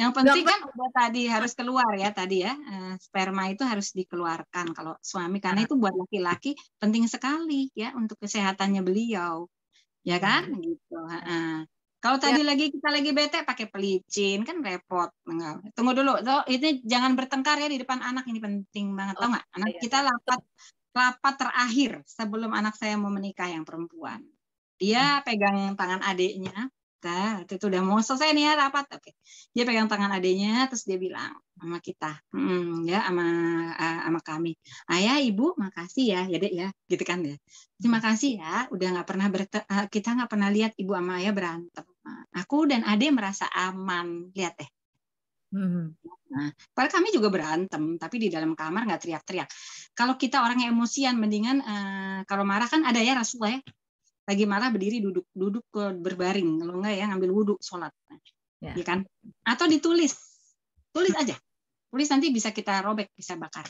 Speaker 1: yang penting kan udah tadi harus keluar ya tadi ya eh, sperma itu harus dikeluarkan kalau suami karena nah. itu buat laki-laki penting sekali ya untuk kesehatannya beliau ya iya. kan gitu kalau ya. tadi ya. lagi kita lagi bete pakai pelicin kan repot. Enggak. Tunggu dulu. So, ini jangan bertengkar ya di depan anak ini penting banget oh, tau nggak? Anak iya. kita rapat rapat terakhir sebelum anak saya mau menikah yang perempuan. Dia hmm. pegang tangan adiknya. Nah, itu udah mau selesai nih ya rapat. Oke. Dia pegang tangan adiknya terus dia bilang sama kita, hmm, ya sama uh, kami. Ayah, ya, Ibu, makasih ya, ya Dek ya, gitu kan ya. Terima hmm. kasih ya, udah nggak pernah eh, kita nggak pernah lihat Ibu sama Ayah berantem aku dan Ade merasa aman lihat deh Hmm. Nah, padahal kami juga berantem, tapi di dalam kamar nggak teriak-teriak. Kalau kita orang yang emosian, mendingan uh, kalau marah kan ada ya Rasul ya. Lagi marah berdiri duduk duduk ke eh, berbaring, kalau nggak ya ngambil wudhu sholat, ya. yeah. kan? Atau ditulis, tulis aja. Tulis nanti bisa kita robek, bisa bakar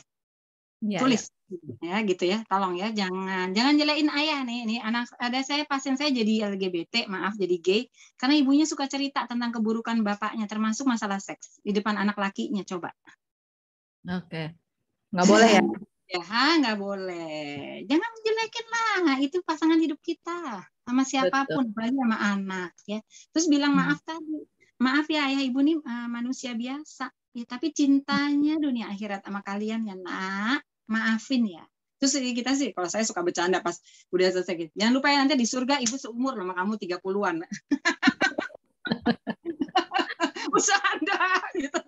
Speaker 3: ya, tulis ya.
Speaker 1: ya gitu ya tolong ya jangan jangan jelain ayah nih ini anak ada saya pasien saya jadi LGBT maaf jadi gay karena ibunya suka cerita tentang keburukan bapaknya termasuk masalah seks di depan anak lakinya coba oke okay. nggak boleh ya ya nggak boleh jangan jelekin lah nah, itu pasangan hidup kita sama siapapun apalagi sama anak ya terus bilang maaf hmm. tadi maaf ya ayah ibu nih uh, manusia biasa ya tapi cintanya dunia akhirat sama kalian ya nak maafin ya terus kita sih kalau saya suka bercanda pas udah selesai gitu. Jangan lupa ya nanti di surga ibu seumur sama kamu 30-an. usaha gitu.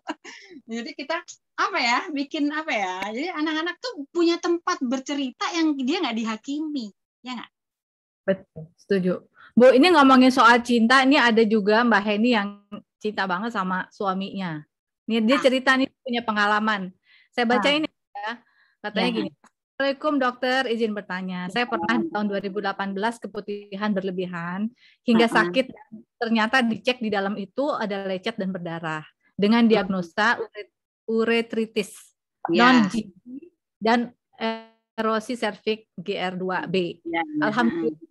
Speaker 1: Jadi kita apa ya bikin apa ya? Jadi anak-anak tuh punya tempat bercerita yang dia nggak dihakimi, ya nggak?
Speaker 2: Betul, setuju. Bu, ini ngomongin soal cinta, ini ada juga Mbak Heni yang cinta banget sama suaminya. ini dia ah. cerita nih punya pengalaman. Saya bacain ah. Katanya ya. gini, Assalamualaikum dokter, izin bertanya. Saya pernah di tahun 2018 keputihan berlebihan hingga sakit. Ternyata dicek di dalam itu ada lecet dan berdarah dengan diagnosa uret uretritis yeah. non GD dan erosi cervix GR2B. Yeah. Alhamdulillah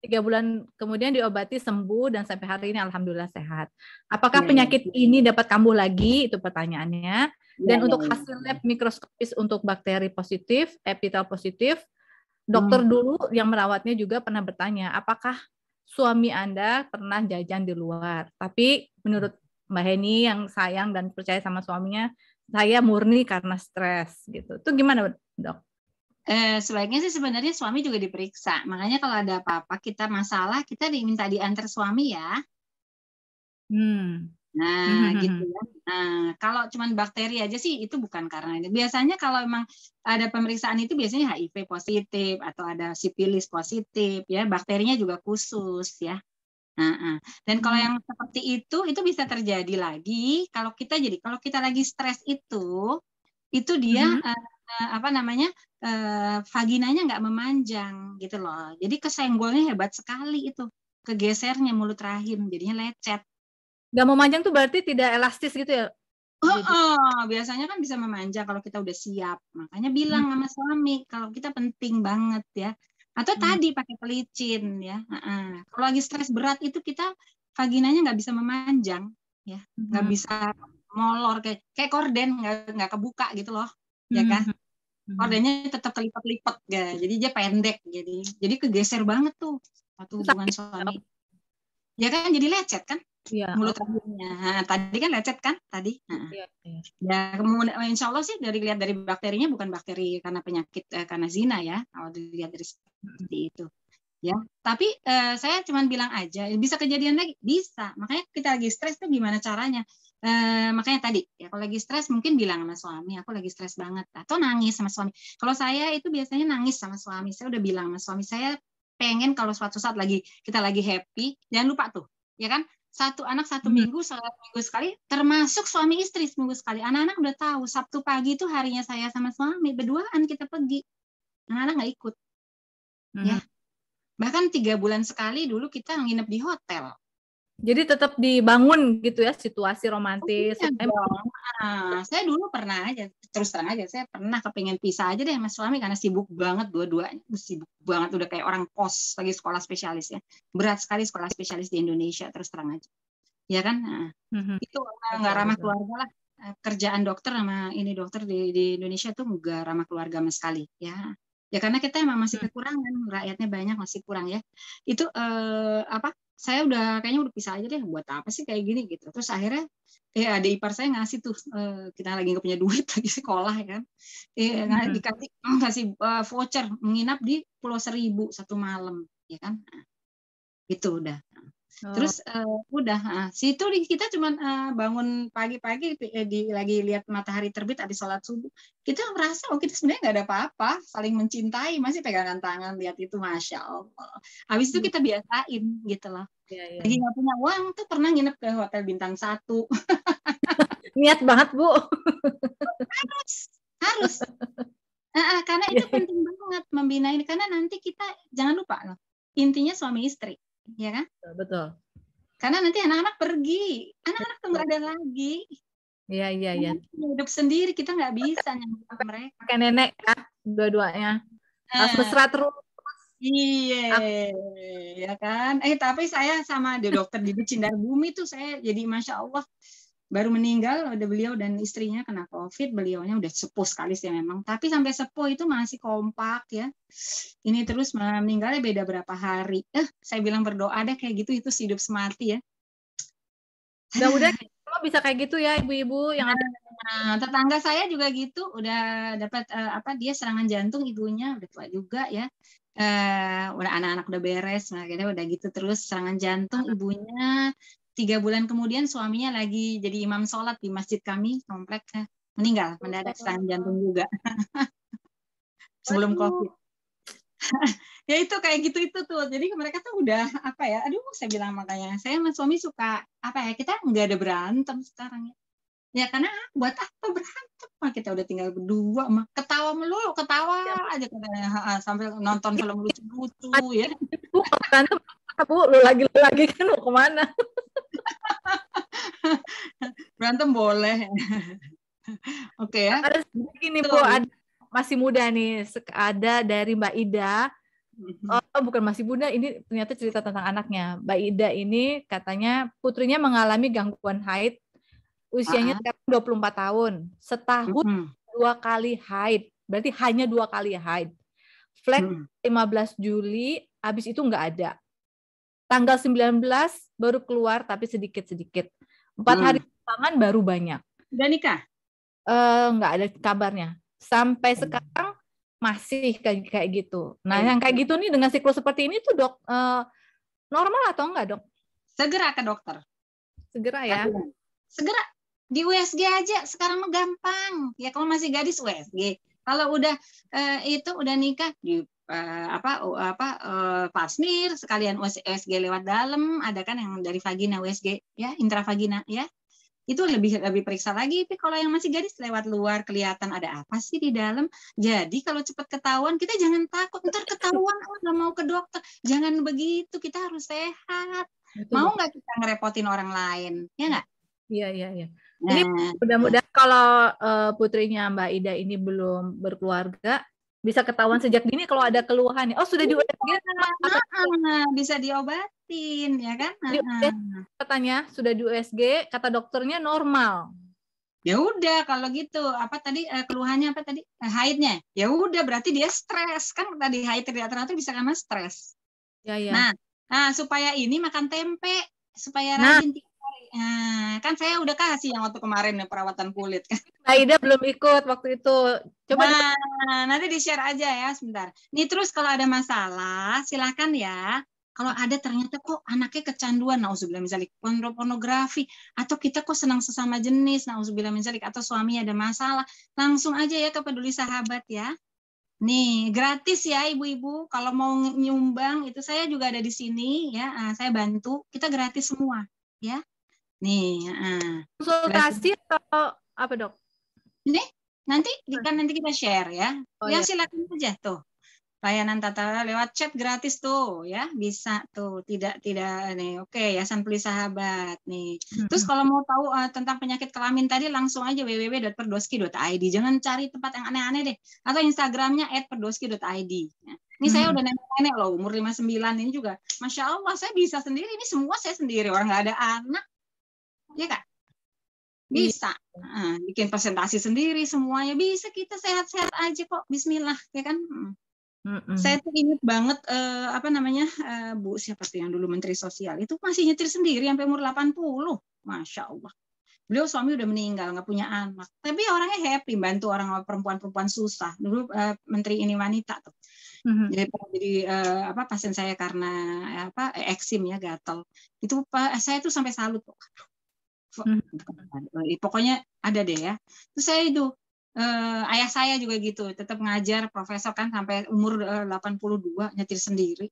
Speaker 2: tiga bulan kemudian diobati sembuh dan sampai hari ini alhamdulillah sehat. Apakah ya. penyakit ini dapat kambuh lagi? Itu pertanyaannya. Dan ya, untuk ya, hasil lab mikroskopis untuk bakteri positif, epitel positif, hmm. dokter hmm. dulu yang merawatnya juga pernah bertanya, apakah suami Anda pernah jajan di luar? Tapi menurut Mbak Heni yang sayang dan percaya sama suaminya, saya murni karena stres
Speaker 1: gitu. Itu gimana, Dok? Eh, sebaiknya sih sebenarnya suami juga diperiksa. Makanya kalau ada apa-apa kita masalah, kita diminta diantar suami ya.
Speaker 2: Hmm.
Speaker 1: Nah, hmm, hmm, gitu hmm. ya. Nah, kalau cuman bakteri aja sih itu bukan karena itu. Biasanya kalau memang ada pemeriksaan itu biasanya HIV positif atau ada sipilis positif ya, bakterinya juga khusus ya. Nah, dan kalau yang seperti itu itu bisa terjadi lagi kalau kita jadi kalau kita lagi stres itu itu dia mm-hmm. uh, apa namanya uh, vaginanya nggak memanjang gitu loh. Jadi kesenggolnya hebat sekali itu kegesernya mulut rahim jadinya lecet Gak memanjang tuh berarti tidak elastis gitu ya? Oh, oh, biasanya kan bisa memanjang kalau kita udah siap. Makanya bilang hmm. sama suami kalau kita penting banget ya. Atau hmm. tadi pakai pelicin ya. Uh -uh. Kalau lagi stres berat itu kita vaginanya nggak bisa memanjang ya, nggak hmm. bisa molor kayak kayak korden nggak nggak kebuka gitu loh, hmm. ya kan? Hmm, hmm. Kordennya tetap kelipat-lipat ya. Jadi dia pendek jadi jadi kegeser banget tuh waktu hubungan suami. Ya kan jadi lecet kan? Ya. Mulut oh. rahimnya. Nah, tadi kan lecet kan tadi. Iya, iya. Ya, ya. ya insya Allah sih dari lihat dari bakterinya bukan bakteri karena penyakit eh, karena zina ya kalau dilihat dari seperti itu. Ya, tapi eh, saya cuma bilang aja bisa kejadian lagi bisa. Makanya kita lagi stres tuh gimana caranya? Eh, makanya tadi ya kalau lagi stres mungkin bilang sama suami aku lagi stres banget atau nangis sama suami. Kalau saya itu biasanya nangis sama suami. Saya udah bilang sama suami saya pengen kalau suatu saat lagi kita lagi happy jangan lupa tuh ya kan satu anak satu hmm. minggu sholat minggu sekali termasuk suami istri seminggu sekali anak-anak udah tahu sabtu pagi itu harinya saya sama suami berduaan kita pergi anak-anak nggak ikut hmm. ya bahkan tiga bulan sekali dulu kita nginep di hotel jadi tetap dibangun gitu ya situasi romantis. Oh, iya ah, saya dulu pernah aja terus terang aja saya pernah kepengen pisah aja deh sama suami karena sibuk banget dua-duanya sibuk banget udah kayak orang kos lagi sekolah spesialis ya berat sekali sekolah spesialis di Indonesia terus terang aja ya kan nah, mm-hmm. itu nggak ramah keluarga lah eh, kerjaan dokter sama ini dokter di, di Indonesia tuh nggak ramah keluarga sama sekali ya ya karena kita emang masih hmm. kekurangan rakyatnya banyak masih kurang ya itu eh, apa saya udah kayaknya udah pisah aja deh buat apa sih kayak gini gitu terus akhirnya ya ada ipar saya ngasih tuh eh, kita lagi nggak punya duit lagi sekolah ya kan ya hmm. dikasih oh, ngasih eh, voucher menginap di Pulau Seribu satu malam ya kan nah, gitu udah Oh. Terus uh, udah uh, situ kita cuma uh, eh, bangun pagi-pagi eh, di, lagi lihat matahari terbit habis sholat subuh. Kita merasa oh kita sebenarnya nggak ada apa-apa, saling mencintai, masih pegangan tangan lihat itu masya Allah. Habis itu hmm. kita biasain gitu loh. Ya, ya. Lagi nggak punya uang tuh pernah nginep ke hotel bintang satu. Niat banget bu. harus harus. Nah, karena itu iya. penting banget membina ini karena nanti kita jangan lupa intinya suami istri ya kan? Betul.
Speaker 2: Karena nanti anak-anak
Speaker 1: pergi,
Speaker 2: anak-anak tuh nggak ada lagi. Iya iya iya. Hidup sendiri kita nggak bisa nyamperin mereka.
Speaker 1: Pakai nenek ya, dua-duanya.
Speaker 2: Nah. Harus mesra
Speaker 1: terus. Iya, ya kan. Eh tapi saya sama dokter di Cindar Bumi tuh saya jadi masya Allah baru meninggal ada beliau dan istrinya kena covid beliaunya udah sepuh sekali sih memang tapi sampai sepuh itu masih kompak ya ini terus meninggalnya beda berapa hari eh saya bilang berdoa deh kayak gitu itu hidup semati ya udah-udah mudahan oh, bisa kayak gitu ya ibu-ibu yang nah, ada nah, tetangga saya juga gitu udah dapat uh, apa dia serangan jantung ibunya udah tua juga ya uh, udah anak-anak udah beres makanya nah, udah gitu terus serangan jantung ibunya tiga bulan kemudian suaminya lagi jadi imam sholat di masjid kami komplek ya. meninggal mendadak serangan jantung juga sebelum covid ya itu kayak gitu itu tuh jadi mereka tuh udah apa ya aduh saya bilang makanya saya sama suami suka apa ya kita nggak ada berantem sekarang ya ya karena buat apa berantem mah kita udah tinggal berdua mah ketawa melulu ketawa iya. aja katanya sampai nonton film lucu-lucu ya bu
Speaker 2: berantem lu lagi lu lagi kan mau kemana berantem boleh oke okay, ya terus begini bu masih muda nih ada dari mbak Ida mm-hmm. oh, oh, bukan masih muda. Ini ternyata cerita tentang anaknya. Mbak Ida ini katanya putrinya mengalami gangguan haid. Usianya puluh 24 tahun. Setahun uh mm-hmm. -huh. dua kali haid. Berarti hanya dua kali haid. Flag 15 mm. Juli, habis itu nggak ada. Tanggal 19 baru keluar tapi sedikit-sedikit. Empat hmm. hari tangan baru banyak. Udah nikah? Uh, nggak ada kabarnya. Sampai hmm. sekarang masih kayak kayak gitu. Nah, hmm. yang kayak gitu. gitu nih dengan siklus seperti ini tuh dok uh, normal atau enggak dok? Segera ke dokter. Segera ya. Aduh.
Speaker 1: Segera di USG aja sekarang mah gampang. Ya kalau masih gadis USG. Kalau udah uh, itu udah nikah di uh, apa uh, apa uh, pasmir sekalian USG lewat dalam ada kan yang dari vagina USG ya intravagina ya itu lebih lebih periksa lagi tapi kalau yang masih gadis lewat luar kelihatan ada apa sih di dalam jadi kalau cepat ketahuan kita jangan takut ntar ketahuan oh, nggak mau ke dokter jangan begitu kita harus sehat mau nggak kita ngerepotin orang lain ya nggak iya iya iya
Speaker 2: nah, mudah-mudahan kalau uh, putrinya Mbak Ida ini belum berkeluarga bisa ketahuan sejak dini kalau ada keluhan ya. Oh sudah iya. di nah, bisa diobatin ya kan? Di USG, katanya sudah di USG, kata
Speaker 1: dokternya normal. Ya udah kalau gitu apa tadi eh, keluhannya apa tadi eh, haidnya? Ya udah berarti dia stres kan tadi haid tidak teratur bisa karena stres. Ya, ya. Nah, nah supaya ini makan tempe supaya nah. Nah, kan saya udah kasih yang waktu kemarin ya perawatan kulit kan. Aida belum ikut waktu itu. Coba nah, nanti di-share aja ya sebentar. Nih terus kalau ada masalah silakan ya. Kalau ada ternyata kok anaknya kecanduan nauzubillah misalnya pornografi atau kita kok senang sesama jenis nauzubillah misalnya atau suami ada masalah, langsung aja ya ke peduli sahabat ya. Nih, gratis ya ibu-ibu. Kalau mau nyumbang itu saya juga ada di sini ya, ah, saya bantu. Kita gratis semua ya.
Speaker 3: Nih, uh.
Speaker 1: konsultasi atau apa dok? Ini nanti kan nanti kita share ya. Oh, yang iya. silakan aja tuh. Layanan tata lewat chat gratis tuh ya, bisa tuh. Tidak tidak nih. Oke, Yayasan Pulih Sahabat nih. Hmm. Terus kalau mau tahu uh, tentang penyakit kelamin tadi langsung aja www.perdoski.id. Jangan cari tempat yang aneh-aneh deh atau Instagramnya @perdoski.id. Ya. Ini hmm. saya udah nenek-nenek loh, umur 59 ini juga. Masya Allah, saya bisa sendiri. Ini semua saya sendiri. Orang nggak ada anak, ya kan? Bisa. Nah, bikin presentasi sendiri semuanya bisa kita sehat-sehat aja kok. Bismillah, ya kan? Mm-mm. Saya tuh ingat banget eh, apa namanya eh, Bu siapa tuh yang dulu Menteri Sosial itu masih nyetir sendiri sampai umur 80, masya Allah. Beliau suami udah meninggal nggak punya anak, tapi orangnya happy bantu orang perempuan-perempuan susah. Dulu eh, Menteri ini wanita tuh. Mm-hmm. Jadi, jadi eh, apa pasien saya karena eh, apa eh, eksim ya gatal. Itu eh, saya tuh sampai salut. kok Hmm. Oh, iya, pokoknya ada deh ya terus saya itu eh, ayah saya juga gitu tetap ngajar profesor kan sampai umur eh, puluh 82 nyetir sendiri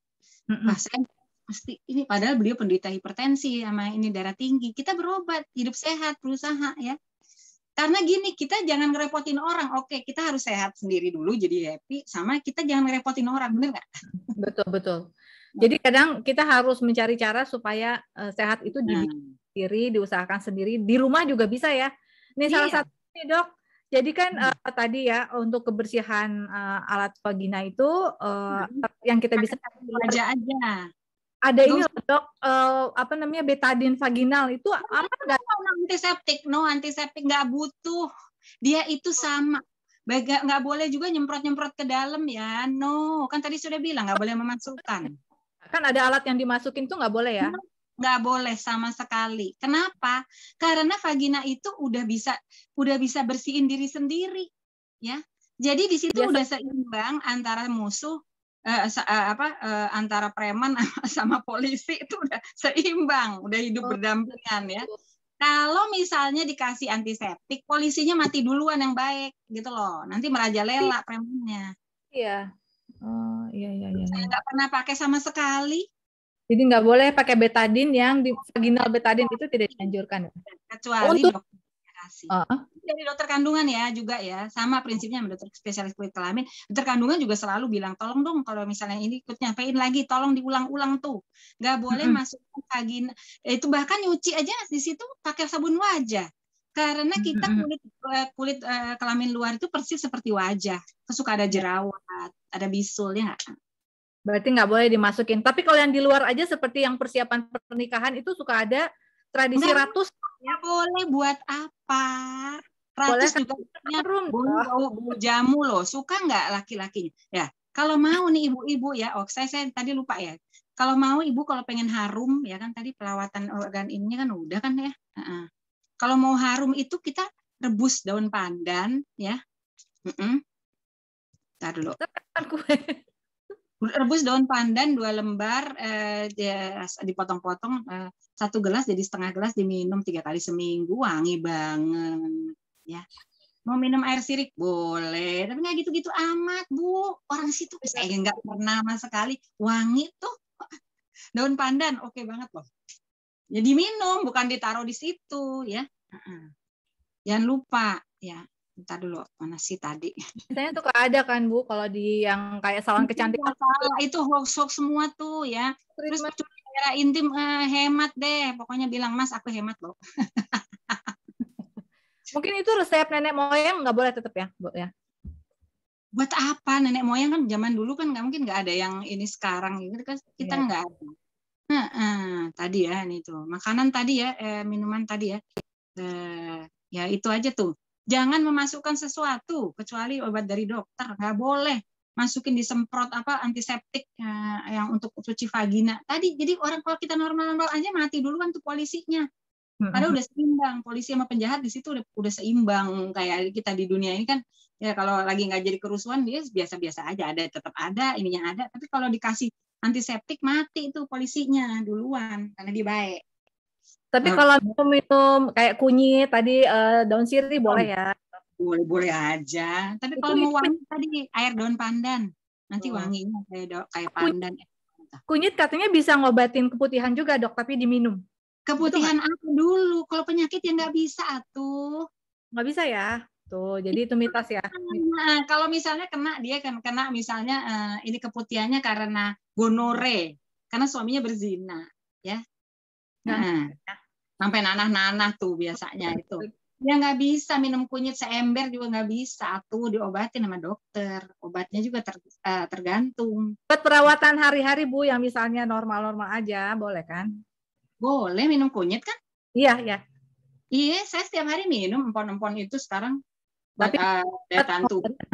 Speaker 1: hmm Nah, saya pasti ini padahal beliau penderita hipertensi sama ini darah tinggi kita berobat hidup sehat berusaha ya karena gini kita jangan ngerepotin orang oke kita harus sehat sendiri dulu jadi happy sama kita jangan ngerepotin orang bener nggak betul betul nah.
Speaker 2: jadi kadang kita harus mencari cara supaya eh, sehat itu di nah sendiri, diusahakan sendiri, di rumah juga bisa ya. Ini iya. salah satu nih dok. Jadi kan hmm. uh, tadi ya untuk kebersihan uh, alat vagina itu uh, hmm. yang kita bisa aja aja. Ada Terus. ini dok uh, apa namanya betadin vaginal itu nah, apa enggak?
Speaker 1: Antiseptik no antiseptik nggak butuh. Dia itu sama Baga, nggak boleh juga nyemprot-nyemprot ke dalam ya. No, kan tadi sudah bilang nggak boleh memasukkan. Kan ada alat yang dimasukin tuh nggak boleh ya? nggak boleh sama sekali. Kenapa? Karena vagina itu udah bisa udah bisa bersihin diri sendiri, ya. Jadi di situ udah seimbang antara musuh eh, eh apa eh, antara preman sama polisi itu udah seimbang, udah hidup oh. berdampingan ya. Gitu. Kalau misalnya dikasih antiseptik, polisinya mati duluan yang baik gitu loh. Nanti merajalela iya. premannya. Iya. Oh, iya iya iya. Saya iya. nggak pernah pakai sama sekali
Speaker 2: jadi nggak boleh pakai betadin yang di vaginal betadin itu tidak dianjurkan.
Speaker 1: Kecuali oh, Untuk,
Speaker 2: dokter uh, ah, ah.
Speaker 1: dari dokter kandungan ya juga ya sama prinsipnya dokter spesialis kulit kelamin. Dokter kandungan juga selalu bilang tolong dong kalau misalnya ini ikut nyampein lagi tolong diulang-ulang tuh. Nggak boleh mm ke masuk vagina eh, itu bahkan nyuci aja di situ pakai sabun wajah karena kita kulit eh, kulit eh, kelamin luar itu persis seperti wajah. Kesukaan ada jerawat, ada bisul ya nggak? Berarti nggak boleh dimasukin. Tapi
Speaker 2: kalau yang di luar aja seperti yang persiapan pernikahan itu suka ada tradisi nggak, ratus. Ya
Speaker 1: boleh buat apa? Ratus boleh, kan? juga kan? bau, jamu loh. Suka nggak laki-lakinya? Ya kalau mau nih ibu-ibu ya, oh saya, saya tadi lupa ya. Kalau mau ibu kalau pengen harum ya kan tadi pelawatan organ ininya kan udah kan ya. Uh -uh. Kalau mau harum itu kita rebus daun pandan ya. Uh -uh. Ntar dulu rebus daun pandan dua lembar eh, dipotong-potong eh, satu gelas jadi setengah gelas diminum tiga kali seminggu wangi banget ya mau minum air sirik boleh tapi nggak gitu-gitu amat bu orang situ saya eh, nggak pernah sama sekali wangi tuh daun pandan oke okay banget loh jadi ya minum bukan ditaruh di situ ya jangan lupa ya ntar dulu, mana sih tadi? Biasanya tuh ada kan Bu, kalau di yang kayak salon iya, kecantikan. Salah, itu hoax-hoax semua tuh ya. Terus cara intim eh, hemat deh. Pokoknya bilang, Mas aku hemat loh. Mungkin itu resep nenek moyang nggak boleh tetap ya, Bu ya? Buat apa nenek moyang kan zaman dulu kan nggak mungkin nggak ada yang ini sekarang gitu kan kita yeah. nggak ada. Nah, uh, tadi ya ini tuh makanan tadi ya eh, minuman tadi ya eh, ya itu aja tuh Jangan memasukkan sesuatu kecuali obat dari dokter. Nggak boleh masukin disemprot apa antiseptik eh, yang untuk cuci vagina. Tadi jadi orang kalau kita normal-normal aja mati dulu kan tuh polisinya. Padahal udah seimbang polisi sama penjahat di situ udah, udah seimbang kayak kita di dunia ini kan ya kalau lagi nggak jadi kerusuhan dia biasa-biasa aja ada tetap ada ininya ada tapi kalau dikasih antiseptik mati itu polisinya duluan karena dia baik
Speaker 2: tapi kalau minum-minum kayak kunyit tadi uh, daun sirih oh, boleh iya. ya?
Speaker 1: Boleh boleh aja. Tapi kalau mau wangi tadi air daun pandan. Nanti oh. wanginya kayak kayak pandan.
Speaker 2: Kunyit katanya bisa ngobatin keputihan juga dok, tapi diminum. Keputihan aku dulu? Kalau penyakit ya nggak bisa tuh. Nggak bisa ya? Tuh, jadi itu mitos ya. Nah,
Speaker 1: kalau misalnya kena dia kan kena misalnya uh, ini keputihannya karena gonore, karena suaminya berzina, ya. Nah, sampai nanah-nanah tuh biasanya itu. Ya nggak bisa minum kunyit seember juga nggak bisa tuh diobatin sama dokter. Obatnya juga ter, uh, tergantung. Buat perawatan hari-hari Bu yang misalnya normal-normal aja boleh kan? Boleh minum kunyit kan? Iya, iya. Iya, saya setiap hari minum empon-empon itu sekarang. Tapi uh,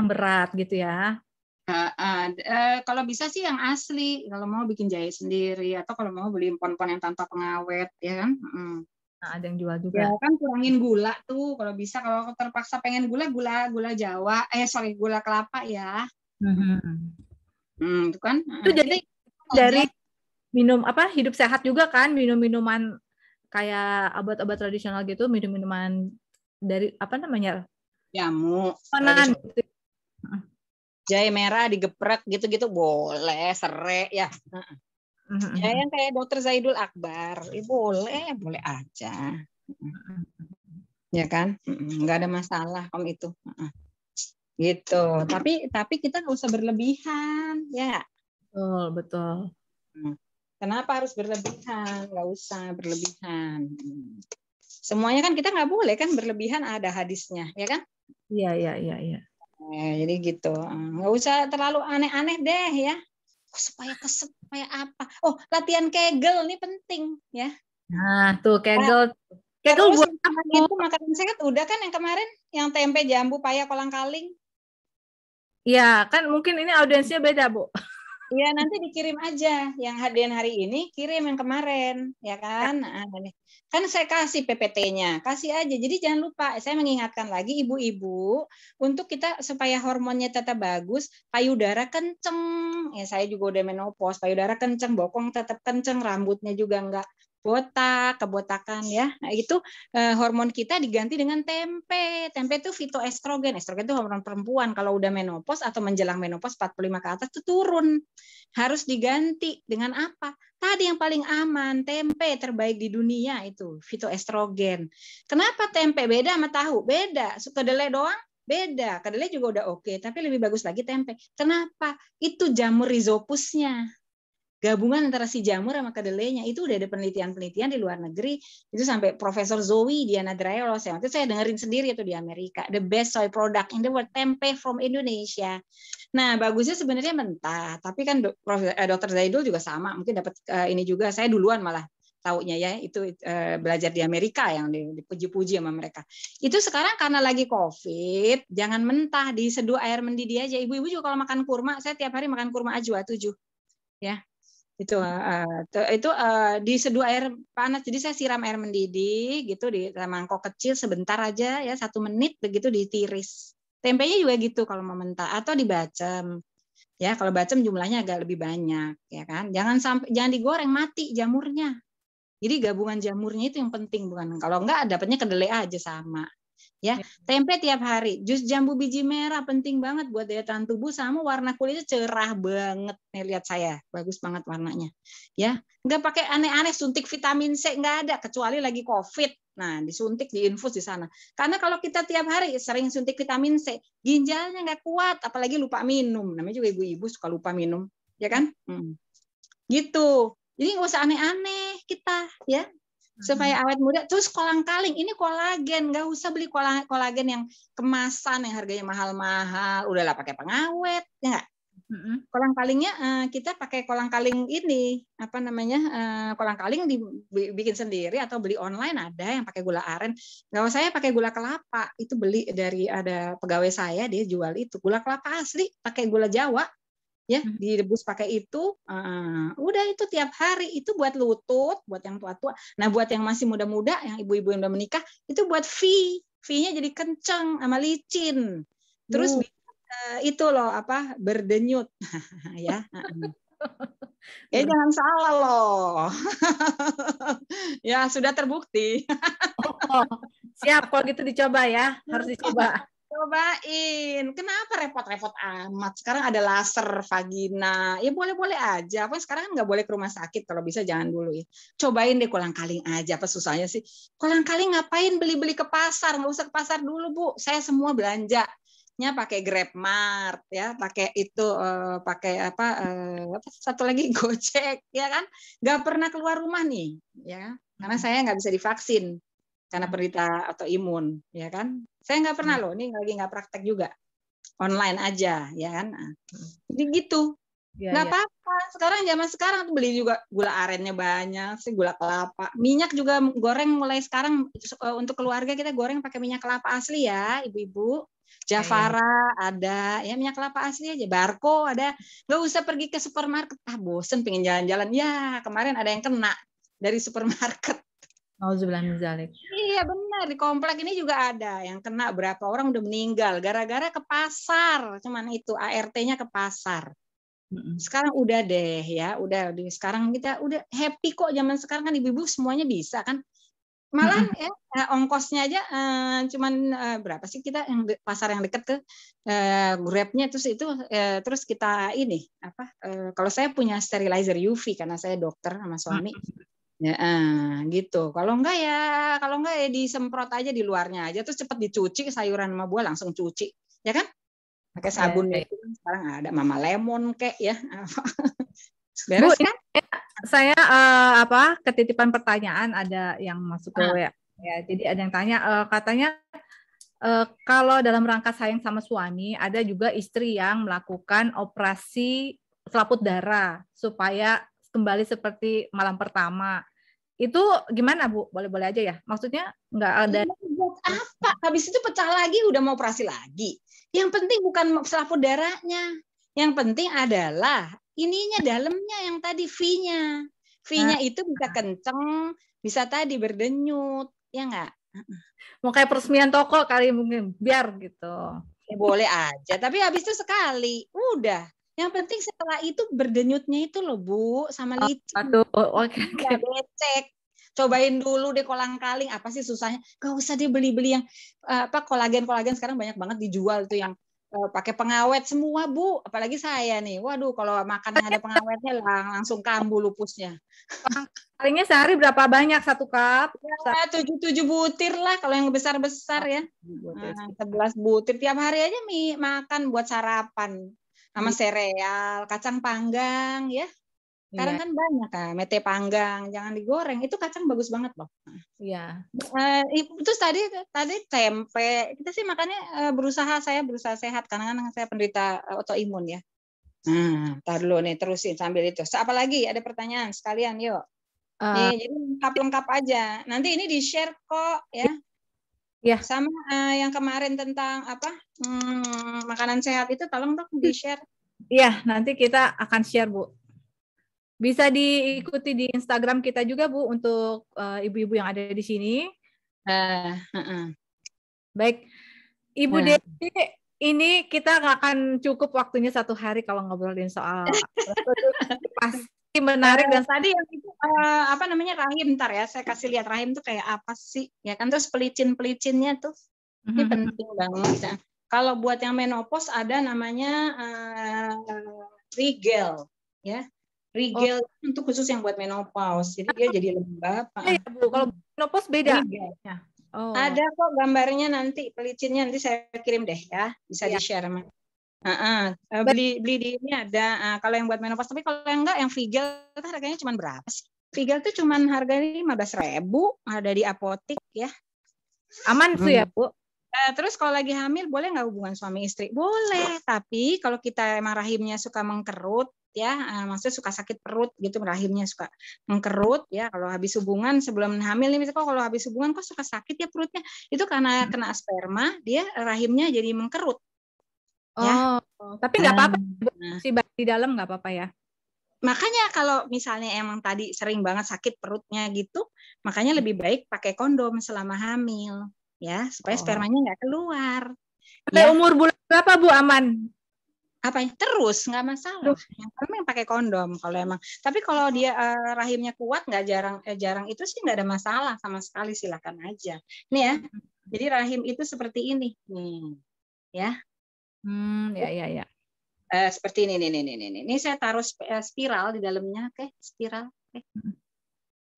Speaker 1: berat gitu ya. Eh, kalau bisa sih yang asli, kalau mau bikin jahe sendiri atau kalau mau beli pon-pon yang tanpa pengawet, ya kan? Hmm. Nah, ada yang jual juga. Ya kan kurangin gula tuh, kalau bisa kalau terpaksa pengen gula gula gula Jawa, eh sorry gula kelapa ya. Mm-hmm. Hmm, hmm itu kan. Itu jadi
Speaker 2: dari minum apa hidup sehat juga kan minum minuman kayak obat-obat tradisional gitu minum minuman dari apa namanya jamu panan
Speaker 1: jahe merah digeprek gitu-gitu boleh serai ya ya yang kayak dokter Zaidul Akbar ya boleh boleh aja ya kan nggak ada masalah om itu gitu tapi tapi kita nggak usah berlebihan ya betul betul mm. kenapa harus berlebihan nggak usah berlebihan mm. semuanya kan kita nggak boleh kan berlebihan ada hadisnya ya kan iya iya iya iya Ya, jadi gitu. Ah, nggak usah terlalu aneh-aneh deh ya. Oh, supaya kesep, supaya apa. Oh, latihan kegel ini penting ya.
Speaker 2: Nah, tuh kegel. Nah,
Speaker 1: kegel buat apa? Itu makanan sehat udah kan yang kemarin yang tempe, jambu, paya, kolang-kaling. Ya, kan mungkin ini audiensnya beda, Bu. Iya nanti dikirim aja yang hadiah hari ini kirim yang kemarin ya kan nah, kan saya kasih PPT-nya kasih aja jadi jangan lupa saya mengingatkan lagi ibu-ibu untuk kita supaya hormonnya tetap bagus payudara kenceng ya saya juga udah menopause payudara kenceng bokong tetap kenceng rambutnya juga enggak botak, kebotakan ya. Nah, itu eh, hormon kita diganti dengan tempe. Tempe itu fitoestrogen. Estrogen itu hormon perempuan. Kalau udah menopause atau menjelang menopause 45 ke atas itu turun. Harus diganti dengan apa? Tadi yang paling aman, tempe terbaik di dunia itu fitoestrogen. Kenapa tempe beda sama tahu? Beda. Kedelai doang beda. Kedelai juga udah oke, okay, tapi lebih bagus lagi tempe. Kenapa? Itu jamur rizopusnya gabungan antara si jamur sama kedelainya itu udah ada penelitian-penelitian di luar negeri itu sampai Profesor Zoe Diana Dreyer saya waktu saya dengerin sendiri itu di Amerika the best soy product in the world tempe from Indonesia nah bagusnya sebenarnya mentah tapi kan eh, Dokter Zaidul juga sama mungkin dapat eh, ini juga saya duluan malah taunya ya itu eh, belajar di Amerika yang dipuji-puji sama mereka. Itu sekarang karena lagi COVID, jangan mentah di diseduh air mendidih aja. Ibu-ibu juga kalau makan kurma, saya tiap hari makan kurma ajwa tujuh. Ya, itu uh, itu uh, eh, diseduh air panas jadi saya siram air mendidih gitu di mangkok kecil sebentar aja ya satu menit begitu ditiris tempenya juga gitu kalau mau mentah atau dibacem ya kalau bacem jumlahnya agak lebih banyak ya kan jangan sampai jangan digoreng mati jamurnya jadi gabungan jamurnya itu yang penting bukan kalau enggak dapatnya kedelai aja sama Ya, ya. Tempe tiap hari, jus jambu biji merah penting banget buat daya tahan tubuh sama warna kulitnya cerah banget nih lihat saya. Bagus banget warnanya. Ya, nggak pakai aneh-aneh suntik vitamin C nggak ada kecuali lagi Covid. Nah, disuntik, diinfus di sana. Karena kalau kita tiap hari sering suntik vitamin C, ginjalnya nggak kuat, apalagi lupa minum. Namanya juga ibu-ibu suka lupa minum, ya kan? Hmm. Gitu. Jadi nggak usah aneh-aneh kita, ya supaya hmm. awet muda terus kolang kaling ini kolagen nggak usah beli kolagen yang kemasan yang harganya mahal-mahal udahlah pakai pengawet ya nggak hmm. Kolang kalingnya eh, kita pakai kolang kaling ini apa namanya eh, kolang kaling dibikin sendiri atau beli online ada yang pakai gula aren. nggak usah saya pakai gula kelapa itu beli dari ada pegawai saya dia jual itu gula kelapa asli pakai gula jawa ya hmm. direbus pakai itu uh, udah itu tiap hari itu buat lutut buat yang tua-tua nah buat yang masih muda-muda yang ibu-ibu yang udah menikah itu buat fee v nya jadi kenceng sama licin terus uh. Uh, itu loh apa berdenyut ya ya jangan salah loh ya
Speaker 2: sudah terbukti
Speaker 1: oh, siap kalau gitu dicoba ya harus dicoba cobain. Kenapa repot-repot amat? Sekarang ada laser vagina. Ya boleh-boleh aja. Apa sekarang kan nggak boleh ke rumah sakit kalau bisa jangan dulu ya. Cobain deh kolang kaling aja. Apa susahnya sih? Kolang kaling ngapain beli-beli ke pasar? Nggak usah ke pasar dulu bu. Saya semua belanja nya pakai Mart ya pakai itu uh, pakai apa uh, satu lagi Gojek ya kan nggak pernah keluar rumah nih ya karena saya nggak bisa divaksin karena hmm. penderita imun, ya kan? Saya nggak pernah hmm. loh, ini lagi nggak praktek juga, online aja, ya kan? Nah, hmm. Jadi gitu, iya, nggak ya. apa-apa. Sekarang zaman sekarang tuh beli juga gula arennya banyak, sih gula kelapa, minyak juga goreng mulai sekarang eh, untuk keluarga kita goreng pakai minyak kelapa asli ya, ibu-ibu. Iya, iya. Javara eh. ada, ya minyak kelapa asli aja, Barco ada. Nggak usah pergi ke supermarket, ah bosen pengen jalan-jalan. Ya kemarin ada yang kena dari supermarket Iya benar di komplek ini juga ada yang kena berapa orang udah meninggal gara-gara ke pasar cuman itu ART-nya ke pasar. Sekarang udah deh ya, udah di sekarang kita udah happy kok zaman sekarang kan ibu-ibu semuanya bisa kan. Malah ya eh, ongkosnya aja uh, cuman uh, berapa sih kita yang de, pasar yang deket ke uh, grabnya terus itu uh, terus kita ini apa uh, kalau saya punya sterilizer UV karena saya dokter sama suami. Ya, gitu. Kalau enggak ya, kalau enggak ya disemprot aja di luarnya aja terus cepet dicuci sayuran sama buah langsung cuci, ya kan? Pakai iya, sabun ya. itu kan, sekarang ada mama lemon kek ya.
Speaker 3: Beres
Speaker 2: Bu, kan? saya uh, apa ketitipan pertanyaan ada yang masuk ke WA. Ah. Ya, jadi ada yang tanya uh, katanya uh, kalau dalam rangka sayang sama suami ada juga istri yang melakukan operasi selaput darah supaya kembali seperti malam pertama itu gimana bu boleh-boleh aja ya maksudnya nggak ada
Speaker 1: iya, apa habis itu pecah lagi udah mau operasi lagi yang penting bukan selaput darahnya yang penting adalah ininya dalamnya yang tadi V-nya V-nya nah. itu bisa kenceng bisa tadi berdenyut ya nggak mau kayak peresmian toko kali mungkin biar gitu ya boleh aja tapi habis itu sekali udah yang penting setelah itu berdenyutnya itu loh Bu sama oh, licin. Aduh, oke. Okay, okay. becek. Cobain dulu deh kolang kaling apa sih susahnya? Gak usah deh beli-beli yang eh, apa kolagen-kolagen sekarang banyak banget dijual tuh yang eh, pakai pengawet semua bu apalagi saya nih waduh kalau makan yang ada pengawetnya lang langsung kambuh lupusnya palingnya sehari berapa banyak satu cup ya, tujuh tujuh butir lah kalau yang besar besar ya nah, sebelas butir tiap hari aja mie makan buat sarapan sama iya. sereal, kacang panggang ya. Sekarang yeah. kan banyak kan, mete panggang, jangan digoreng. Itu kacang bagus banget loh. Iya. Yeah. Uh, terus tadi tadi tempe. Kita sih makanya uh, eh, berusaha saya berusaha sehat karena kan saya penderita eh, autoimun ya. Nah, tar dulu nih terusin sambil itu. Apalagi ada pertanyaan sekalian yuk. Uh, nih, jadi lengkap-lengkap aja. Nanti ini di-share kok ya. Ya. Sama uh, yang kemarin tentang apa
Speaker 2: hmm,
Speaker 1: makanan sehat itu tolong
Speaker 2: dong di share. Iya, nanti kita akan share Bu. Bisa diikuti di Instagram kita juga Bu untuk ibu eh, ibu-ibu yang ada di sini. Uh, uh, uh. Baik, Ibu uh. Desi, ini kita nggak akan cukup waktunya satu hari kalau ngobrolin soal
Speaker 1: pas menarik dan eh, tadi yang itu uh, apa namanya rahim ntar ya saya kasih lihat rahim tuh kayak apa sih ya kan terus pelicin pelicinnya tuh
Speaker 3: ini mm-hmm. penting
Speaker 1: banget ya. kalau buat yang menopause ada namanya uh, rigel ya rigel oh. untuk khusus yang buat menopause jadi dia ah. jadi lembab ya, ya, kalau menopause beda ya. Oh. ada kok gambarnya nanti pelicinnya nanti saya kirim deh ya bisa ya. di share Uh, uh, beli beli di ini ada uh, kalau yang buat menopause tapi kalau yang enggak yang Vigel itu harganya cuma berapa sih? Vigel tuh cuma harganya lima belas ribu ada di apotik ya. Aman tuh ya, hmm. ya bu. Uh, terus kalau lagi hamil boleh nggak hubungan suami istri? Boleh, tapi kalau kita emang rahimnya suka mengkerut ya, uh, maksudnya suka sakit perut gitu, rahimnya suka mengkerut ya. Kalau habis hubungan sebelum hamil nih, misalnya kalau habis hubungan kok suka sakit ya perutnya, itu karena kena sperma dia rahimnya jadi mengkerut Ya. Oh, tapi nggak apa-apa sih nah. si di dalam nggak apa-apa ya. Makanya kalau misalnya emang tadi sering banget sakit perutnya gitu, makanya lebih baik pakai kondom selama hamil ya, supaya oh. spermanya nggak keluar. Sampai ya. umur bulan berapa Bu aman? Apa ya? terus nggak masalah. Yang penting pakai kondom kalau emang. Tapi kalau dia uh, rahimnya kuat nggak jarang eh, jarang itu sih nggak ada masalah sama sekali silakan aja. Nih ya. Hmm. Jadi rahim itu seperti ini. Nih. Ya,
Speaker 2: Hmm, ya ya ya.
Speaker 1: Uh, seperti ini, ini, ini, ini, ini. saya taruh eh, spiral di dalamnya, oke? Okay? Spiral. Okay. Hmm.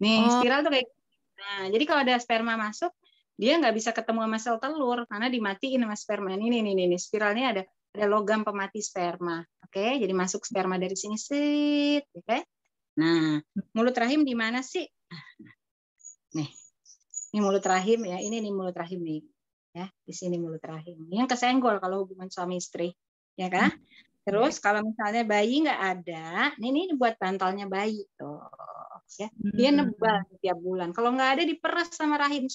Speaker 1: Nih, oh. spiral tuh kayak. Gitu. Nah, jadi kalau ada sperma masuk, dia nggak bisa ketemu sama sel telur karena dimatiin sama sperma. Ini, ini, ini, ini. Spiralnya ada ada logam pemati sperma. Oke, okay? jadi masuk sperma dari sini, sit, oke? Okay? Nah, mulut rahim di mana sih? Ah, nah. Nih, ini mulut rahim ya. Ini nih mulut rahim nih ya di sini mulut rahim yang kesenggol kalau hubungan suami istri ya kan terus iya. kalau misalnya bayi nggak ada ini, ini buat bantalnya bayi tuh ya dia hmm. nebal tiap bulan kalau nggak ada diperas sama rahim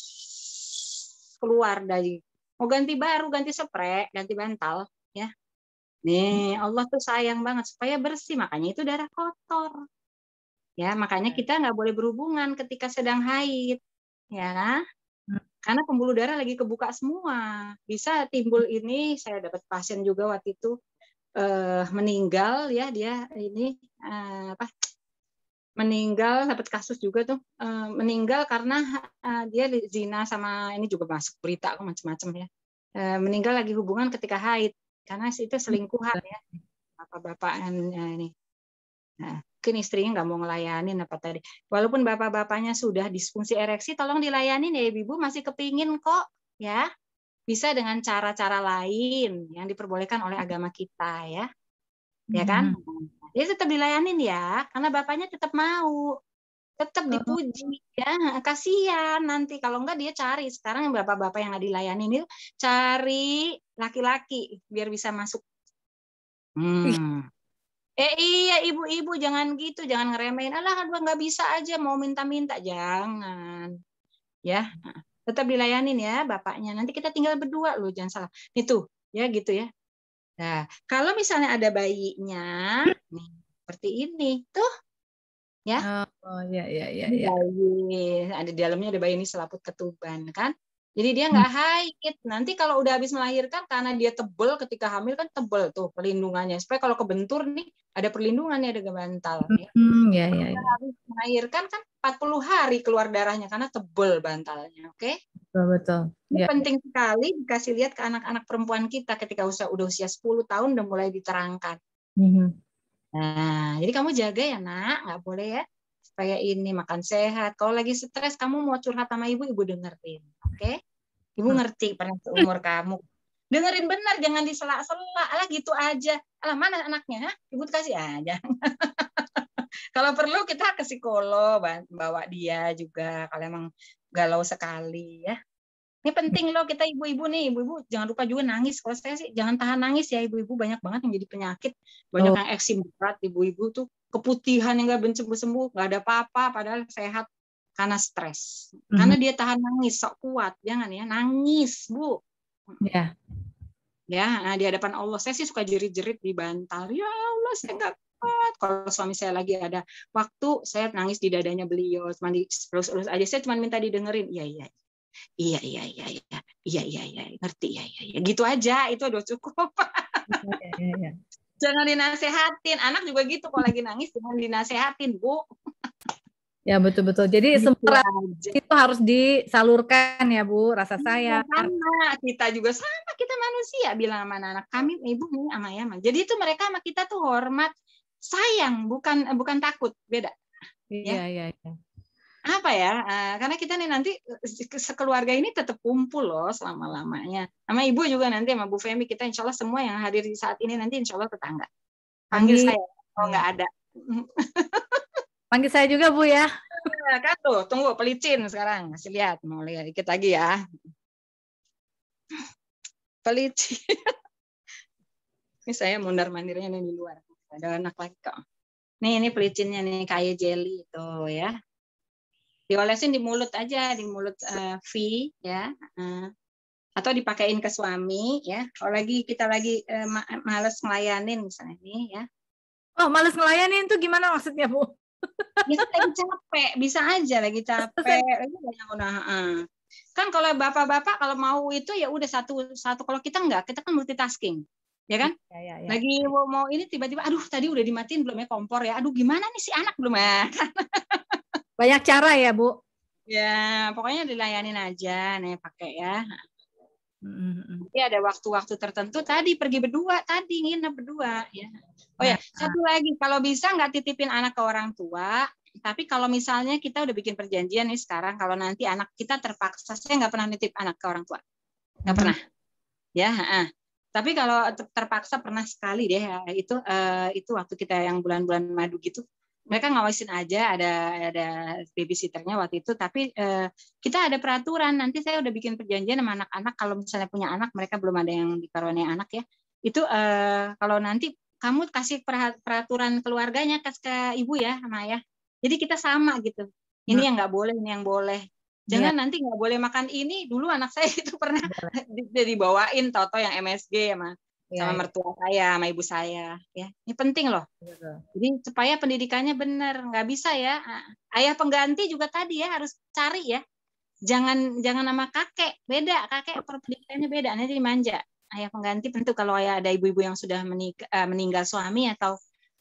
Speaker 1: keluar dari mau ganti baru ganti spray ganti bantal ya Nih, Allah tuh sayang banget supaya bersih, makanya itu darah kotor. Ya, makanya iya. kita nggak boleh berhubungan ketika sedang haid. Ya, karena pembuluh darah lagi kebuka semua. Bisa timbul ini saya dapat pasien juga waktu itu eh, meninggal ya dia ini eh, apa meninggal dapat kasus juga tuh eh, meninggal karena eh, dia zina sama ini juga masuk berita kok macam-macam ya. Eh, meninggal lagi hubungan ketika haid karena itu selingkuhan ya bapak-bapak eh, ini Nah, mungkin istrinya nggak mau ngelayanin apa tadi. Walaupun bapak-bapaknya sudah disfungsi ereksi, tolong dilayanin ya ibu masih kepingin kok ya. Bisa dengan cara-cara lain yang diperbolehkan oleh agama kita ya. Ya kan? Hmm. Dia tetap dilayanin ya, karena bapaknya tetap mau tetap dipuji ya kasihan nanti kalau enggak dia cari sekarang yang bapak-bapak yang nggak dilayani itu cari laki-laki biar bisa masuk
Speaker 3: hmm.
Speaker 1: Eh iya ibu-ibu jangan gitu, jangan ngeremehin. Alah gua nggak bisa aja mau minta-minta, jangan. Ya, tetap dilayanin ya bapaknya. Nanti kita tinggal berdua loh, jangan salah. Itu ya gitu ya. Nah, kalau misalnya ada bayinya nih, seperti ini tuh ya. Oh, ya ya ya. ya. Bayi, ada di dalamnya ada bayi ini selaput ketuban kan? Jadi dia hmm. nggak haid. Nanti kalau udah habis melahirkan karena dia tebel ketika hamil kan tebel tuh perlindungannya. Supaya kalau kebentur nih ada perlindungannya ada bantal. Ya. Hmm, hmm, ya, ya, ya. habis melahirkan kan 40 hari keluar darahnya karena tebel bantalnya. Oke? Okay? Betul betul. Ya. penting sekali dikasih lihat ke anak-anak perempuan kita ketika usia udah usia 10 tahun udah mulai diterangkan. Mm -hmm. Nah, jadi kamu jaga ya nak, nggak boleh ya supaya ini makan sehat. Kalau lagi stres kamu mau curhat sama ibu, ibu dengerin, oke? Okay? Ibu hmm. ngerti pernah umur kamu. Dengerin benar, jangan disela-sela. Alah gitu aja. Alah mana anaknya? Ha? Ibu kasih aja. Kalau perlu kita ke psikolog, bawa dia juga kalau emang galau sekali ya. Ini penting loh kita ibu-ibu nih, ibu-ibu jangan lupa juga nangis. Kalau saya sih jangan tahan nangis ya ibu-ibu banyak banget yang jadi penyakit. Banyak oh. yang eksim berat ibu-ibu tuh keputihan yang nggak sembuh sembuh nggak ada apa-apa, padahal sehat karena stres. Mm-hmm. Karena dia tahan nangis, sok kuat, jangan ya nangis bu. Ya. Yeah. Ya, nah, di hadapan Allah saya sih suka jerit-jerit di bantal. Ya Allah, saya nggak kuat. Kalau suami saya lagi ada waktu, saya nangis di dadanya beliau, cuma terus-terus aja. Saya cuma minta didengerin. Iya iya. Iya iya iya iya iya iya, iya ngerti iya iya ya. gitu aja itu udah cukup. Iya, iya, jangan dinasehatin. Anak juga gitu kalau lagi nangis jangan dinasehatin, Bu.
Speaker 2: Ya betul betul. Jadi gitu semua itu harus disalurkan ya Bu rasa iya, saya.
Speaker 1: Sama kita juga sama kita manusia bilang sama anak kami ibu ini sama ya. Jadi itu mereka sama kita tuh hormat sayang bukan eh, bukan takut beda. Iya ya. iya. iya. ya apa ya? Eh, karena kita nih nanti eh, sekeluarga ini tetap kumpul loh selama lamanya. Sama ibu juga nanti sama Bu Femi kita insya Allah semua yang hadir di saat ini nanti insya Allah tetangga. Panggil Amin. saya kalau nggak ada. Panggil saya juga Bu ya. Iya, kan tuh, tunggu pelicin sekarang. Masih lihat, mau lihat dikit lagi ya. Pelicin. ini saya mundar mandirnya nih di luar. Ada anak lagi kok. Nih ini pelicinnya nih kayak jelly itu ya diolesin di mulut aja di mulut uh, V ya uh, atau dipakein ke suami ya kalau lagi kita lagi uh, ma males ngelayanin misalnya ini ya oh males ngelayanin tuh gimana maksudnya bu bisa lagi capek bisa aja lagi capek lagi banyak uh. kan kalau bapak-bapak kalau mau itu ya udah satu satu kalau kita enggak kita kan multitasking ya kan ya, ya, ya. lagi mau, mau ini tiba-tiba aduh tadi udah dimatiin belum ya kompor ya aduh gimana nih si anak belum ya Banyak cara ya, Bu. Ya, pokoknya dilayanin aja nih pakai ya.
Speaker 2: Jadi mm-hmm.
Speaker 1: ada waktu-waktu tertentu tadi pergi berdua, tadi nginep berdua ya. Oh ya, ah, ah. satu lagi kalau bisa nggak titipin anak ke orang tua, tapi kalau misalnya kita udah bikin perjanjian nih sekarang kalau nanti anak kita terpaksa saya nggak pernah nitip anak ke orang tua. Nggak pernah. Mm-hmm. Ya, uh. Tapi kalau terpaksa pernah sekali deh ya, itu uh, itu waktu kita yang bulan-bulan madu gitu mereka ngawasin aja ada ada babysitternya waktu itu tapi eh, kita ada peraturan nanti saya udah bikin perjanjian sama anak-anak kalau misalnya punya anak mereka belum ada yang dikaruniai anak ya itu eh, kalau nanti kamu kasih peraturan keluarganya ke, ke ibu ya sama ya. jadi kita sama gitu ini hmm. yang nggak boleh ini yang boleh jangan ya. nanti nggak boleh makan ini dulu anak saya itu pernah dibawain toto yang MSG ya, mas ya, sama iya. mertua saya, sama ibu saya, ya ini penting loh. Jadi supaya pendidikannya benar, nggak bisa ya. Ayah pengganti juga tadi ya harus cari ya. Jangan jangan nama kakek, beda kakek pendidikannya beda, nanti dimanja. Ayah pengganti tentu kalau ayah ada ibu-ibu yang sudah e, meninggal suami atau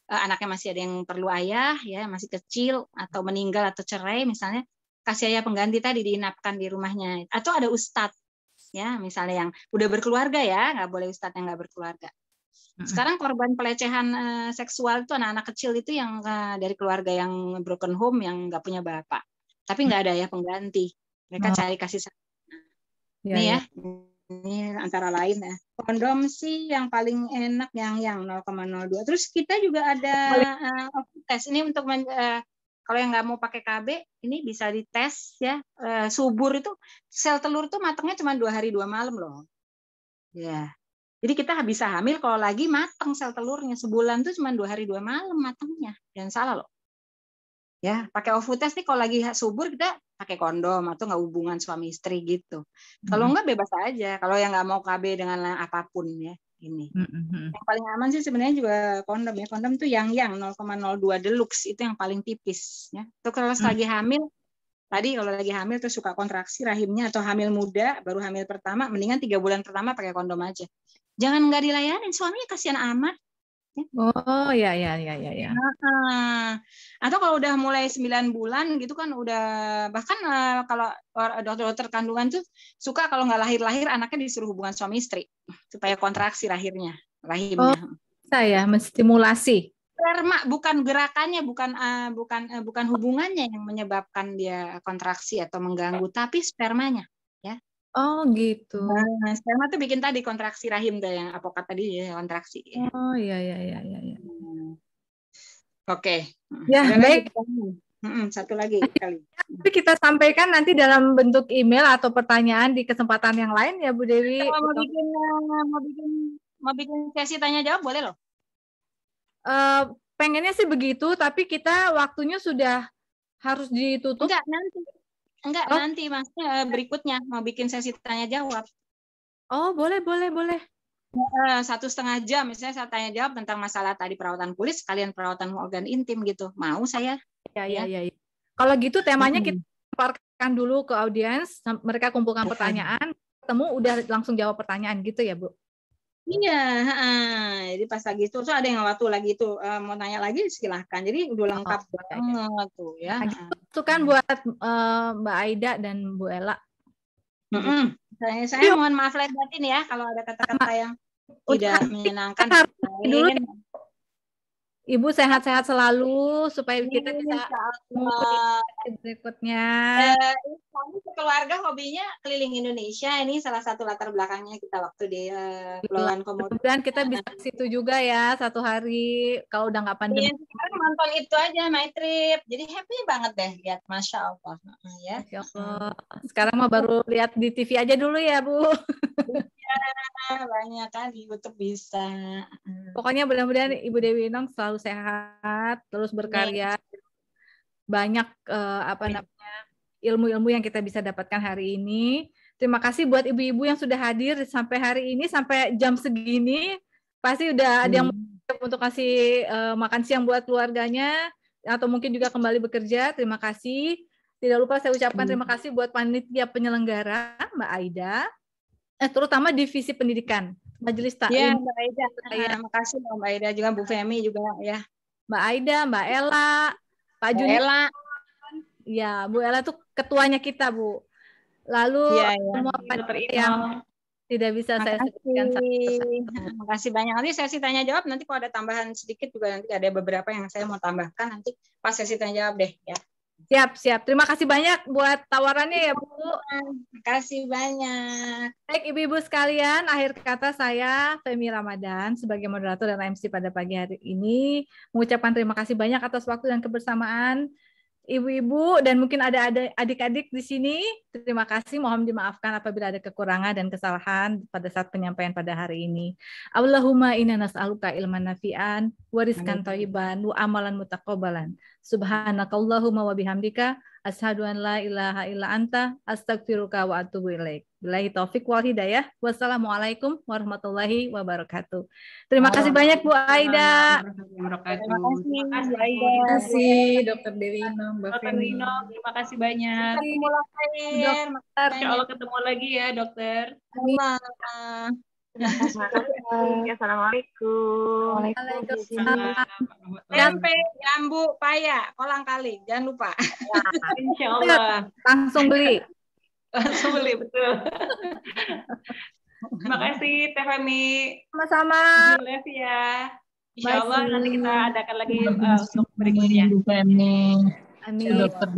Speaker 1: e, anaknya masih ada yang perlu ayah ya masih kecil atau meninggal atau cerai misalnya kasih ayah pengganti tadi diinapkan di rumahnya atau ada ustadz ya misalnya yang udah berkeluarga ya nggak boleh ustadz yang nggak berkeluarga sekarang korban pelecehan eh, seksual itu anak-anak kecil itu yang eh, dari keluarga yang broken home yang nggak punya bapak tapi nggak ada ya pengganti mereka oh. cari kasih sayang ya, ini ya, ya ini antara lain ya kondom sih yang paling enak yang yang 0,02 terus kita juga ada uh, eh, tes ini untuk men, uh, kalau yang nggak mau pakai KB, ini bisa dites ya. Eh, subur itu sel telur itu matangnya cuma dua hari dua malam loh. Ya. Jadi kita bisa hamil kalau lagi matang sel telurnya sebulan tuh cuma dua hari dua malam matangnya. Jangan salah loh. Ya, pakai test nih kalau lagi subur kita pakai kondom atau nggak hubungan suami istri gitu. Kalau hmm. nggak bebas aja. Kalau yang nggak mau KB dengan apapun ya ini.
Speaker 3: Mm-hmm.
Speaker 1: Yang paling aman sih sebenarnya juga kondom ya. Kondom tuh yang yang 0,02 deluxe itu yang paling tipis ya. Itu kalau mm-hmm. lagi hamil tadi kalau lagi hamil tuh suka kontraksi rahimnya atau hamil muda baru hamil pertama mendingan tiga bulan pertama pakai kondom aja. Jangan nggak dilayanin suaminya kasihan amat
Speaker 2: Oh ya ya ya ya ya.
Speaker 1: Nah, atau kalau udah mulai 9 bulan gitu kan udah bahkan eh, kalau dokter-dokter kandungan tuh suka kalau nggak lahir-lahir anaknya disuruh hubungan suami istri supaya kontraksi lahirnya rahimnya. Oh,
Speaker 2: saya menstimulasi.
Speaker 1: Sperma bukan gerakannya, bukan uh, bukan uh, bukan hubungannya yang menyebabkan dia kontraksi atau mengganggu, tapi spermanya. Oh gitu. Nah, sperma tuh bikin tadi kontraksi rahim tuh yang apokat tadi ya kontraksi. Oh iya iya iya iya. Ya. Hmm. Oke. Okay. Ya Ada baik. Lagi. Satu lagi kali. Tapi
Speaker 2: kita sampaikan nanti dalam bentuk email atau pertanyaan di kesempatan yang lain ya Bu Dewi. Kita mau bikin
Speaker 1: mau bikin mau bikin sesi tanya jawab boleh loh.
Speaker 2: Uh, pengennya sih begitu tapi kita waktunya sudah
Speaker 1: harus ditutup. Enggak nanti Enggak, oh. nanti Mas eh, berikutnya mau bikin sesi tanya jawab. Oh, boleh, boleh, boleh. Eh, satu setengah jam, misalnya saya tanya jawab tentang masalah tadi perawatan kulit, sekalian perawatan organ intim gitu. Mau saya? Ya, ya, iya iya iya. ya.
Speaker 2: Kalau gitu temanya hmm. kita lemparkan dulu ke audiens, mereka kumpulkan pertanyaan,
Speaker 1: ketemu udah langsung jawab pertanyaan gitu ya, Bu? Iya, heeh. Jadi pas lagi itu so ada yang waktu lagi itu uh, eh, mau nanya lagi silahkan. Jadi udah oh, lengkap oh, banget ya. tuh ya. itu
Speaker 2: kan hmm. buat uh, Mbak Aida dan Bu Ela. Mm hmm Saya, saya mohon
Speaker 1: maaf lagi batin ya kalau ada kata-kata yang tidak menyenangkan. Dulu
Speaker 2: Ibu sehat-sehat selalu supaya kita bisa berikutnya. Eh,
Speaker 1: kami sekeluarga hobinya keliling Indonesia. Ini salah satu latar belakangnya kita waktu di uh, Komodo. Kemudian kita bisa ke
Speaker 2: situ juga ya satu hari kalau udah nggak pandemi. Iya,
Speaker 1: sekarang nonton itu aja my trip. Jadi happy banget deh lihat Masya Allah. Ya. Masya Allah.
Speaker 2: Sekarang mah baru lihat di TV aja dulu ya Bu.
Speaker 1: banyak kan di YouTube bisa.
Speaker 2: Mm. Pokoknya mudah-mudahan Ibu Dewi Nong selalu sehat, terus berkarya. Iya. Banyak eh, apa iya. namanya ilmu-ilmu yang kita bisa dapatkan hari ini. Terima kasih buat ibu-ibu yang sudah hadir sampai hari ini sampai jam segini. Pasti udah ada yang hmm. untuk kasih uh, eh, makan siang buat keluarganya atau mungkin juga kembali bekerja. Terima kasih. Tidak lupa saya ucapkan iya. terima kasih buat panitia penyelenggara Mbak Aida, eh terutama divisi pendidikan Majelis iya, Taklim. Ya, Mbak
Speaker 3: Aida. terima iya. iya,
Speaker 2: kasih Mbak Aida juga Bu Femi juga ya. Mbak Aida, Mbak Ella, Pak Juni. Ella. Ya, Bu Ella tuh ketuanya kita, Bu. Lalu ya, ya. semua ya, yang
Speaker 1: tidak bisa Makasih. saya sebutkan satu Terima kasih banyak. Nanti sesi tanya jawab nanti kalau ada tambahan sedikit juga nanti ada beberapa yang saya mau tambahkan nanti pas sesi tanya jawab deh ya. Siap, siap. Terima kasih banyak buat tawarannya ya, Bu.
Speaker 2: Terima kasih banyak. Baik, Ibu-ibu sekalian, akhir kata saya Femi Ramadan sebagai moderator dan MC pada pagi hari ini mengucapkan terima kasih banyak atas waktu dan kebersamaan ibu-ibu dan mungkin ada adik-adik di sini. Terima kasih, mohon dimaafkan apabila ada kekurangan dan kesalahan pada saat penyampaian pada hari ini. Allahumma inna nas'aluka ilman nafi'an, wariskan tohiban, amalan mutakobalan. Subhanakallahumma wa bihamdika asyhadu an la ilaha illa anta astaghfiruka wa atubu ilaik. Billahi taufik wal hidayah. Wassalamualaikum warahmatullahi wabarakatuh. Terima kasih banyak Bu Aida. Terima kasih Bu Aida. Terima kasih Dokter Dewi Mbak Dokter terima
Speaker 1: kasih banyak. Terima kasih Dokter. ketemu lagi ya Dokter. kasih. Assalamualaikum. Waalaikumsalam. Tempe, jambu, paya, kolang kali, jangan lupa. Ya, insya Allah.
Speaker 2: Langsung beli.
Speaker 1: Langsung beli, betul. Terima kasih, Teh Femi.
Speaker 2: Sama-sama. ya.
Speaker 1: Insya Allah nanti kita adakan lagi uh, untuk berikutnya. Amin. Dokter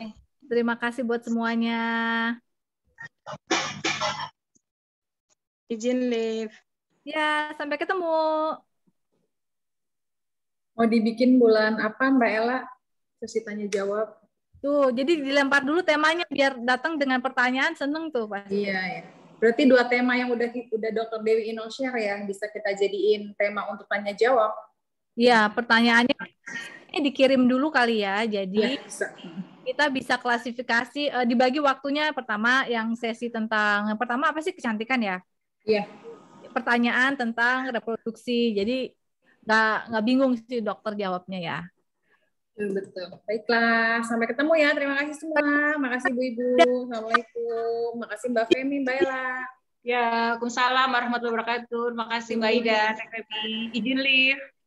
Speaker 2: eh. Terima kasih buat semuanya. Izin live. Ya, sampai ketemu. Mau dibikin bulan apa Mbak Ella? Sesi tanya jawab. Tuh, jadi dilempar dulu temanya biar datang dengan pertanyaan seneng tuh pasti. Iya, ya. Berarti dua tema yang udah udah Dokter Dewi share ya bisa kita jadiin tema untuk tanya jawab. Iya, pertanyaannya ini dikirim dulu kali ya. Jadi ya, bisa. kita bisa klasifikasi eh, dibagi waktunya pertama yang sesi tentang pertama apa sih kecantikan ya? Iya. Pertanyaan tentang reproduksi. Jadi nggak nggak bingung sih dokter jawabnya ya. Hmm, betul. Baiklah, sampai ketemu ya. Terima kasih semua. Makasih Bu Ibu. Assalamualaikum. Makasih Mbak
Speaker 1: Femi, Mbak Ella. Ya, Waalaikumsalam warahmatullahi wabarakatuh. Makasih Mbak Ida, Femi. Izin lift.